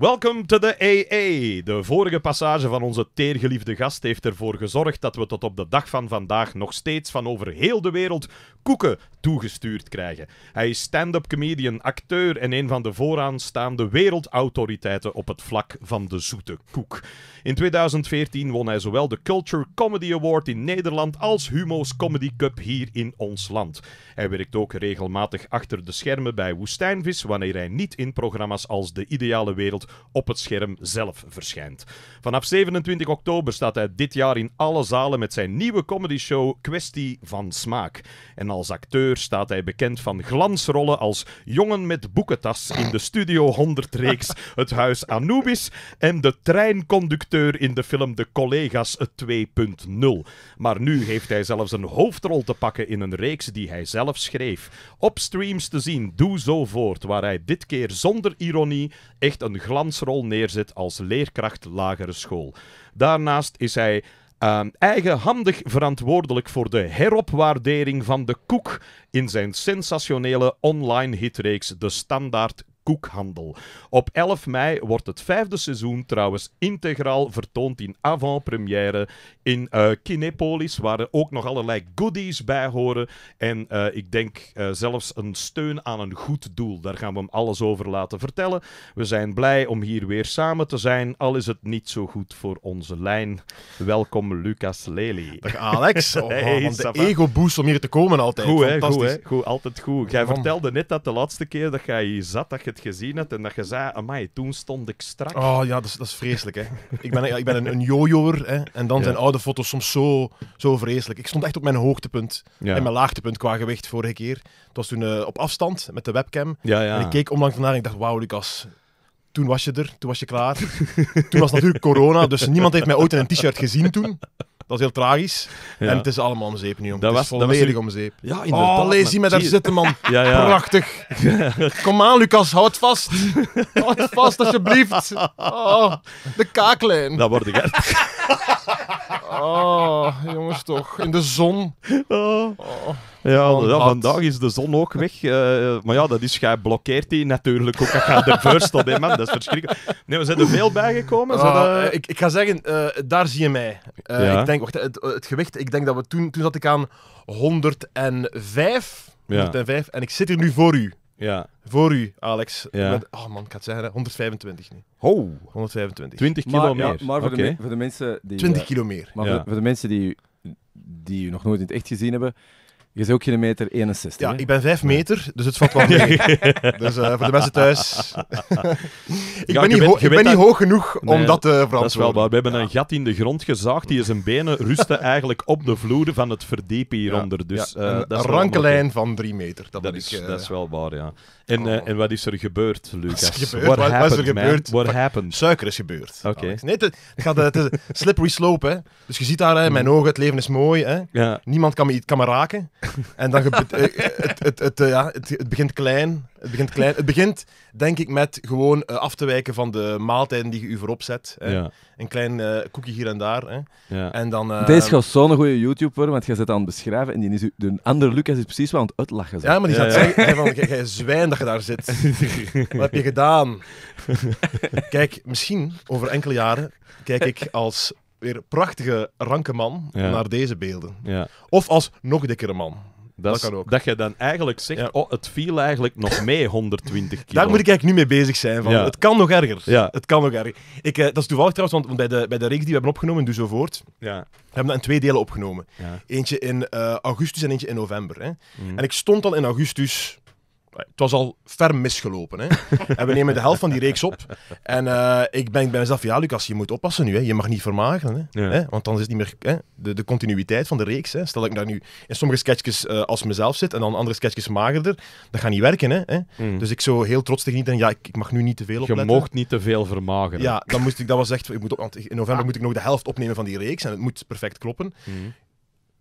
Welcome to the AA. De vorige passage van onze teergeliefde gast heeft ervoor gezorgd dat we tot op de dag van vandaag nog steeds van over heel de wereld koeken toegestuurd krijgen. Hij is stand-up comedian, acteur en een van de vooraanstaande wereldautoriteiten op het vlak van de zoete koek. In 2014 won hij zowel de Culture Comedy Award in Nederland als Humo's Comedy Cup hier in ons land. Hij werkt ook regelmatig achter de schermen bij Woestijnvis wanneer hij niet in programma's als De Ideale Wereld op het scherm zelf verschijnt. Vanaf 27 oktober staat hij dit jaar in alle zalen met zijn nieuwe comedy show Kwestie van Smaak. En als acteur staat hij bekend van glansrollen als Jongen met boekentas in de Studio 100 reeks Het Huis Anubis en de treinconducteur in de film De Collega's 2.0. Maar nu heeft hij zelfs een hoofdrol te pakken in een reeks die hij zelf schreef. Op streams te zien, doe zo voort, waar hij dit keer zonder ironie echt een glansrol neerzet als leerkracht lagere school. Daarnaast is hij eigen ehm, eigenhandig verantwoordelijk voor de heropwaardering van de koek in zijn sensationele online hitreeks De Standaard koekhandel. Op 11 mei wordt het vijfde seizoen trouwens integraal vertoond in avant-première in uh, Kinepolis, waar er ook nog allerlei goodies bij horen. En eh, ik denk eh, zelfs een steun aan een goed doel. Daar gaan we hem alles over laten vertellen. We zijn blij om hier weer samen te zijn, al is het niet zo goed voor onze lijn. Welkom Lucas Lely. Dag Alex. Oh, ego-boost om hier te komen altijd. Goed goed, goed altijd goed. Jij vertelde net dat de laatste keer dat jij hier zat, dat je gezien het gezien en dat je zei, amai, toen stond ik strak. Oh ja, dat is, dat is vreselijk hè. ik ben, ik ben een, een jojoer hè, en dan zijn oude foto's soms zo, zo vreselijk. Ik stond echt op mijn hoogtepunt en mijn laagtepunt qua gewicht vorige keer. Het was toen eh, op afstand met de webcam. Ja, en ik keek omlang vandaan en ik dacht, wauw Lucas, toen was je er, toen was je klaar. toen was natuurlijk corona, dus niemand heeft mij ooit in een t-shirt gezien toen. Dat is heel tragisch. En het is allemaal om zeep nu, Dat was volledig om zeep. Ja, inderdaad. Oh, lees je met daar zitten, man. Prachtig. Kom aan, Lucas, houd vast. houd vast, alsjeblieft. Oh, de kaaklijn. Dat wordt ik Oh, jongens toch. In de zon. oh. oh. Ja, vandaag is de zon ook weg. Eh, eh, maar ja, dat is, jij blokkeert hij natuurlijk ook. Ik ga de first op. man. Dat is verschrikkelijk. Nee, we zijn er veel bijgekomen. Uh, ik, ik, ga zeggen, daar zie je mij. Ik denk, wacht, het, gewicht, ik denk dat we toen, toen zat ik aan 105. 105 en ik zit hier nu voor u. Ja. Voor u, Alex. oh man, ik ga het zeggen, 125 nu. oh 125. 20 kilo meer. Ja, maar voor, de, voor, de, mensen die... 20 kilo meer. Maar voor, de mensen die, die u nog nooit in het echt gezien hebben, je is ook geen meter 61. Ja, ik ben 5 meter, dus het valt wel mee. dus eh, voor de mensen thuis. ik ben, niet, ik hoog genoeg nee, om dat te eh, verantwoorden. Dat is wel waar. We hebben een gat in de grond gezaagd. Die zijn benen rusten eigenlijk op de vloer van het verdiep hieronder. Dus, eh, een dat van 3 meter. Dat, dat is, dat is wel waar, ja. En, eh, oh. en wat is er gebeurd, Lucas? Wat is er gebeurd? What, is er gebeurd? Suiker is gebeurd. Oké. Okay. Nee, het, gaat, het is slippery slope, Dus je ziet daar, mijn mm. ogen, het leven is mooi, hè. Niemand kan me, kan me raken. En dan... Eh, eh, het, het, het, ja, het, het begint klein het begint klein. Het begint, denk ik, met gewoon eh, af te wijken van de maaltijden die je u voorop zet. Hè. Een klein eh, koekje hier en daar. Hè. Ja. En dan, uh, Deze gaat zo'n goede YouTuber, want jij zit aan het beschrijven. En die is, de andere Lucas is precies wel aan het uitlachen. Ja, maar die zat zeggen: van, jij zwijn dat je daar zit. Wat heb je gedaan? Kijk, misschien over enkele jaren kijk ik als weer prachtige ranke man naar deze beelden. Ja. Of als nog dikkere man. Dat, dat, je dan eigenlijk zegt, oh, het viel eigenlijk nog mee, 120 kilo. Daar moet ik eigenlijk nu mee bezig zijn. Van. Het kan nog erger. Ja. Het kan nog erger. Ik, eh, dat is toevallig trouwens, want bij de, bij de reeks die we hebben opgenomen, dus zo voort, ja. we hebben dat in twee delen opgenomen. Eentje in eh, augustus en eentje in november. Hè. Mhm. En ik stond al in augustus het was al ver misgelopen. Hè? en we nemen de helft van die reeks op. En uh, ik ben bij mezelf, ja Lucas, je moet oppassen nu. Hè? Je mag niet vermageren. Hè? Hè? Want dan is het niet meer hè? De, continuïteit van de reeks. Hè? Stel dat ik daar nu in sommige sketchjes eh, als mezelf zit en dan andere sketchjes magerder. Dat gaat niet werken. Hè? Mm. Dus ik zo heel trots tegen niet ja, ik, mag nu niet te veel opletten. Je mocht niet te veel vermageren. Ja, dan moest ik, dat was echt, ik moet want in november moet ik nog de helft opnemen van die reeks en het moet perfect kloppen. Mm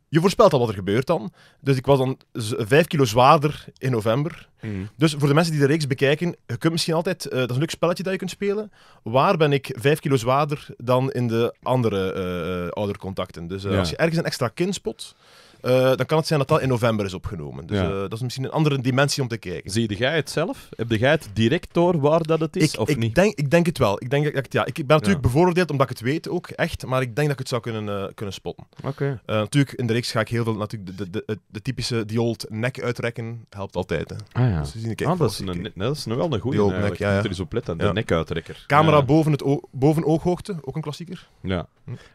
je voorspelt al wat er gebeurt dan. Dus ik was dan vijf kilo zwaarder in november. Mhm. Dus voor de mensen die de reeks bekijken, je kunt misschien altijd, eh, dat is een leuk spelletje dat je kunt spelen. Waar ben ik vijf kilo zwaarder dan in de andere eh, eh, oudercontacten? Dus als je ergens een extra kindspot. spot, eh, dan kan het zijn dat dat in november is opgenomen. Dus eh, dat is misschien een andere dimensie om te kijken. Zie jij het zelf? Heb jij het direct door waar dat het is, ik, of ik niet? Denk, ik denk het wel. Ik, denk dat ik, ja, ik ben natuurlijk ja. omdat ik het weet ook, echt. Maar ik denk dat ik het zou kunnen, eh, kunnen spotten. Oké. natuurlijk, in de reeks ga ik heel veel... Natuurlijk, de, de, de typische die old nek uitrekken helpt altijd. Hè. Ah ja. Dus ah, dat, is een, dat is nog wel een goede nek. Ja, ja. Er is op de nekuitrekker. Camera boven, het boven ooghoogte, ook een klassieker. Ja.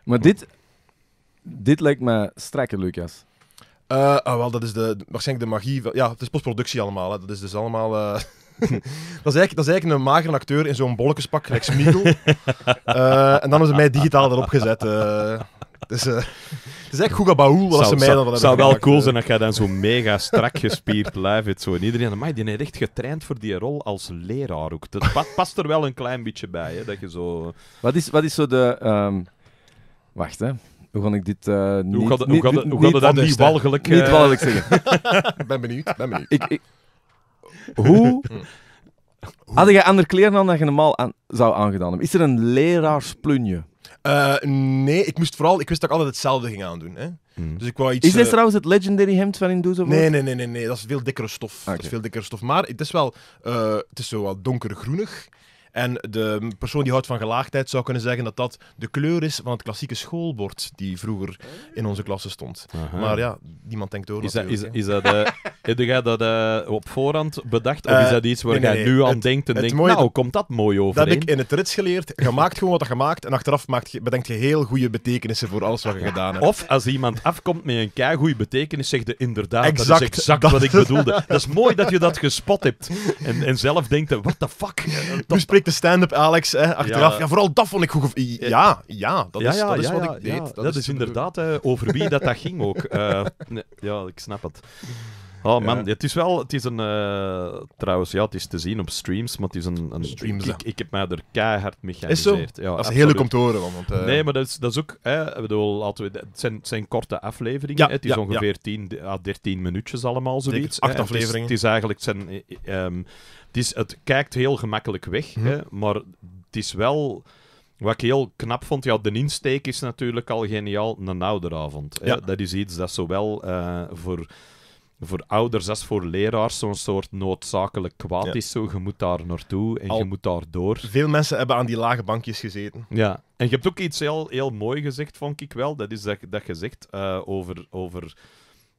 Maar dit... Dit lijkt me strekken, Lucas. Uh, oh, wel, dat is de, waarschijnlijk de magie. Van, ja, het is postproductie allemaal. Dat is dus allemaal. Uh, dat, is eigenlijk, dat is eigenlijk een magere acteur in zo'n bolletjespak, gelijk Uh, en dan hebben ze mij digitaal erop gezet. dus, het is echt Guga Baul wat ze mij dan Het zou wel cool zijn dat jij dan zo mega strak gespierd live het zo. En iedereen, maar die heeft echt getraind voor die rol als leraar ook. Dat past er wel een klein beetje bij, hè, dat je zo... Wat is, wat is zo de... Um... Wacht, hè. Hoe ga ik dit uh, niet... Hoe gaat dat niet walgelijk... Eh? Niet walgelijk zeggen. ben benieuwd, ben benieuwd. Ik, ik, hoe... Hmm. Had je ander kleren aan dat je normaal aan, zou aangedaan hebben? Is er een leraarsplunje? Uh, eh, nee, ik moest vooral... Ik wist dat ik altijd hetzelfde ging aandoen, hè. Hmm. Dus ik wou iets, is dit trouwens het legendary hemd van Induzo? Nee, nee, nee, nee, nee, dat is veel dikkere stof. Dat is veel dikkere stof. Maar het is wel, uh, het is zo donkergroenig. En de persoon die houdt van gelaagdheid zou kunnen zeggen dat dat de kleur is van het klassieke schoolbord die vroeger in onze klasse stond. Maar ja, niemand denkt door. Is dat, is, is dat, eh, heb jij dat eh, op voorhand bedacht? Of is eh, dat iets waar jij nu al aan denkt en denkt, nou, komt dat mooi over? Dat heb ik in het rits geleerd. Je maakt gewoon wat je maakt en achteraf maakt, je heel goede betekenissen voor alles wat je gedaan hebt. Of als iemand afkomt met een goeie betekenis, zegt de inderdaad, exact, dat is exact wat ik bedoelde. dat is mooi dat je dat gespot hebt. En, en zelf denkt, what the fuck? spreek de stand-up Alex hè, achteraf. Ja. vooral dat vond ik goed. Ja, ja, dat is, dat is wat ik deed. Dat, is, dus inderdaad hè, over wie dat, dat ging ook. Eh, ja, ik snap het. Oh man, het is wel, het is een, eh, trouwens, ja, het is te zien op streams, maar het is een, een ik, ik, heb mij er keihard mechaniseerd. Ja, als is hele heerlijk om te horen, want... Eh, nee, maar dat is, dat is ook, hè, bedoel, het, zijn, zijn korte afleveringen, hè, het is ongeveer 10 à 13 minuutjes allemaal, zoiets. acht afleveringen. Het is, eigenlijk, zijn, ehm, het, het kijkt heel gemakkelijk weg, mhm. hè, maar het is wel... Wat ik heel knap vond, ja, de insteek is natuurlijk al geniaal, een ouderavond. Hè. Dat is iets dat zowel eh, voor, voor ouders als voor leraars zo'n soort noodzakelijk kwaad is. Zo. Je moet daar naartoe en je moet daar door. Veel mensen hebben aan die lage bankjes gezeten. Ja, en je hebt ook iets heel, heel mooi gezegd, vond ik wel. Dat is dat, dat je zegt eh, over... over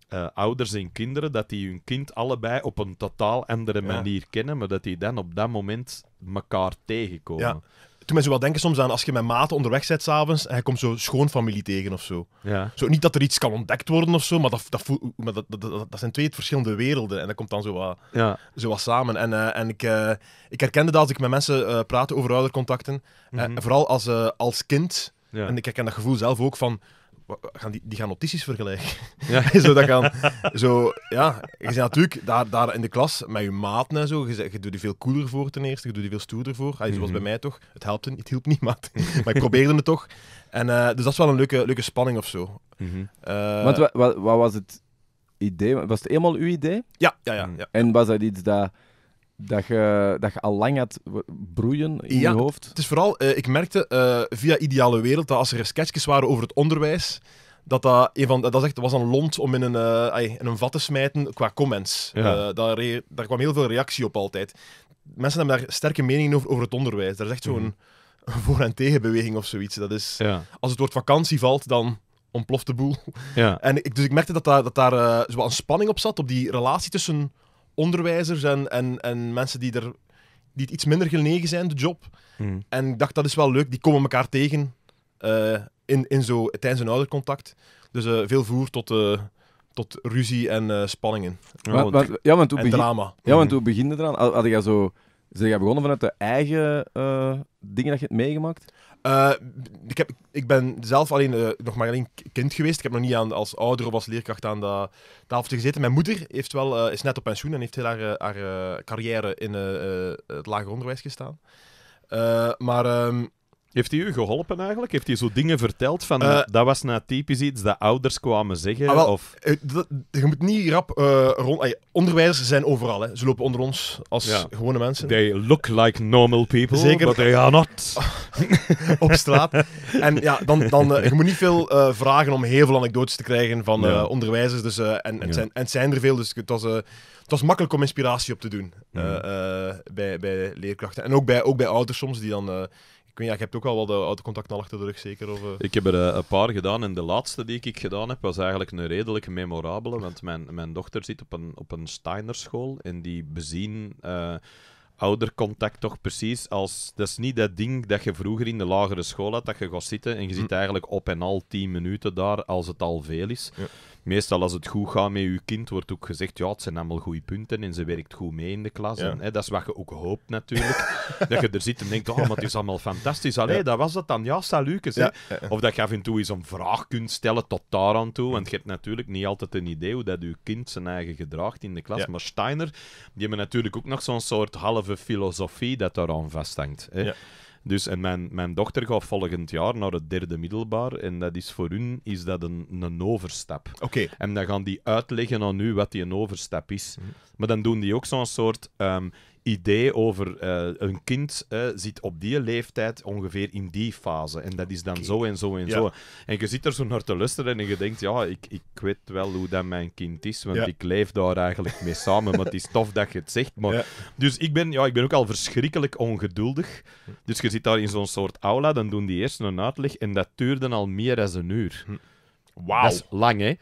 eh, ouders en kinderen, dat die hun kind allebei op een totaal andere manier kennen, maar dat die dan op dat moment elkaar tegenkomen. Toen mensen wel denken soms aan als je met maten onderweg bent s'avonds en je komt zo schoonfamilie tegen of zo. Ja. zo. Niet dat er iets kan ontdekt worden of zo, maar dat, dat, maar dat, dat, zijn twee verschillende werelden en dat komt dan zo wat, ja. zo wat samen. En, eh, en ik, uh, ik herkende dat als ik met mensen praatte over oudercontacten, en mhm. vooral als, als kind, en ik herken dat gevoel zelf ook van gaan die, die gaan notities vergelijken. Ja. zo, dat gaan, zo, ja. Je bent natuurlijk daar, daar in de klas met je maten en zo. Je, doet die veel cooler voor ten eerste. Je doet die veel stoerder voor. Allee, zoals mhm. bij mij toch. Het helpt niet, het hielp niet, maat. maar ik probeerde het toch. En, eh, dus dat is wel een leuke, leuke spanning of zo. Mm Want wat, wat, was het idee? Was het eenmaal uw idee? Ja, ja, ja. Mhm. ja. En was dat iets dat dat je, dat je al lang had broeien in je hoofd? Het is vooral, eh, ik merkte eh, via Ideale Wereld dat als er sketches waren over het onderwijs, dat dat, een van, dat, echt, was een lont om in een, uh, in een vat te smijten qua comments. daar, daar kwam heel veel reactie op altijd. Mensen hebben daar sterke meningen over, over het onderwijs. Daar is echt zo'n mhm. voor- en tegenbeweging of zoiets. Dat is, Als het woord vakantie valt, dan ontploft de boel. En dus ik merkte dat, daar, dat daar zo een spanning op zat, op die relatie tussen onderwijzers en, en, en mensen die er die iets minder gelegen zijn, de job. Hmm. En ik dacht, dat is wel leuk. Die komen elkaar tegen eh, in, in zo, tijdens een oudercontact. Dus eh, veel voer tot, eh, tot ruzie en spanningen. Maar, ja, want hoe en drama. Ja, want hoe begin je eraan? Had, had je zo... Zijn begonnen vanuit de eigen dingen dat je hebt meegemaakt? Eh, ik, heb, ik ben zelf alleen, eh, nog maar alleen kind geweest. Ik heb nog niet aan, als ouder of als leerkracht aan de tafel gezeten. Mijn moeder heeft wel, eh, is net op pensioen en heeft heel haar, haar carrière in het lager onderwijs gestaan. maar ehm, heeft hij u geholpen eigenlijk? Heeft hij zo dingen verteld van eh, eh, dat was nou typisch iets dat ouders kwamen zeggen? Ah, of... Eh, je moet niet rap rond. onderwijzers zijn overal. Hè. Ze lopen onder ons als gewone mensen. They look like normal people, Zeker. but they are not. Op straat. En ja, dan, dan, je moet niet veel vragen om heel veel anekdotes te krijgen van onderwijzers. Dus, en, en, zijn, en het zijn er veel, dus het was, het was makkelijk om inspiratie op te doen bij, bij leerkrachten. En ook bij, ook bij ouders soms, die dan ja, je hebt ook al wat autocontacten al achter de rug, zeker? Of, eh? Ik heb er eh, een paar gedaan en de laatste die ik gedaan heb was eigenlijk een redelijk memorabele. Want mijn, mijn dochter zit op een, op een Steiner-school en die bezien uh, oudercontact toch precies als... Dat is niet dat ding dat je vroeger in de lagere school had, dat je gaat zitten en je zit hm. eigenlijk op en al tien minuten daar als het al veel is. Ja meestal als het goed gaat met je kind, wordt ook gezegd, ja, het zijn allemaal goede punten en ze werkt goed mee in de klas. En, hè, dat is wat je ook hoopt natuurlijk. dat je er zit en denkt, oh, maar het is allemaal fantastisch. Allee, dat was dat dan. Ja, salukes. Ja. Of dat je af en toe eens een vraag kunt stellen tot daar aan toe. Want je hebt natuurlijk niet altijd een idee hoe dat je kind zijn eigen gedraagt in de klas. Maar Steiner, die hebben natuurlijk ook nog zo'n soort halve filosofie dat aan vasthangt. Hè. Dus, en mijn, mijn dochter gaat volgend jaar naar het derde middelbaar. En dat is voor hun is dat een, een overstap. Oké. En dan gaan die uitleggen aan u wat die een overstap is. Mhm. Maar dan doen die ook zo'n soort... Ehm, idee over eh, een kind uh, zit op die leeftijd ongeveer in die fase. En dat is dan zo en zo en zo. En je zit er zo naar te luisteren en je denkt, ja, ik, ik weet wel hoe dat mijn kind is, want ik leef daar eigenlijk mee samen. Maar het is tof dat je het zegt. Maar... Dus ik ben, ja, ik ben ook al verschrikkelijk ongeduldig. Dus je zit daar in zo'n soort aula, dan doen die eerst een uitleg en dat duurde al meer dan een uur. Hm. Wow. Dat is lang, hè?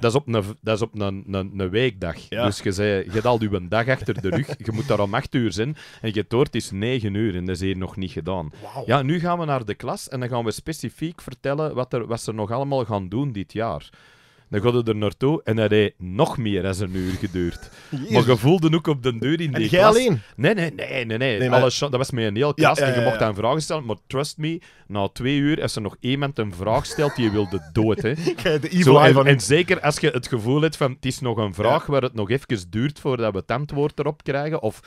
Dat is op een, dat is op een, een, weekdag. Ja. Dus je, zei, je hebt al je dag achter de rug. je moet daar om acht uur zijn. En je toort het is negen uur en dat is hier nog niet gedaan. Ja, nu gaan we naar de klas en dan gaan we specifiek vertellen wat, er, wat ze nog allemaal gaan doen dit jaar. Dan gaat hij er naartoe en dat heeft nog meer dan een uur geduurd. Maar je voelde ook op de deur in die en jij alleen? Nee, nee, nee. nee, nee. dat was met een heel klas en je mocht aan vragen stellen. Maar trust me, na twee uur, als er nog iemand een vraag stelt, die je wilde dood. Hè. de Zo, en, van en zeker als je het gevoel hebt van, het is nog een vraag waar het nog even duurt voordat we het antwoord erop krijgen. Of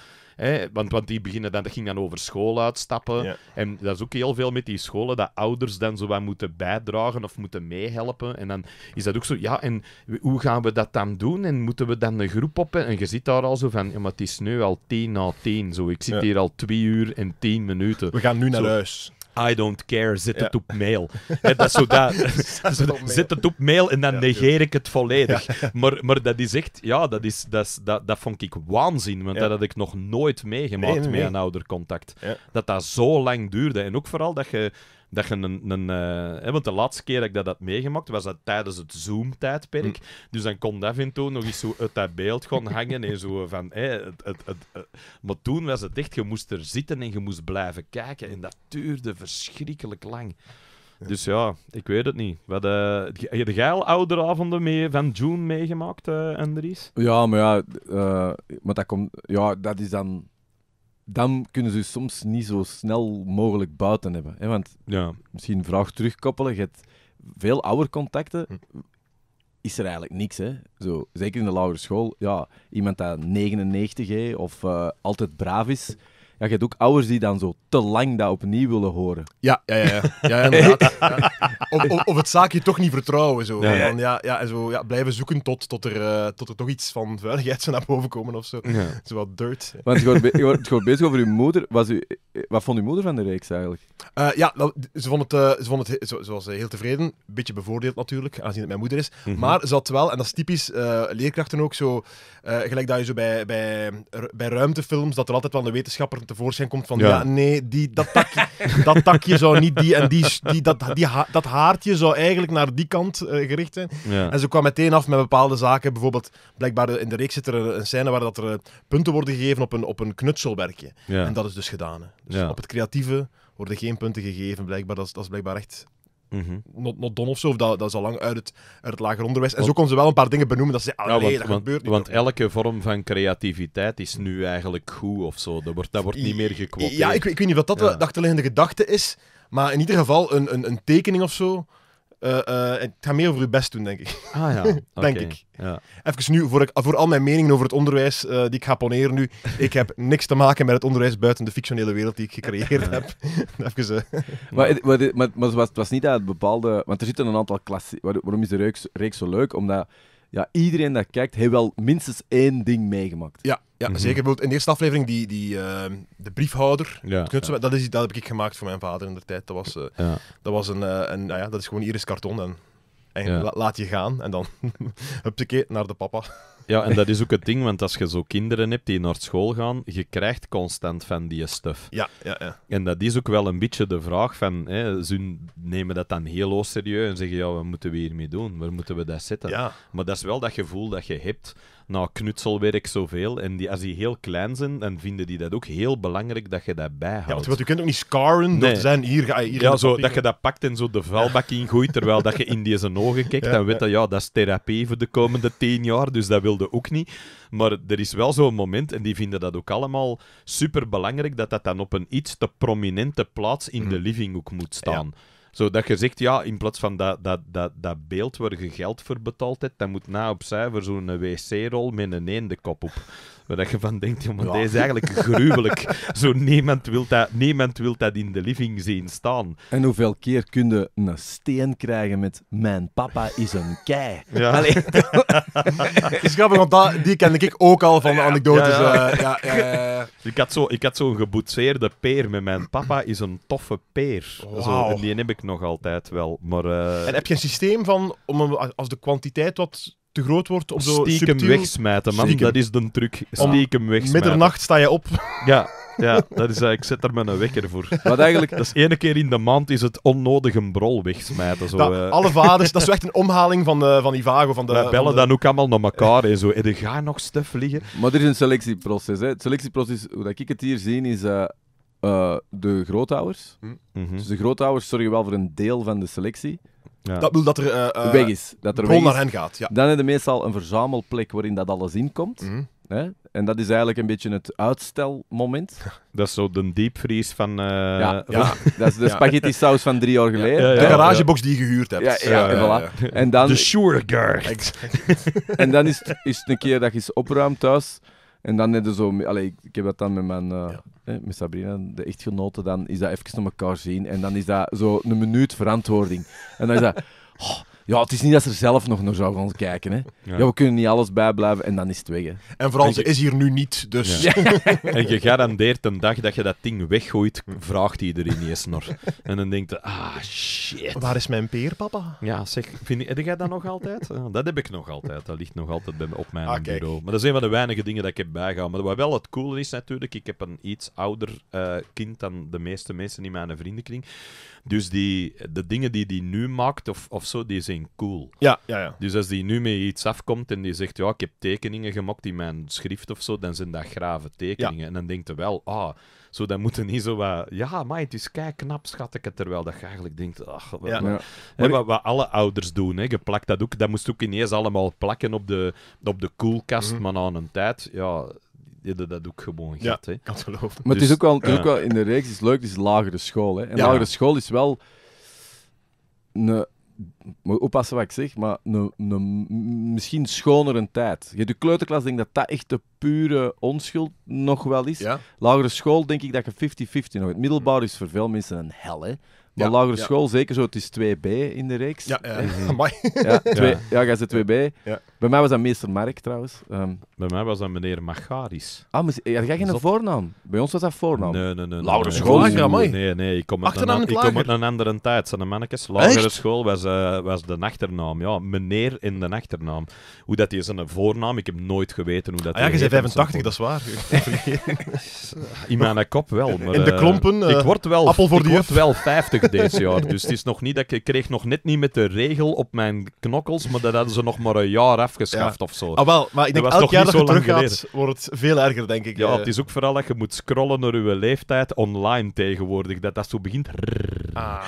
want, want die beginnen dan, dat ging dan over school uitstappen. En dat is ook heel veel met die scholen, dat ouders dan zo wat moeten bijdragen of moeten meehelpen. En dan is dat ook zo, ja, en hoe gaan we dat dan doen? En moeten we dan een groep op? En je zit daar al zo van, ja, maar het is nu al tien na tien. Zo. Ik zit hier al twee uur en tien minuten. We gaan nu naar huis. I don't care, zet het op mail. He, dat zo dat, het op mail en dan negeer ik het volledig. Maar, maar dat is echt, ja, dat, is, dat, is, dat, dat vond ik waanzin, want dat had ik nog nooit meegemaakt nee, nee, nee. met een oudercontact. Dat dat zo lang duurde. En ook vooral dat je dat je een... Eh, hè, want de laatste keer dat ik dat had meegemaakt, was dat tijdens het Zoom-tijdperk. Hm. Dus dan kon dat toen nog eens zo uit dat beeld gaan hangen. en zo van, hè, het, het, eh, Maar toen was het echt, je moest er zitten en je moest blijven kijken. En dat duurde verschrikkelijk lang. Dus ja, ik weet het niet. Wat, eh, heb je geil ouderavonden mee, van June meegemaakt, Andries? Ja, maar ja, maar dat, komt, ja dat is dan dan kunnen ze soms niet zo snel mogelijk buiten hebben. Hè? Want ja. misschien vraag terugkoppelen, je hebt veel ouder contacten, hm. is er eigenlijk niks. Hè? Zo, zeker in de lagere school, ja, iemand dat 99 is of eh, altijd braaf is, ja, je hebt ook ouders die dan zo te lang dat opnieuw willen horen. Ja, ja, ja. ja, ja inderdaad. Of, of, of, het zaakje toch niet vertrouwen. Zo. Ja, ja. ja, ja en zo ja, blijven zoeken tot, tot, er, eh, tot er toch iets van veiligheid naar boven komen of zo. Zo wat dirt. Want je wordt, bezig over uw moeder. Was u, eh, wat vond uw moeder van de reeks eigenlijk? Eh, ja, ze vond het, ze vond het ze, was, heel tevreden. Een beetje bevoordeeld natuurlijk, aangezien het mijn moeder is. Mhm. Maar ze had wel, en dat is typisch leerkrachten ook zo, gelijk dat je zo bij, bij, bij ruimtefilms, dat er altijd wel een wetenschapper tevoorschijn komt van ja, nee, die, dat, takje, dat takje zou niet die en die, die, dat, die dat haartje zou eigenlijk naar die kant uh, gericht zijn. En ze kwam meteen af met bepaalde zaken. Bijvoorbeeld, blijkbaar eh, in de reeks zit er eh, een scène waar dat er punten worden gegeven op een, op een knutselwerkje. En dat is dus gedaan. Hè. Dus op het creatieve worden geen punten gegeven, blijkbaar. Dat dat is blijkbaar echt Mm -hmm. not, don of zo, dat, dat is al lang uit het, het lager onderwijs. En zo kon ze wel een paar dingen benoemen dat ze ah, dat gebeurt Want elke vorm van creativiteit is nu eigenlijk goed of zo. Dat wordt, dat wordt niet meer gekwoteerd. Ja, ik, ik weet niet wat dat de achterliggende gedachte is, maar in ieder geval een, een, een tekening of zo uh, ik ga meer over uw best doen, denk ik. Ah ja, denk ik. Ja. Even nu, voor, ik, voor al mijn meningen over het onderwijs eh, die ik ga poneren nu, ik heb niks te maken met het onderwijs buiten de fictionele wereld die ik gecreëerd heb. Even, maar, maar, maar, het was niet dat het bepaalde... Want er zitten een aantal klassieke... Waarom is de reeks, reeks zo leuk? Omdat ja, iedereen dat kijkt, heeft wel minstens één ding meegemaakt. Ja, ja mm -hmm. zeker. In de eerste aflevering, die, die, ehm, de briefhouder, Dat, is, dat heb ik gemaakt voor mijn vader in de tijd. Dat, was, eh, dat, was een, uh, een, nou ja, dat is gewoon Iris karton en, en laat je gaan. En dan, keer naar de papa. Ja, en dat is ook het ding, want als je zo kinderen hebt die naar school gaan, je krijgt constant van die stuff. Ja, ja, ja. En dat is ook wel een beetje de vraag van, hè, ze nemen dat dan heel serieus en zeggen, ja, wat moeten we hiermee doen? Waar moeten we dat zetten? Ja. Maar dat is wel dat gevoel dat je hebt nou, knutselwerk zoveel. En die, als die heel klein zijn, dan vinden die dat ook heel belangrijk dat je dat bijhoudt. Ja, want, je kunt ook niet scaren nee. door zijn, hier ga je... Hier ja, zo, dat je dat pakt en zo de vuilbak gooit terwijl dat je in die ogen kijkt, dan weet dat, ja, dat is therapie voor de komende tien jaar, dus dat wilde ook niet. Maar er is wel zo'n moment, en die vinden dat ook allemaal super belangrijk dat dat dan op een iets te prominente plaats in de mm. living ook moet staan zodat je zegt, ja, in plaats van dat, dat, dat, dat beeld waar je geld voor betaald hebt, dan moet na op cijfer zo'n wc-rol met een kop op. Waar dat je van denkt, ja. deze is eigenlijk gruwelijk. Zo niemand wil, dat, niemand wil dat in de living zien staan. En hoeveel keer kun je een steen krijgen met mijn papa is een kei. Ja. is grappig, want die kende ik ook al van de anekdotes. Eh, ja, ja, ja. Ik had zo'n zo geboetseerde peer met mijn papa is een toffe peer. Zo, die heb ik nog altijd wel. Maar, eh, En heb je een systeem van, om, als de kwantiteit wat groot wordt. Op zo Stiekem wegsmijten, man. Dat is de truc. Stiekem wegsmijten. Middernacht sta je op. Ja, ja, dat is, eh, ik zet daar mijn wekker voor. Wat eigenlijk, dat is ene keer in de maand is het onnodig een brol wegsmijten. Zo, dat, eh. Alle vaders, dat is echt een omhaling van, de, van Ivago. Van de, bellen dan ook allemaal naar elkaar en zo. En er gaat nog stuff liggen. Maar er is een selectieproces. Hè. Het selectieproces, hoe ik het hier zie, is eh, de grootouders. Mhm. Dus de grootouders zorgen wel voor een deel van de selectie. Dat wil dat er uh, weg is. Dat er weg naar hen gaat. Dan hebben je meestal een verzamelplek waarin dat alles inkomt. Mhm. hè? En dat is eigenlijk een beetje het uitstelmoment. Dat is zo de diepvries van... Eh, ja. dat is de spaghetti saus van drie jaar geleden. De garagebox die je gehuurd hebt. Ja, en dan... De sugar. en dan is het, is een keer dat je opruimt thuis... En dan net zo, allee, ik heb dat dan met mijn, eh, met Sabrina, de echtgenote, dan is dat even naar elkaar zien en dan is dat zo een minuut verantwoording. En dan is dat, oh, ja, het is niet dat ze er zelf nog naar zou gaan kijken. Hè. Ja. we kunnen niet alles bijblijven en dan is het weg. En vooral, ze is hier nu niet, dus... en je garandeert een dag dat je dat ding weggooit, vraagt iedereen niet eens nog En dan denkt je, ah, shit. Waar is mijn peer, papa? Ja, zeg, vind, heb jij dat nog altijd? dat heb ik nog altijd. Dat ligt nog altijd bij, op mijn ah, bureau. Maar dat is een van de weinige dingen dat ik heb bijgehouden. Maar wat wel het coole is natuurlijk, ik heb een iets ouder eh, kind dan de meeste mensen in mijn vriendenkring. Dus die, de dingen die die nu maakt of, of zo, die zijn cool. Ja, ja, ja. Dus als die nu mee iets afkomt en die zegt, ja, ik heb tekeningen gemaakt in mijn schrift of zo, dan zijn dat grave tekeningen. En dan denkt hij wel, ah, oh, zo, dan moeten niet zo wat... Ja, maar het is kei knap, schat ik het. Terwijl dat je eigenlijk denkt... Ach, wat, ja, maar, wat, alle ouders doen, hè. Je plakt dat ook... Dat moest ook ineens allemaal plakken op de, op de koelkast, mhm. maar aan een tijd... Ja, dat ook gewoon ja, gaat, hè. kan geloven. Maar het, is dus- ook wel, ook wel... In de reeks Het is leuk, het is lagere school, hè. En lagere school is wel... Een moet oppassen wat ik zeg, maar misschien schoner een tijd. Je de kleuterklas denk dat dat echt de pure onschuld nog wel is. Lagere school denk ik dat je 50-50 nog. Het middelbaar is voor veel mensen een hel. Hè? Maar lagere school, zeker zo, het is 2B in de reeks. Ja, dus, eh, ja. ja, twee, ja. jij zit 2B. Bij mij was dat meester Mark trouwens. Ehm, Bij mij was dat meneer Macharis. Ah, maar eh, jij geen voornaam? Bij ons was dat voornaam. Nee, nee, nee. Lagere school? Nee, nee, nee, nee ik kom uit, een, ik kom uit een andere tijd. Zijn de mannetjes. Lagere school was, eh, was de achternaam. Ja, meneer in de achternaam. Hoe dat is een voornaam, ik heb nooit geweten hoe dat is ah Ja, je bent 85, dat is waar. in mijn kop wel. Maar, in de klompen. Uh, ik word wel, ik word wel 50 dit jaar. Dus het is nog niet dat ik, ik kreeg nog net niet met de regel op mijn knokkels, maar dat hadden ze nog maar een jaar afgeschaft ja. of zo. Ah, wel, maar ik denk dat elk jaar dat je terug wordt het veel erger, denk ik. Ja, eh. het is ook vooral dat je moet scrollen naar je leeftijd online tegenwoordig. Dat dat zo begint. Ah.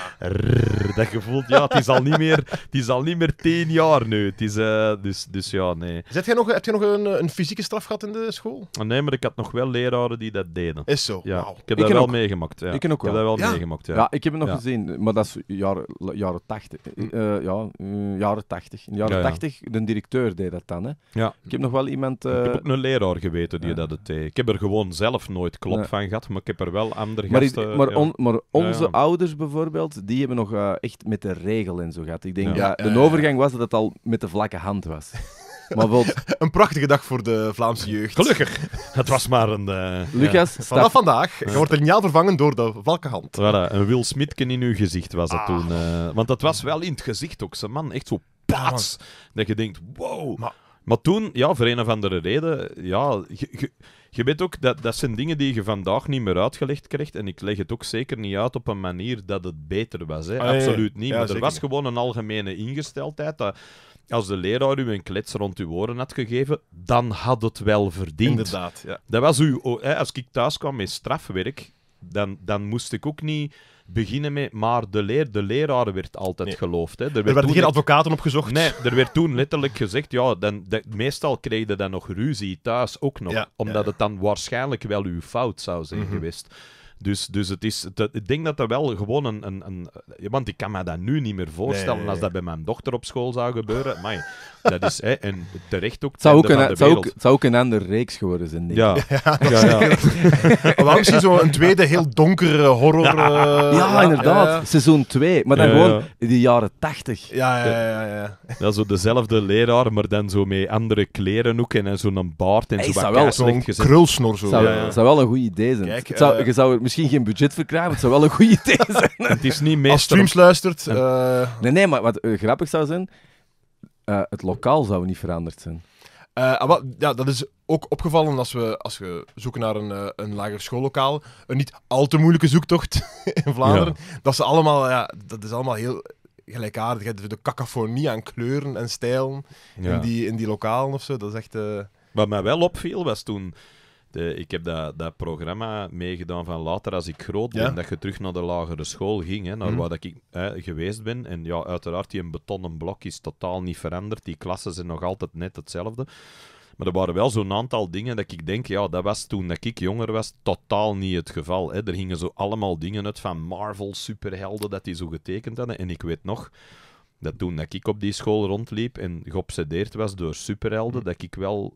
dat je ja, het is al niet meer, het is niet meer tien jaar nu. Het is, eh, dus, dus ja, nee. Zet jij nog, heb je nog een, een fysieke straf gehad in de school? Ah, nee, maar ik had nog wel leraren die dat deden. Is zo. Ja, Ik heb ik dat wel meegemaakt. Ja. Ik, heb dat wel meegemaakt. Ja. ja. ik heb het nog maar dat is jaren, tachtig, 80. Eh, mm. eh, ja, eh, jaren 80. In de jaren ja, 80, de directeur deed dat dan. Hè. Ja. Ik heb nog wel iemand. Ik heb ook een leraar geweten die dat deed. Ik heb er gewoon zelf nooit klop van gehad, maar ik heb er wel andere gasten. maar, maar, onze ouders bijvoorbeeld, die hebben nog echt met de regel en zo gehad. Ik denk, dat de overgang was dat het al met de vlakke hand was. Maar wat... een prachtige dag voor de Vlaamse jeugd. Gelukkig. Het was maar een... Eh, Lucas, ja. Vanaf vandaag. Je wordt er jaar vervangen door de valkenhand. Voilà, een Wil Smitken in uw gezicht was dat ah. toen. Eh, want dat was wel in het gezicht ook. Ze man, echt zo paats. dat je denkt, wow. Maar, toen, ja, voor een of andere reden, ja... Je, je, weet ook, dat, dat zijn dingen die je vandaag niet meer uitgelegd krijgt. En ik leg het ook zeker niet uit op een manier dat het beter was. Hè. Ah, Absoluut niet. maar er was gewoon een algemene ingesteldheid. Dat, als de leraar u een klets rond uw oren had gegeven, dan had het wel verdiend. Inderdaad, ja. Dat was uw, als ik thuis kwam met strafwerk, dan, dan moest ik ook niet beginnen met, maar de, leer, de leraar werd altijd geloofd. Hè. Er, werden geen advocaten opgezocht. Nee, er werd toen letterlijk gezegd, ja, dan, meestal kreeg je dan nog ruzie thuis ook nog, omdat het dan waarschijnlijk wel uw fout zou zijn mhm. geweest. Dus, dus het is, het, ik denk dat dat wel gewoon een, een, een, Want ik kan me dat nu niet meer voorstellen als dat bij mijn dochter op school zou gebeuren. Maar dat is... Hè, en terecht ook... Het zou ook, een, zou ook, zou een andere reeks geworden zijn, denk ik. Ja. ja, ja, ja. zo zo'n tweede heel donkere horror... ja, eh, inderdaad. Seizoen 2. Maar dan gewoon in de jaren 80. Ja, ja, ja. ja, ja. zo dezelfde leraar, maar dan zo met andere kleren ook. En zo'n baard en Zo'n krulsnor zo. Zou, zou wel een goed idee zijn. Kijk, zou, eh, je zou misschien geen budget voor het zou wel een goede idee zijn. het is niet meestal... Als streams luistert... Eh, nee, nee, maar wat eh, grappig zou zijn, eh, het lokaal zou niet veranderd zijn. Ah, ja, dat is ook opgevallen als we, als we zoeken naar een, een lager schoollokaal. Een niet al te moeilijke zoektocht in Vlaanderen. Dat, ze allemaal, ja, dat is allemaal heel gelijkaardig. De cacophonie aan kleuren en stijlen in, die, in die lokalen of zo. Dat is echt... Wat mij wel opviel was toen eh, ik heb dat, dat programma meegedaan van later als ik groot ben, dat je terug naar de lagere school ging, hè, naar mhm. waar dat ik hè, geweest ben. En ja, uiteraard, die een betonnen blok is totaal niet veranderd. Die klassen zijn nog altijd net hetzelfde. Maar er waren wel zo'n aantal dingen dat ik denk, ja, dat was toen dat ik jonger was totaal niet het geval. Hè. Er gingen zo allemaal dingen uit van Marvel, superhelden, dat die zo getekend hadden. En ik weet nog dat toen dat ik op die school rondliep en geobsedeerd was door superhelden, mhm. dat ik wel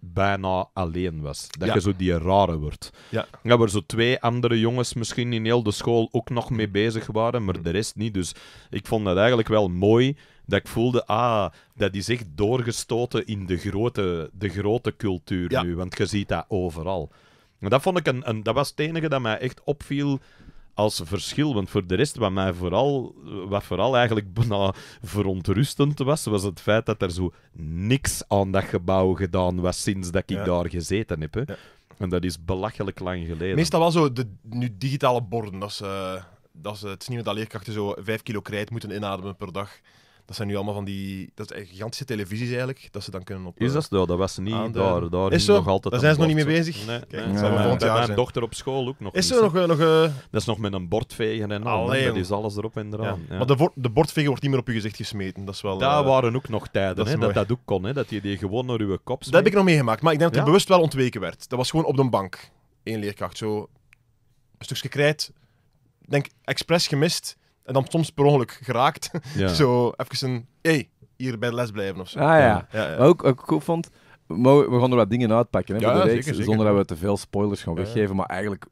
bijna alleen was. Dat je zo die rare wordt. Ja. ja. Waar zo twee andere jongens misschien in heel de school ook nog mee bezig waren, maar de rest niet. Dus ik vond dat eigenlijk wel mooi. Dat ik voelde, ah, dat is echt doorgestoten in de grote, de grote cultuur nu. Want je ziet dat overal. dat vond ik een, een, Dat was het enige dat mij echt opviel als verschil. Want voor de rest, wat, mij vooral, wat vooral eigenlijk bijna verontrustend was, was het feit dat er zo niks aan dat gebouw gedaan was sinds dat ik daar gezeten heb. En dat is belachelijk lang geleden. Meestal wel zo de nu digitale borden. Dat ze dat ze het is dat leerkrachten zo vijf kilo krijt moeten inademen per dag. Dat zijn nu allemaal van die. Dat zijn gigantische televisies eigenlijk. Dat ze dan kunnen op. Is dat zo? Dat was niet. Daar, daar is nog altijd. Daar zijn ze nog niet mee bezig. Nee, Kijk, mijn dochter op school ook nog. Is er nog. Eh, nog uh... Dat is nog met een bordvegen en al. Dat is alles erop en eraan. Maar de, de bordvegen wordt niet meer op je gezicht gesmeten. Dat is wel. Daar eh, waren ook nog tijden dat, hè, dat, dat ook kon. Hè, dat je die gewoon naar uw kop smeet. Dat heb ik nog meegemaakt. Maar ik denk dat er bewust wel ontweken werd. Dat was gewoon op de bank. Eén leerkracht. Zo een stukje krijt. Denk expres gemist en dan soms per ongeluk geraakt. zo even een, hey, hier bij de les blijven of zo. Ah ja. ja, ja. Ook, ook goed vond, we gaan er wat dingen uitpakken hè, voor zonder dat we te veel spoilers gaan weggeven. Maar eigenlijk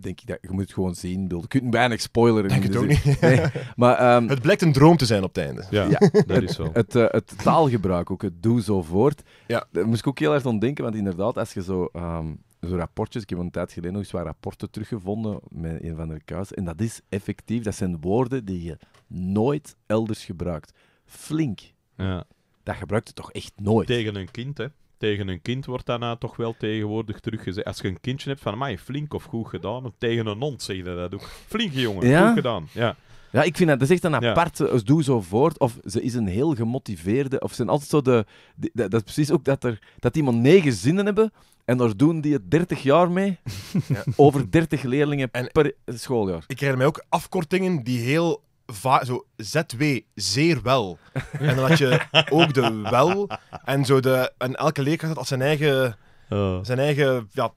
denk ik dat je moet het gewoon zien. Je kunt weinig spoileren. Denk het ook niet. Maar, ehm, het blijkt een droom te zijn op het einde. Ja, dat is zo. Het, eh, het, taalgebruik, ook het doe zo voort. Ja. Eh, moest ik ook heel erg aan want inderdaad, als je zo ehm, zo rapportjes. Ik heb een tijd geleden nog eens wat rapporten teruggevonden met een van de kous. En dat is effectief. Dat zijn woorden die je nooit elders gebruikt. Flink. Ja. Dat gebruikt het toch echt nooit? Tegen een kind, hè? Tegen een kind wordt daarna toch wel tegenwoordig teruggezegd. Als je een kindje hebt van, mij flink of goed gedaan. Of tegen een hond zeg je dat ook. Flink jongen, goed gedaan. Ja. Ja, ik vind dat, dat is echt een aparte, doe zo voort. Of ze is een heel gemotiveerde, of ze zijn altijd zo de... de dat is precies ook dat, er, dat iemand negen zinnen hebben en daar doen die het 30 jaar mee. Ja. Over 30 leerlingen en per schooljaar. Ik herinner mij ook afkortingen die heel vaak. Zo ZW, zeer wel. En dan had je ook de wel. En, zo de, en elke leerkracht had zijn eigen, oh. zijn eigen ja,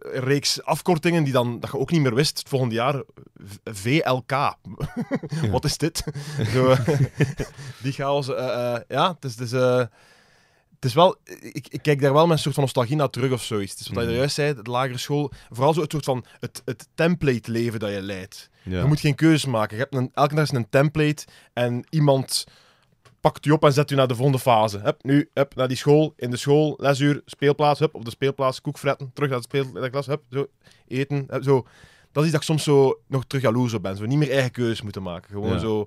reeks afkortingen die dan, dat je ook niet meer wist het volgende jaar. VLK. Wat is dit? Zo, die chaos. Uh, uh, ja, het is. Dus, het is wel, ik, ik, kijk daar wel met een soort van nostalgie naar terug of zoiets. Het is wat mm. je mhm. juist zei, de lagere school. Vooral zo het soort van het, het template leven dat je leidt. Je moet geen keuzes maken. Je hebt een, elke dag is een template en iemand pakt je op en zet je naar de volgende fase. Hup, nu, hup, naar die school, in de school, lesuur, speelplaats, hup, op de speelplaats, koekfretten, terug naar de klas, hup, zo, eten, hup, zo. Dat is iets dat ik soms zo nog terug jaloers op ben. Zo niet meer eigen keuzes moeten maken. Gewoon zo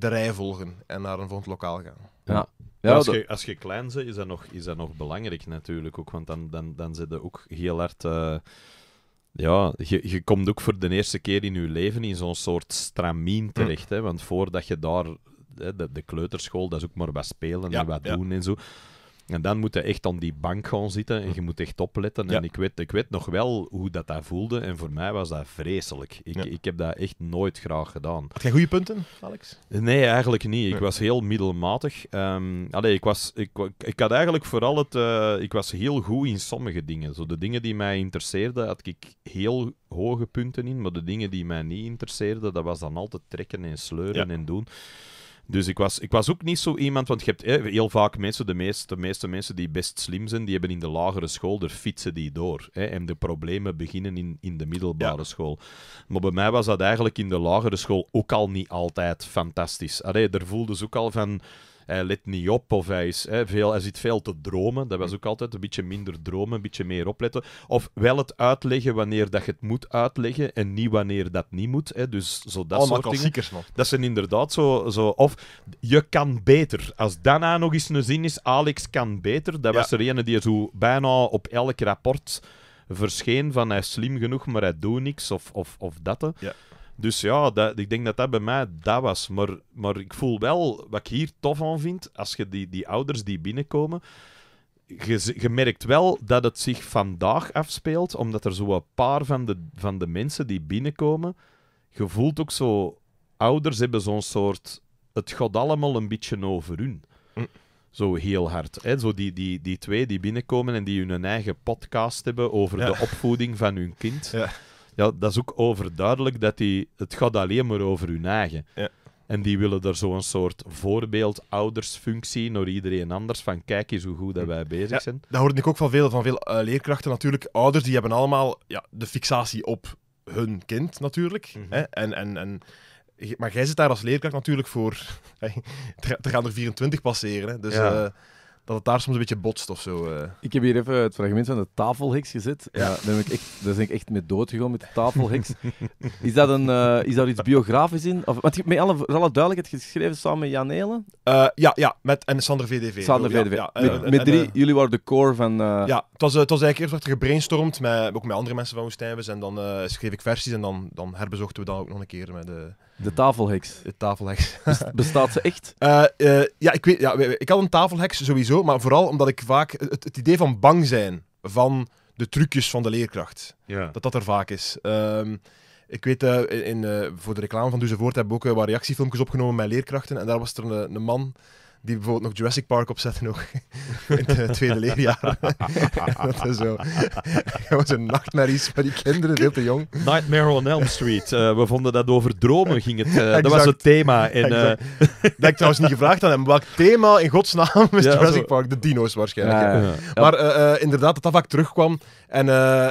de rij volgen en naar een volgend lokaal gaan. Ja. als, je, als je klein bent, is dat nog, is dat nog belangrijk natuurlijk ook. Want dan, dan, dan zit je ook heel hard... Eh, ja, je, je komt ook voor de eerste keer in je leven in zo'n soort stramien mm. terecht. Hè? Want voordat je daar... De, de kleuterschool, dat is ook maar wat spelen en wat doen en zo en dan moet je echt aan die bank gaan zitten en je moet echt opletten. En ik weet, ik weet nog wel hoe dat, dat voelde en voor mij was dat vreselijk. Ik, ik heb dat echt nooit graag gedaan. Had jij goede punten, Alex? Nee, eigenlijk niet. Ik was heel middelmatig. Um, allee, ik, was, ik, ik had eigenlijk vooral het... Eh, ik was heel goed in sommige dingen. Zo de dingen die mij interesseerden, had ik heel hoge punten in. Maar de dingen die mij niet interesseerden, dat was dan altijd trekken en sleuren en doen. Dus ik was, ik was ook niet zo iemand, want je hebt heel vaak mensen, de meeste, de meeste mensen die best slim zijn, die hebben in de lagere school, daar fietsen die door. Hè, en de problemen beginnen in, in de middelbare school. Maar bij mij was dat eigenlijk in de lagere school ook al niet altijd fantastisch. Allee, daar voelde ze ook al van hij eh, let niet op of hij, is, hè, eh, veel, hij zit veel te dromen. Dat was mm. ook altijd een beetje minder dromen, een beetje meer opletten. Of wel het uitleggen wanneer dat je het moet uitleggen en niet wanneer dat niet moet. Hè. Dus zo dat oh, dingen. Dat zijn inderdaad zo, zo... Of je kan beter. Als daarna nog eens een zin is, Alex kan beter. Dat was er ene die zo bijna op elk rapport verscheen van hij is slim genoeg, maar hij doet niks of, of, of dat. Ja. Dus ja, dat, ik denk dat dat bij mij dat was. Maar, maar ik voel wel, wat ik hier tof aan vind, als je die, die ouders die binnenkomen, je, merkt wel dat het zich vandaag afspeelt, omdat er zo een paar van de, van de mensen die binnenkomen, je voelt ook zo, ouders hebben zo'n soort, het gaat allemaal een beetje over hun. Hm. Zo heel hard. Hè? Zo die, die, die twee die binnenkomen en die hun eigen podcast hebben over de opvoeding van hun kind. Ja ja, dat is ook overduidelijk dat die, het gaat alleen maar over hun eigen. Ja. En die willen er zo'n soort voorbeeld, oudersfunctie naar iedereen anders. Van kijk eens hoe goed dat wij bezig zijn. Dat hoorde ik ook van veel, van veel eh, leerkrachten natuurlijk. Ouders die hebben allemaal ja, de fixatie op hun kind natuurlijk. Mhm. hè? En, en, en, maar jij zit daar als leerkracht natuurlijk voor. er gaan er 24 passeren. Hè? Dus ja. Eh, dat het daar soms een beetje botst of zo. Eh. Ik heb hier even het fragment van de tafelhiks gezet. Ja. daar, ben ik echt, daar ben ik echt mee doodgegaan met de tafelheks. is, dat een, eh, is dat iets biografisch in? Of, want je hebt met alle, alle duidelijkheid geschreven samen met Jan Helen? Eh, ja, ja, met, en Sander VDV. Sander VDV. Ja, met, drie, jullie waren de core van... Ja, het was, het was eigenlijk eerst wat gebrainstormd, met, ook met andere mensen van Woestijnvis. En dan schreef ik versies en dan, dan herbezochten we dan ook nog een keer met... de de tafelheks. De tafelheks. Bestaat ze echt? Eh, eh, ja, ik weet, ja, ik had een tafelheks sowieso, maar vooral omdat ik vaak het, idee van bang zijn van de trucjes van de leerkracht, ja. dat dat er vaak is. Ehm, ik weet, eh, in, voor de reclame van Voort heb ik ook wat reactiefilmpjes opgenomen met leerkrachten. En daar was er een, een man die bijvoorbeeld nog Jurassic Park opzetten nog in het tweede leerjaar. dat is zo. dat was een nachtmerries van die kinderen, veel te jong. Nightmare on Elm Street. Eh, we vonden dat over dromen ging het. Eh, dat was het thema. In, uh... Eh, dat ik trouwens niet gevraagd aan hem. Welk thema in godsnaam is Jurassic Park? De dino's waarschijnlijk. maar inderdaad, dat dat vaak terugkwam. En, uh,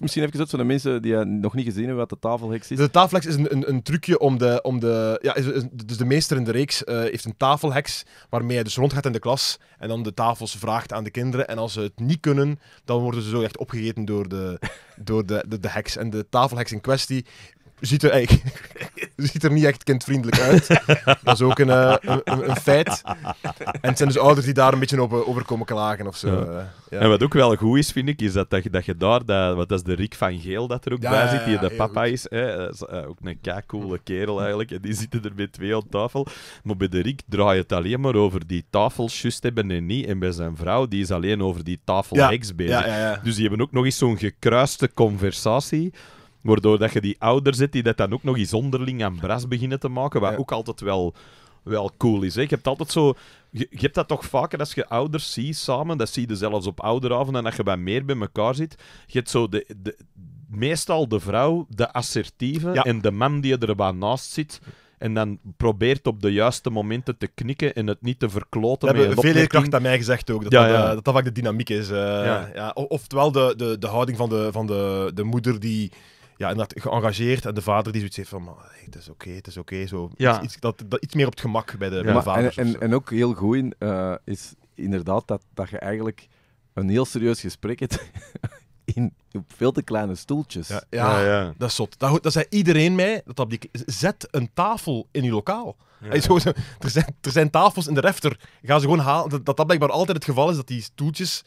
misschien even uit voor de mensen die eh, nog niet gezien hebben wat de tafelheks is. De tafelheks is een, een, een trucje om de... Om de ja, is, dus de meester in de reeks eh, heeft een tafelheks waarmee hij dus rondgaat in de klas en dan de tafels vraagt aan de kinderen. En als ze het niet kunnen, dan worden ze zo echt opgegeten door de, door de, de, de heks. En de tafelheks in kwestie ziet er, eigenlijk ziet er niet echt kindvriendelijk uit. Dat is ook eh, een, een, feit. En het zijn dus ouders die daar een beetje op, eh, over komen klagen of zo. Eh, ja. En wat ook wel goed is, vind ik, is dat, dat, je, daar, dat, wat is de Rick van Geel dat er ook bij zit, die de papa is. Hè. ook een keicoole kerel eigenlijk. En die zitten er met twee aan tafel. Maar bij de Rick draait het alleen maar over die tafel just hebben en niet. En bij zijn vrouw, die is alleen over die tafel heks bezig. Dus die hebben ook nog eens zo'n gekruiste conversatie Waardoor dat je die ouder zit die dat dan ook nog eens onderling aan bras beginnen te maken. Wat ook altijd wel, wel cool is. Hè? Je hebt altijd zo. Je, hebt dat toch vaker als je ouders ziet samen. Dat zie je zelfs op ouderavonden. En dat je bij meer bij elkaar zit. Je hebt zo de, de, meestal de vrouw, de assertieve. En de man die er wat naast zit. En dan probeert op de juiste momenten te knikken en het niet te verkloten. Dat hebben veel leerkrachten aan mij gezegd ook, dat, eh, dat, dat, vaak de dynamiek is. Uh, ja. Oftewel de, de, de houding van de, van de, de moeder die ja, en dat geëngageerd. En de vader die zoiets heeft van, man, het is oké, het is oké. zo iets, dat, dat, iets meer op het gemak bij de, vaders En, en, en, ook heel goed eh, is inderdaad dat, dat je eigenlijk een heel serieus gesprek hebt in, op veel te kleine stoeltjes. Ja, ja, dat is zot. Dat, dat zei iedereen mij. Dat op die, zet een tafel in je lokaal. zo, er, zijn, er zijn tafels in de refter. Gaan ze gewoon halen. Dat, dat blijkbaar altijd het geval is, dat die stoeltjes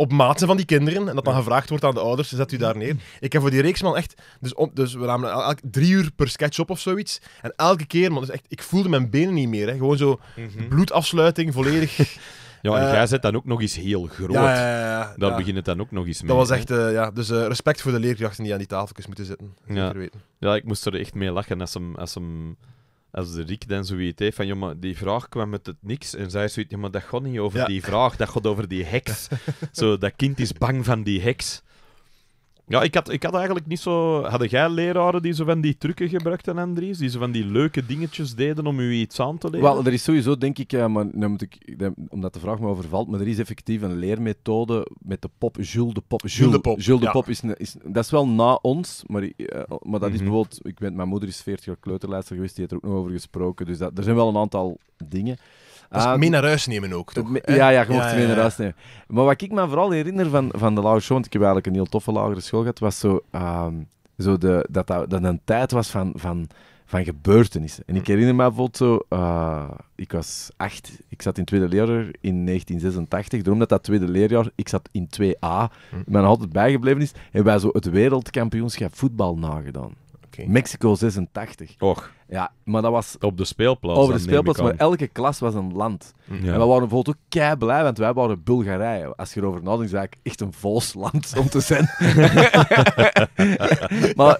op maat van die kinderen en dat dan gevraagd wordt aan de ouders, zet u daar neer. Ik heb voor die reeks, man, echt... Dus, dus we namen elk, drie uur per sketch op of zoiets. En elke keer, man, dus echt, ik voelde mijn benen niet meer. Hè. Gewoon zo mhm. bloedafsluiting, volledig... Ja, en eh, jij zet dan ook nog eens heel groot. Ja, ja, ja, Daar begint het dan ook nog eens mee. Dat was echt, eh, ja. Dus eh, respect voor de leerkrachten die aan die tafeltjes moeten zitten. Ja. ja, ik moest er echt mee lachen als hem, als hem als de dan zoiets heeft van, joh, maar die vraag kwam met het niks. En zei zoiets, ja, maar dat gaat niet over die vraag, dat gaat over die heks. Zo, dat kind is bang van die heks. Ja, ik had, ik had eigenlijk niet zo... Hadden jij leraren die zo van die trucken gebruikten, Andries? Die zo van die leuke dingetjes deden om u iets aan te leren? Wel, er is sowieso, denk ik, eh, maar nu moet ik, omdat de vraag me overvalt, maar er is effectief een leermethode met de pop, Jules de Pop. Jules, de Pop, Jules de Pop is, is... Dat is wel na ons, maar, eh, maar dat is mhm. bijvoorbeeld... Ik weet, mijn moeder is 40 jaar kleuterlijster geweest, die heeft er ook nog over gesproken. Dus dat, er zijn wel een aantal dingen. Dus ah, naar huis nemen ook, toch? ja, ja, je mocht ja, mee naar huis nemen. Maar wat ik me vooral herinner van, van de lagere school, want ik heb eigenlijk een heel toffe lagere school gehad, was zo, ehm, zo de, dat, dat een tijd was van... van van gebeurtenissen. En ik hm. herinner me bijvoorbeeld zo, eh, ik was acht, ik zat in tweede leerjaar in 1986, daarom dat dat tweede leerjaar, ik zat in 2A, maar hm. altijd bijgebleven is, hebben wij zo het wereldkampioenschap voetbal nagedaan. Mexico 86. Och. Ja, maar dat was... Op de speelplaats. Over de speelplaats, maar elke klas was een land. Mm. En we waren bijvoorbeeld ook kei blij, want wij waren Bulgarije. Als je erover nadenkt, is eigenlijk echt een vols land om te zijn. maar,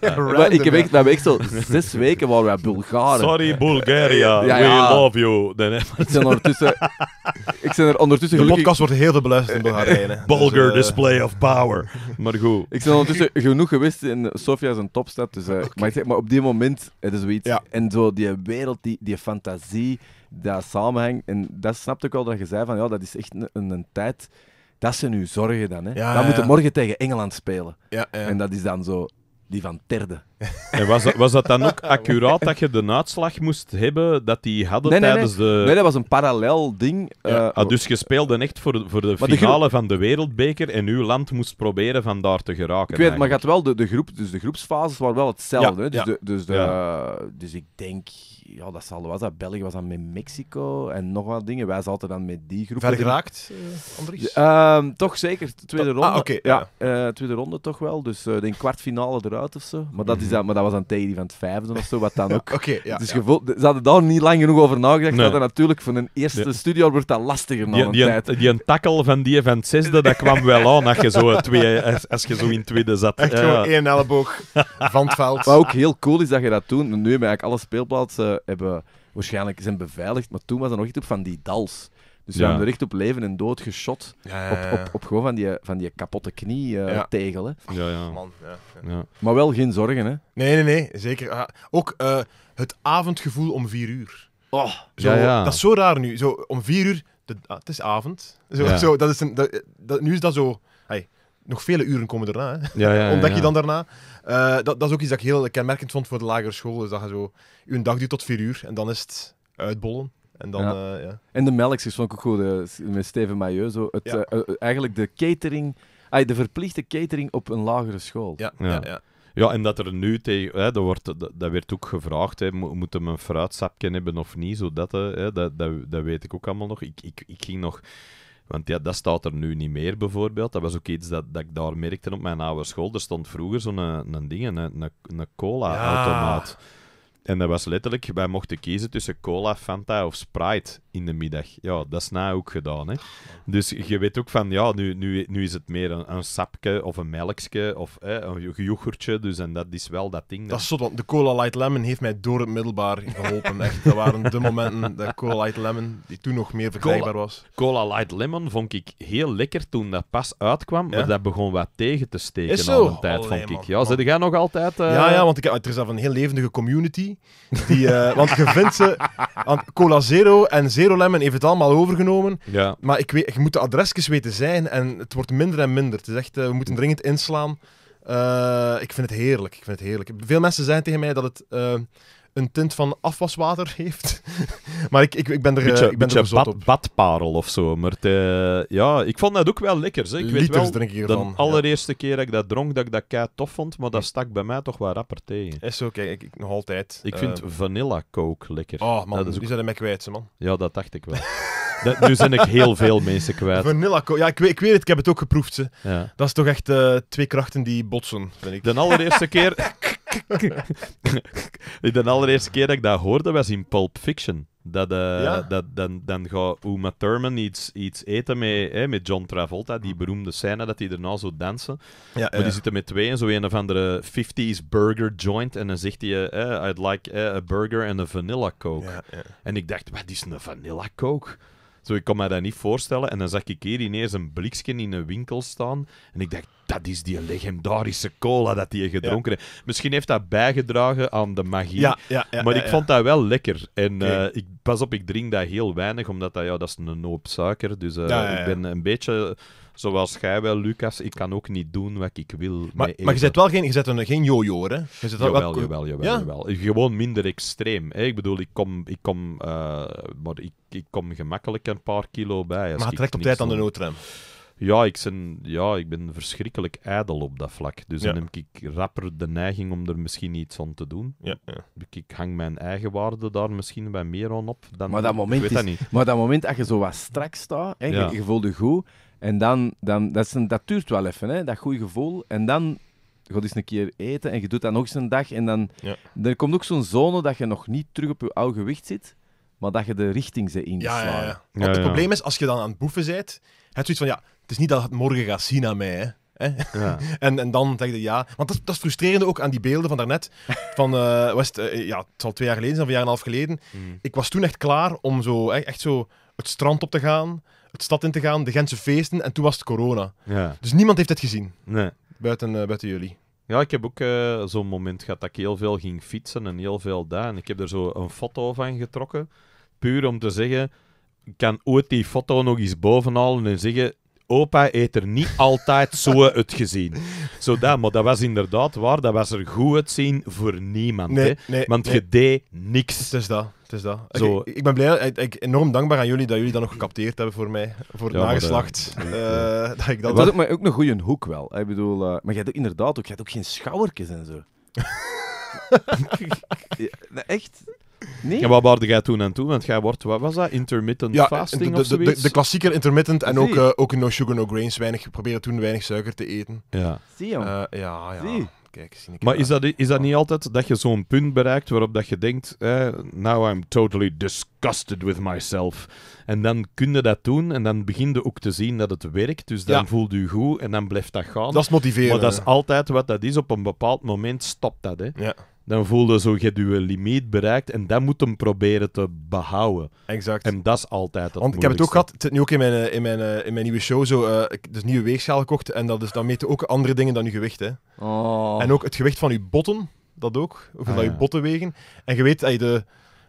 ik heb echt, we echt zo zes weken waren wij Bulgaren. Sorry, Bulgaria. we love you. ik ben ik er ondertussen De podcast wordt heel veel beluisterd in Bulgarije. Bulgar dus, eh, display of power. Maar goed. Ik ben ondertussen genoeg geweest in Sofia, is een topstad. Dus, uh, maar, zeg, maar op die moment, het is zoiets... En zo die wereld, die, die fantasie, dat samenhang. En dat snapte ik wel dat je zei van ja, dat is echt een, een, tijd. Dat ze nu zorgen dan. Hè. Ja, dan ja, moeten morgen tegen Engeland spelen. En dat is dan zo die van Terde En was dat, was dat dan ook accuraat dat je de uitslag moest hebben dat die hadden tijdens nee. de... Nee, dat was een parallel ding. Ja. Eh, ah, dus je speelde echt voor, voor de finale van de wereldbeker en uw land moest proberen van daar te geraken. Ik weet maar gaat wel de, de, groep, dus de groepsfases waren wel hetzelfde. Ja, dus, dus, de, dus ik denk... Ja, dat zal, was dat België was dan met Mexico en nog wat dingen. Wij zaten dan met die groep. Ver geraakt, uh, toch zeker. Tweede ah, ronde. Ah, okay, ja. Eh, tweede ronde toch wel. Dus de denk kwartfinale eruit of zo. Maar dat mhm. is dat, maar dat was een tegen die van het vijfde of zo, wat dan ook. Oké, Dus ze hadden daar niet lang genoeg over nagedacht. Nee. Dat natuurlijk van een eerste studio wordt dat lastiger na die, een die, tijd. Die, takkel van die van zesde, dat kwam wel aan als je zo, twee, als, je zo in tweede zat. Echt ja. gewoon één elleboog van het veld. Wat ook heel cool is dat je dat toen, nu met eigenlijk alle speelplaatsen hebben waarschijnlijk zijn beveiligd, maar toen was er nog iets op van die dals. Dus ja. hebben echt op leven en dood geschot. op, op, op gewoon van die, van die kapotte knie uh, eh, tegelen. Ja, ja. Man, ja, Maar wel geen zorgen, hè? Nee, nee, nee. Zeker. Ah, ook eh, het avondgevoel om vier uur. Oh, Dat is zo raar nu. Zo, om vier uur, ah, het is avond. Zo, zo, dat is een, dat, nu is dat zo... Hey, nog vele uren komen erna. Hè. je dan daarna. Eh, dat, dat, is ook iets dat ik heel kenmerkend vond voor de lagere school. dus dat je zo, je dag duurt tot vier uur en dan is het uitbollen. En, dan, ja. Eh, en de melkjes vond ik ook goed, eh, met Steven Mailleu. Het, eh, eigenlijk de catering, de verplichte catering op een lagere school. Ja, ja. ja, ja. en dat er nu tegen, hè, dat, wordt, dat, werd ook gevraagd, hè, moeten we een fruitsapje hebben of niet, zodat, hè, dat, dat, dat weet ik ook allemaal nog. Ik, ik, ik ging nog... Want ja, dat staat er nu niet meer, bijvoorbeeld. Dat was ook iets dat, dat ik daar merkte op mijn oude school. Er stond vroeger zo'n een, een ding, een, een, een cola-automaat. Ja. En dat was letterlijk, wij mochten kiezen tussen cola, Fanta of Sprite in de middag. Ja, dat is na ook gedaan. Hè? Dus je weet ook van, ja, nu, nu, nu is het meer een, sapje of een melkje of hè, een yoghurtje. Dus en dat is wel dat ding. Dat, dat de Cola Light Lemon heeft mij door het middelbaar geholpen. Echt, dat waren de momenten dat Cola Light Lemon, die toen nog meer verkrijgbaar was. Cola, Light Lemon vond ik heel lekker toen dat pas uitkwam, ja? maar dat begon wat tegen te steken al een tijd, Allee, vond ik. ja, man. Ze nog altijd... Eh, ja, ja, want ik, er is al een heel levendige community die, eh, want je vindt ze... Cola Zero en Zero Lemon heeft het allemaal overgenomen. Ja. Maar ik weet, je moet de adresjes weten zijn en het wordt minder en minder. Het is echt, eh, we moeten dringend inslaan. Eh, ik vind het heerlijk. Ik vind het heerlijk. Veel mensen zijn tegen mij dat het een tint van afwaswater heeft. maar ik, ik, ik ben er eh, ik ben beetje er bad, badparel of zo. Maar eh, ja, ik vond dat ook wel lekker. Ik Liters weet wel, drink De allereerste keer dat ik dat dronk, dat ik dat kei tof vond. Maar dat stak bij mij toch wel rapper tegen. Is zo, kijk, ik, nog altijd. Ik vind ehm, vanilla coke lekker. Oh man, dat ook... die zijn er mij kwijt, man. Ja, dat dacht ik wel. Dat, nu zijn ik heel veel mensen kwijt. Vanilla Ja, ik weet, ik weet het, ik heb het ook geproefd. Ze. Ja. Dat is toch echt eh, twee krachten die botsen, vind ik. De allereerste keer... de allereerste keer dat ik dat hoorde was in Pulp Fiction. Dat, eh, dat, dan, dan gaat Uma Thurman iets, iets eten met, hè, met John Travolta, die hm. beroemde scène dat die daarna zo dansen. maar die zitten met twee in zo een of andere 50s burger joint. En dan zegt hij: eh, eh I'd like eh, a burger and a vanilla coke. En ik dacht, wat is een vanilla coke? Zo, ik kon mij dat niet voorstellen. En dan zag ik hier ineens een bliksken in een winkel staan. En ik dacht, dat is die legendarische cola dat die gedronken ja. heeft. Misschien heeft dat bijgedragen aan de magie. maar ik vond dat wel lekker. En eh, ik, pas op, ik drink dat heel weinig, omdat dat, ja, dat is een hoop suiker. Dus eh, ik ben een beetje zoals jij wel, Lucas, ik kan ook niet doen wat ik wil. Maar, maar je zet wel geen, je zet een, geen jojo, hè? Je zet jawel, wel... jawel, Gewoon minder extreem. Hè? Ik bedoel, ik kom, ik kom, eh, maar ik, ik kom gemakkelijk een paar kilo bij. Als maar direct op tijd aan de noodrem. Ja ik, ben, ja, ik ben verschrikkelijk ijdel op dat vlak. Dus dan heb ik rapper de neiging om er misschien iets aan te doen. Ja, ja. Ik hang mijn eigen waarde daar misschien bij meer aan op. Dan, maar dat moment, is, dat Maar dat moment dat je zo wat strak staat, hè, je, je voelt je goed, en dan, dan dat, is een, dat duurt wel even, hè, dat goede gevoel. En dan gaat eens een keer eten en je doet dat nog eens een dag. En dan ja. er komt ook zo'n zone dat je nog niet terug op je oude gewicht zit, maar dat je de richting ze in Ja, ja, ja. Want het probleem is, als je dan aan het boeven bent, heb van, ja, het is niet dat het morgen gaat zien aan mij, hè. Ja. en, en dan zeg je ja. Want dat is, dat is frustrerende ook aan die beelden van daarnet. Van, uh, was het, eh, ja, het zal twee jaar geleden zijn, of een jaar en een half geleden. Mm. Ik was toen echt klaar om zo, echt zo het strand op te gaan het stad in te gaan, de Gentse feesten. En toen was het corona. Ja. Dus niemand heeft het gezien. Nee. Buiten, eh, buiten jullie. Ja, ik heb ook eh, zo'n moment gehad dat ik heel veel ging fietsen en heel veel daar. En ik heb er zo een foto van getrokken. Puur om te zeggen, ik kan ooit die foto nog eens bovenhalen en zeggen, opa eet er niet altijd zo uitgezien. gezien. dat, maar dat was inderdaad waar. Dat was er goed zien voor niemand. hè? Want je deed niks. Het is dat. Het is dat. Ik, ik ben blij, ik, enorm dankbaar aan jullie dat jullie dat nog gecapteerd hebben voor mij. Voor het nageslacht. Eh, eh, dat, ik dat was ook, maar ook een goede hoek wel. Ik bedoel, eh, maar jij hebt inderdaad ook, jij hebt ook geen schouwerkjes en zo. echt? Nee? En wat waarde jij toen aan toe? Want jij wordt, wat was dat? Intermittent ja, fasting de, of zoiets? De, de, klassieker intermittent en ook, eh, ook no sugar, no grains. Weinig, proberen toen weinig suiker te eten. Ja. Zie je? Uh, ja, ja. Zie. Kijk, zie ik maar is dat, is dat niet altijd dat je zo'n punt bereikt waarop dat je denkt, eh, now I'm totally disgusted with myself. En dan kun je dat doen en dan begin je ook te zien dat het werkt. Dus dan ja. voelt je goed en dan blijft dat gaan. Dat is motiverend. Maar dat is altijd wat dat is. Op een bepaald moment stopt dat. Hè. Ja dan voelde zo, je je limiet bereikt en dat moet hem proberen te behouden. Exact. En dat is altijd het Want ik heb het ook gehad, het zit nu ook in mijn, eh, in mijn, eh, in mijn nieuwe show, zo, eh, dus nieuwe weegschaal gekocht en dat is, dan meten ook andere dingen dan je gewicht. Hè. Oh. En ook het gewicht van je botten, dat ook, hoeveel ah, ja. je botten wegen. En je weet, hey, de,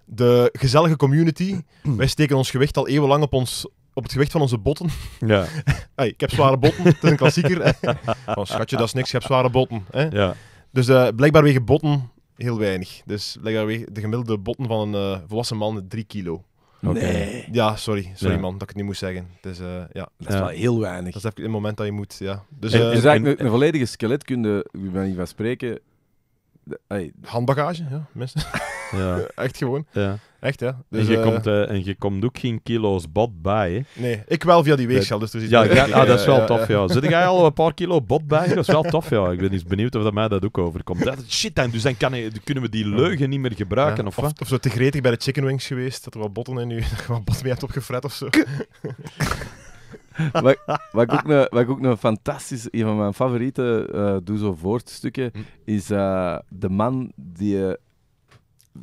de gezellige community, wij steken ons gewicht al eeuwenlang op ons, op het gewicht van onze botten. Ja. hey, ik heb zware botten, het is een klassieker. Van, oh, schatje, dat is niks, je hebt zware botten. Hè? Ja. Dus blijkbaar wegen botten heel weinig. Dus leg daar weg, de gemiddelde botten van een eh, volwassen man 3 kilo. Nee. Ja, sorry, sorry man, dat ik het niet moest zeggen. Dus, eh, ja. Dat is wel heel weinig. Dat is even het moment dat je moet, ja. Dus, en, eigenlijk eh, een, volledige skelet kun je, ben niet van spreken, Hey. Handbagage, ja, mensen. Ja. Echt gewoon. Ja. Echt, ja. Dus, en, je eh, komt, eh, en je komt ook geen kilo's bot bij. Hè? Nee, ik wel via die weegschaal. Dus ah, ja, ja, dat is wel tof, ja. zitten jij al een paar kilo bot bij? Dat is wel tof, ja. Ik ben eens benieuwd of dat mij dat ook overkomt. Dat, shit, dan, dus dan, kan, kunnen we die leugen niet meer gebruiken, of, of wat? Of zo te gretig bij de chicken wings geweest, dat er wat botten in nu wat bot mee hebt opgefret of zo. wat, ik ook een, wat ik fantastisch, een van mijn favoriete uh, Doe hm. is eh, de man die uh, eh,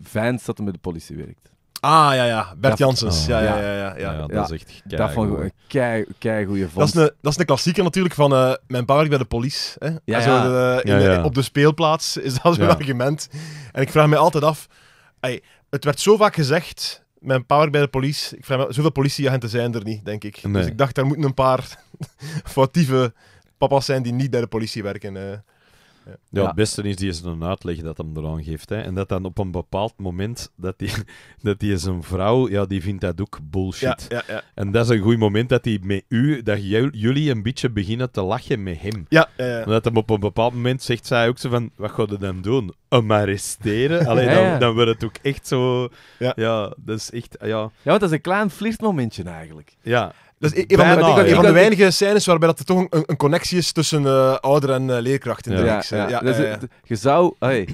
fijn dat hij met de politie werkt. Ah, ja, ja. Bert Janssens. Oh, ja, ja, ja, ja, Dat is echt Dat vond ik een kei, goede vond. Dat is een klassieker natuurlijk van Mijn pa bij de police. Hè? Ja, op de speelplaats is dat zo'n argument. En ik vraag me altijd af... het werd zo vaak gezegd mijn power bij de politie, Ik vraag me, zoveel politieagenten zijn er niet, denk ik. Dus ik dacht, er moeten een paar foutieve papa's zijn die niet bij de politie werken. Eh. Ja, het beste is, die is een uitleg dat hem eraan geeft. Hè. En dat dan op een bepaald moment, dat die, dat die zijn vrouw, ja, die vindt dat ook bullshit. Ja, ja, En dat is een goed moment dat hij met u, dat jullie een beetje beginnen te lachen met hem. Ja, ja, Omdat hem op een bepaald moment zegt zij ook zo van, wat gaan we dan doen? Hem arresteren? Alleen dan, dan wordt het ook echt zo... Ja, dat is echt... Ja. ja, dat is een klein flirtmomentje eigenlijk. Ja een van, de, de weinige scènes waarbij dat er toch een, een connectie is tussen eh, ouder en eh, leerkracht in de Ja, dus Je zou... Hey.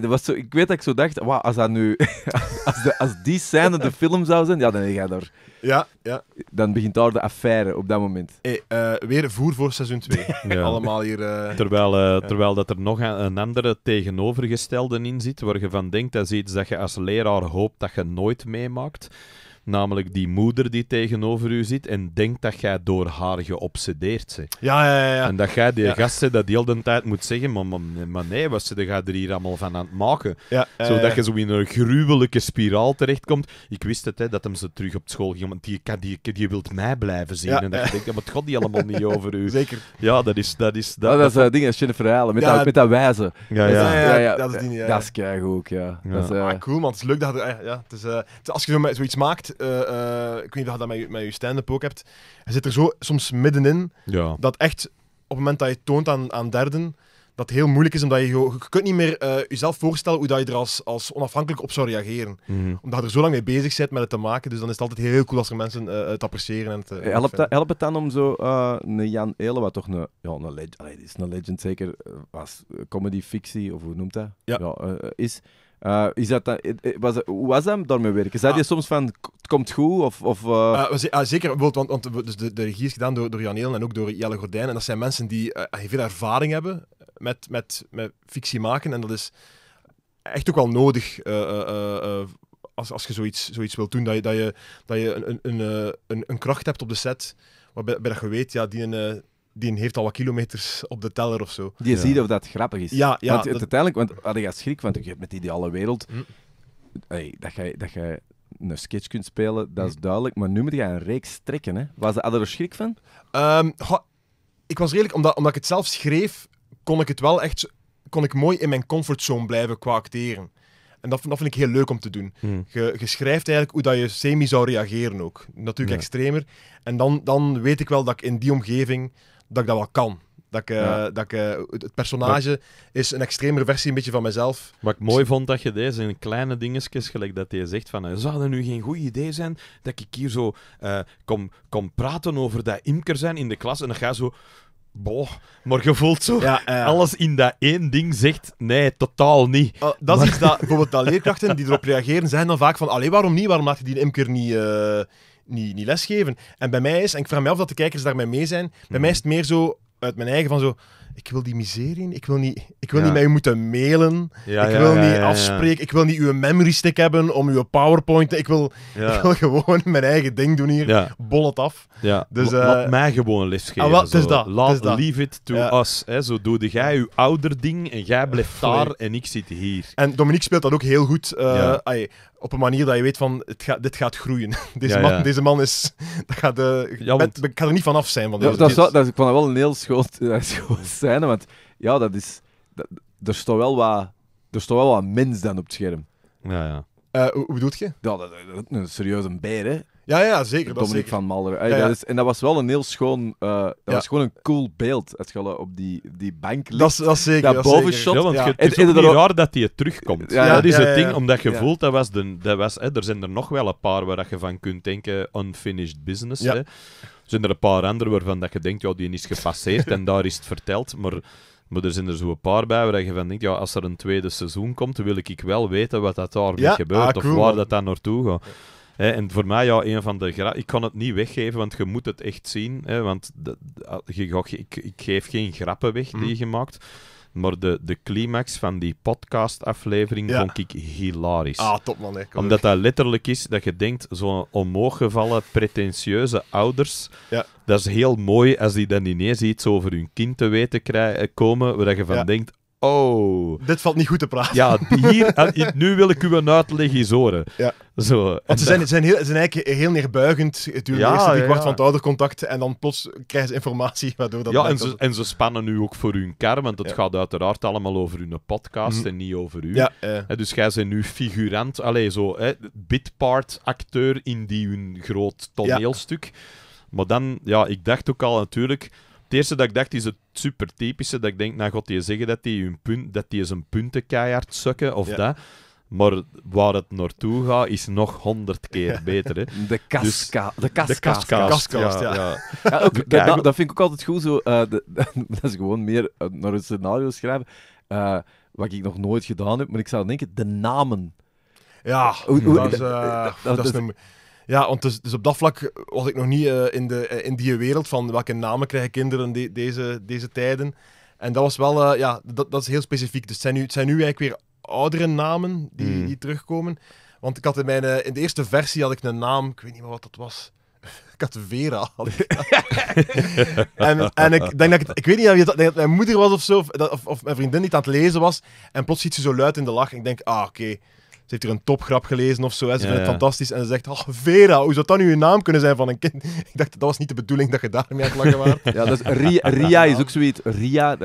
dat was zo, ik weet dat ik zo dacht, als, dat nu, als, de, als die scène de film zou zijn, ja, dan ga daar. Ja, ja. Dan begint daar de affaire op dat moment. Hey, eh, weer voer voor seizoen 2. Allemaal hier. Terwijl, terwijl dat er nog een, een, andere tegenovergestelde in zit, waar je van denkt, dat is iets dat je als leraar hoopt dat je nooit meemaakt. Namelijk die moeder die tegenover u zit en denkt dat jij door haar geobsedeerd bent. Ja, ja, ja. En dat jij die gasten dat die al de tijd moet zeggen, maar, maar, nee, wat ze gaat er hier allemaal van aan het maken. Ja, Zodat je zo in een gruwelijke spiraal terechtkomt. Ik wist het, hè, dat hem ze terug op school ging, want die, die, wilt mij blijven zien. en dat je denkt, maar het gaat die allemaal niet over u. Zeker. Ja, dat is... Dat is, dat, dat is eh, dat... met, dat, met dat wijze. Ja, ja. Dat is die, ja. Dat is ook, ja. Eh, ah, cool, man. Het is leuk dat... Eh, ja, het is, als je zoiets maakt, eh, eh, ik weet niet of je dat met je, met stand-up ook hebt, hij zit er zo soms middenin, ja. dat echt op het moment dat je toont aan, aan derden, dat het heel moeilijk is, omdat je, je kunt niet meer eh, jezelf voorstellen hoe dat je er als, als onafhankelijk op zou reageren. Mhm. Omdat je er zo lang mee bezig bent met het te maken, dus dan is het altijd heel, cool als er mensen uh, het appreciëren. En het, helpt, helpt het dan om zo een Jan Ele, wat toch een, ja, een legend, is een legend zeker, was comedy fictie, of hoe noemt dat? Ja. ja is uh, is dat dan, eh, eh, was, hoe was dat daarmee werken? Zei ah. je soms van, het komt goed? Of, of ah, zeker, want, want dus de, de regie is gedaan door, door Jan Heel en ook door Jelle Gordijn. En dat zijn mensen die veel ervaring hebben met, met, met fictie maken. En dat is echt ook wel nodig als, als je zoiets, zoiets wilt doen. Dat je, dat je, dat je een, een, een, kracht hebt op de set waarbij, waarbij dat je weet, ja, die... Een, die heeft al wat kilometers op de teller of zo. Je ziet of dat grappig is. Ja, ja. Want dat... uiteindelijk, want had je schrik, want je hebt met die ideale wereld... Mm. dat jij Dat een sketch kunt spelen, dat is mm. duidelijk. Maar nu moet je een reeks trekken. Hè? Was, had er schrik van? Ehm, ik was redelijk, omdat, omdat ik het zelf schreef, kon ik het wel echt kon ik mooi in mijn comfortzone blijven qua acteren. En dat, dat vind ik heel leuk om te doen. Mm. Je, schrijft eigenlijk hoe dat je semi zou reageren ook. Natuurlijk extremer. En dan, dan weet ik wel dat ik in die omgeving dat ik dat wel kan. Dat ik, eh, dat ik, eh, het personage is een extremere versie een beetje van mezelf. Wat ik mooi vond dat je deze kleine dingetjes, gelijk dat je zegt van, eh, zou dat nu geen goed idee zijn dat ik hier zo kom, kom praten over dat imker zijn in de klas en dan ga je zo... Boh, maar je voelt zo, ja, alles in dat één ding zegt, nee, totaal niet. Oh, dat maar... is dat, bijvoorbeeld dat leerkrachten die erop reageren, zijn dan vaak van, allee, waarom niet, waarom laat je die imker niet niet, niet lesgeven. En bij mij is, en ik vraag me af dat de kijkers daarmee mee zijn, bij hmm. mij is het meer zo uit mijn eigen van zo ik wil die miserie, ik wil niet, ik wil niet met u moeten mailen, ik wil niet afspreken, ik wil niet uw memory stick hebben om uw powerpoint, ik wil, ik wil gewoon mijn eigen ding doen hier, bollet het af. Dus, laat eh, mij gewoon lesgeven. Ah, is dat, laat, leave it to us. Hè, zo doe jij uw ouder ding en jij blijft daar en ik zit hier. En Dominique speelt dat ook heel goed. Eh, ay, op een manier dat je weet van, het gaat, dit gaat groeien. Deze, Man, deze man is... Dat gaat, de, eh, ja, ik kan er niet van af zijn. Van deze, dat, is, dat, dat, ik vond wel een heel schoot, scène, want ja, dat is... Dat, er staat wel wat... Er staat wel wat mens dan op het scherm. Ja, ja. Uh, hoe, doet je? Ja, dat, is dat, een serieuze beer, hè? Ja, ja, zeker. Dominic zeker. van Malder. en dat was wel een heel schoon... Eh, dat was gewoon een cool beeld. Het je op die, die bank ligt. Dat is, dat zeker. Dat bovenshot. Ja, want het is en, niet raar dat hij terugkomt. Ja, dat is het ding, omdat je voelt... Dat was de, dat was, er zijn er nog wel een paar waar je van kunt denken... Unfinished business. Hè. zijn er een paar andere waarvan dat je denkt... Ja, die is gepasseerd en daar is het verteld. Maar... Maar er zijn er zo een paar bij waar je van denkt, ja, als er een tweede seizoen komt, wil ik wel weten wat dat daar ja, gebeurt ah, of waar dat dan naartoe gaat en voor mij, ja, een van de... Ik kan het niet weggeven, want je moet het echt zien. Hè, want de, ah, ik, ik, geef geen grappen weg die mhm. je maakt. Maar de, de climax van die podcast-aflevering vond ik hilarisch. Ah, top man. Omdat dat letterlijk is dat je denkt, zo'n omhooggevallen, pretentieuze ouders. Ja. Dat is heel mooi als die dan ineens iets over hun kind te weten eh, komen, waar je van denkt, oh... Dit valt niet goed te praten. Ja, eh, hier, nu wil ik u een uitleg eens Ja. Zo, Want ze zijn, eh, zijn heel, zijn eigenlijk heel neerbuigend. Het eerst die ja, kwart van het oudercontact en dan plots krijgen ze informatie waardoor dat... Ja, en ze, en spannen nu ook voor hun kar, want het gaat uiteraard allemaal over hun podcast mhm. en niet over u. Ja, dus jij bent nu figurant, allez, zo, hè, bitpart acteur in die hun groot toneelstuk. Maar dan, ja, ik dacht ook al natuurlijk het eerste dat ik dacht is het super typische. Dat ik denk, nou god, die zeggen dat die, hun punt, dat die zijn punten keihard sukken of dat. Maar waar het naartoe gaat, is nog honderd keer beter. Hè. De kaska. Dus de kaska. De kaska. ja. ja. dat, vind ik ook altijd goed zo. Eh, dat is gewoon meer eh, naar een scenario schrijven. Eh, wat ik nog nooit gedaan heb. Maar ik zou denken, de namen. Ja, dat, is, dat, is... Een, ja, want dus, dus, op dat vlak was ik nog niet eh, in, de, eh, in die wereld van welke namen krijgen kinderen de, deze, deze tijden. En dat was wel, eh, ja, dat, dat is heel specifiek. Dus het zijn nu, het zijn nu eigenlijk weer oudere namen die, hmm. die terugkomen. Want ik had in mijn, in de eerste versie had ik een naam, ik weet niet meer wat dat was. Ik had Vera. Had ik. en, en ik denk dat ik, ik weet niet dat mijn moeder was of zo, of, of, mijn vriendin niet aan het lezen was. En plots ziet ze zo luid in de lach. En ik denk, ah, oké heeft er een topgrap gelezen of zo. Hè. Ze vindt het fantastisch. En ze zegt, oh Vera, hoe zou dat nu je naam kunnen zijn van een kind? Ik dacht, dat was niet de bedoeling dat je daarmee aan het lachen was. ja, dus Ria, is ook zoiets. Ria,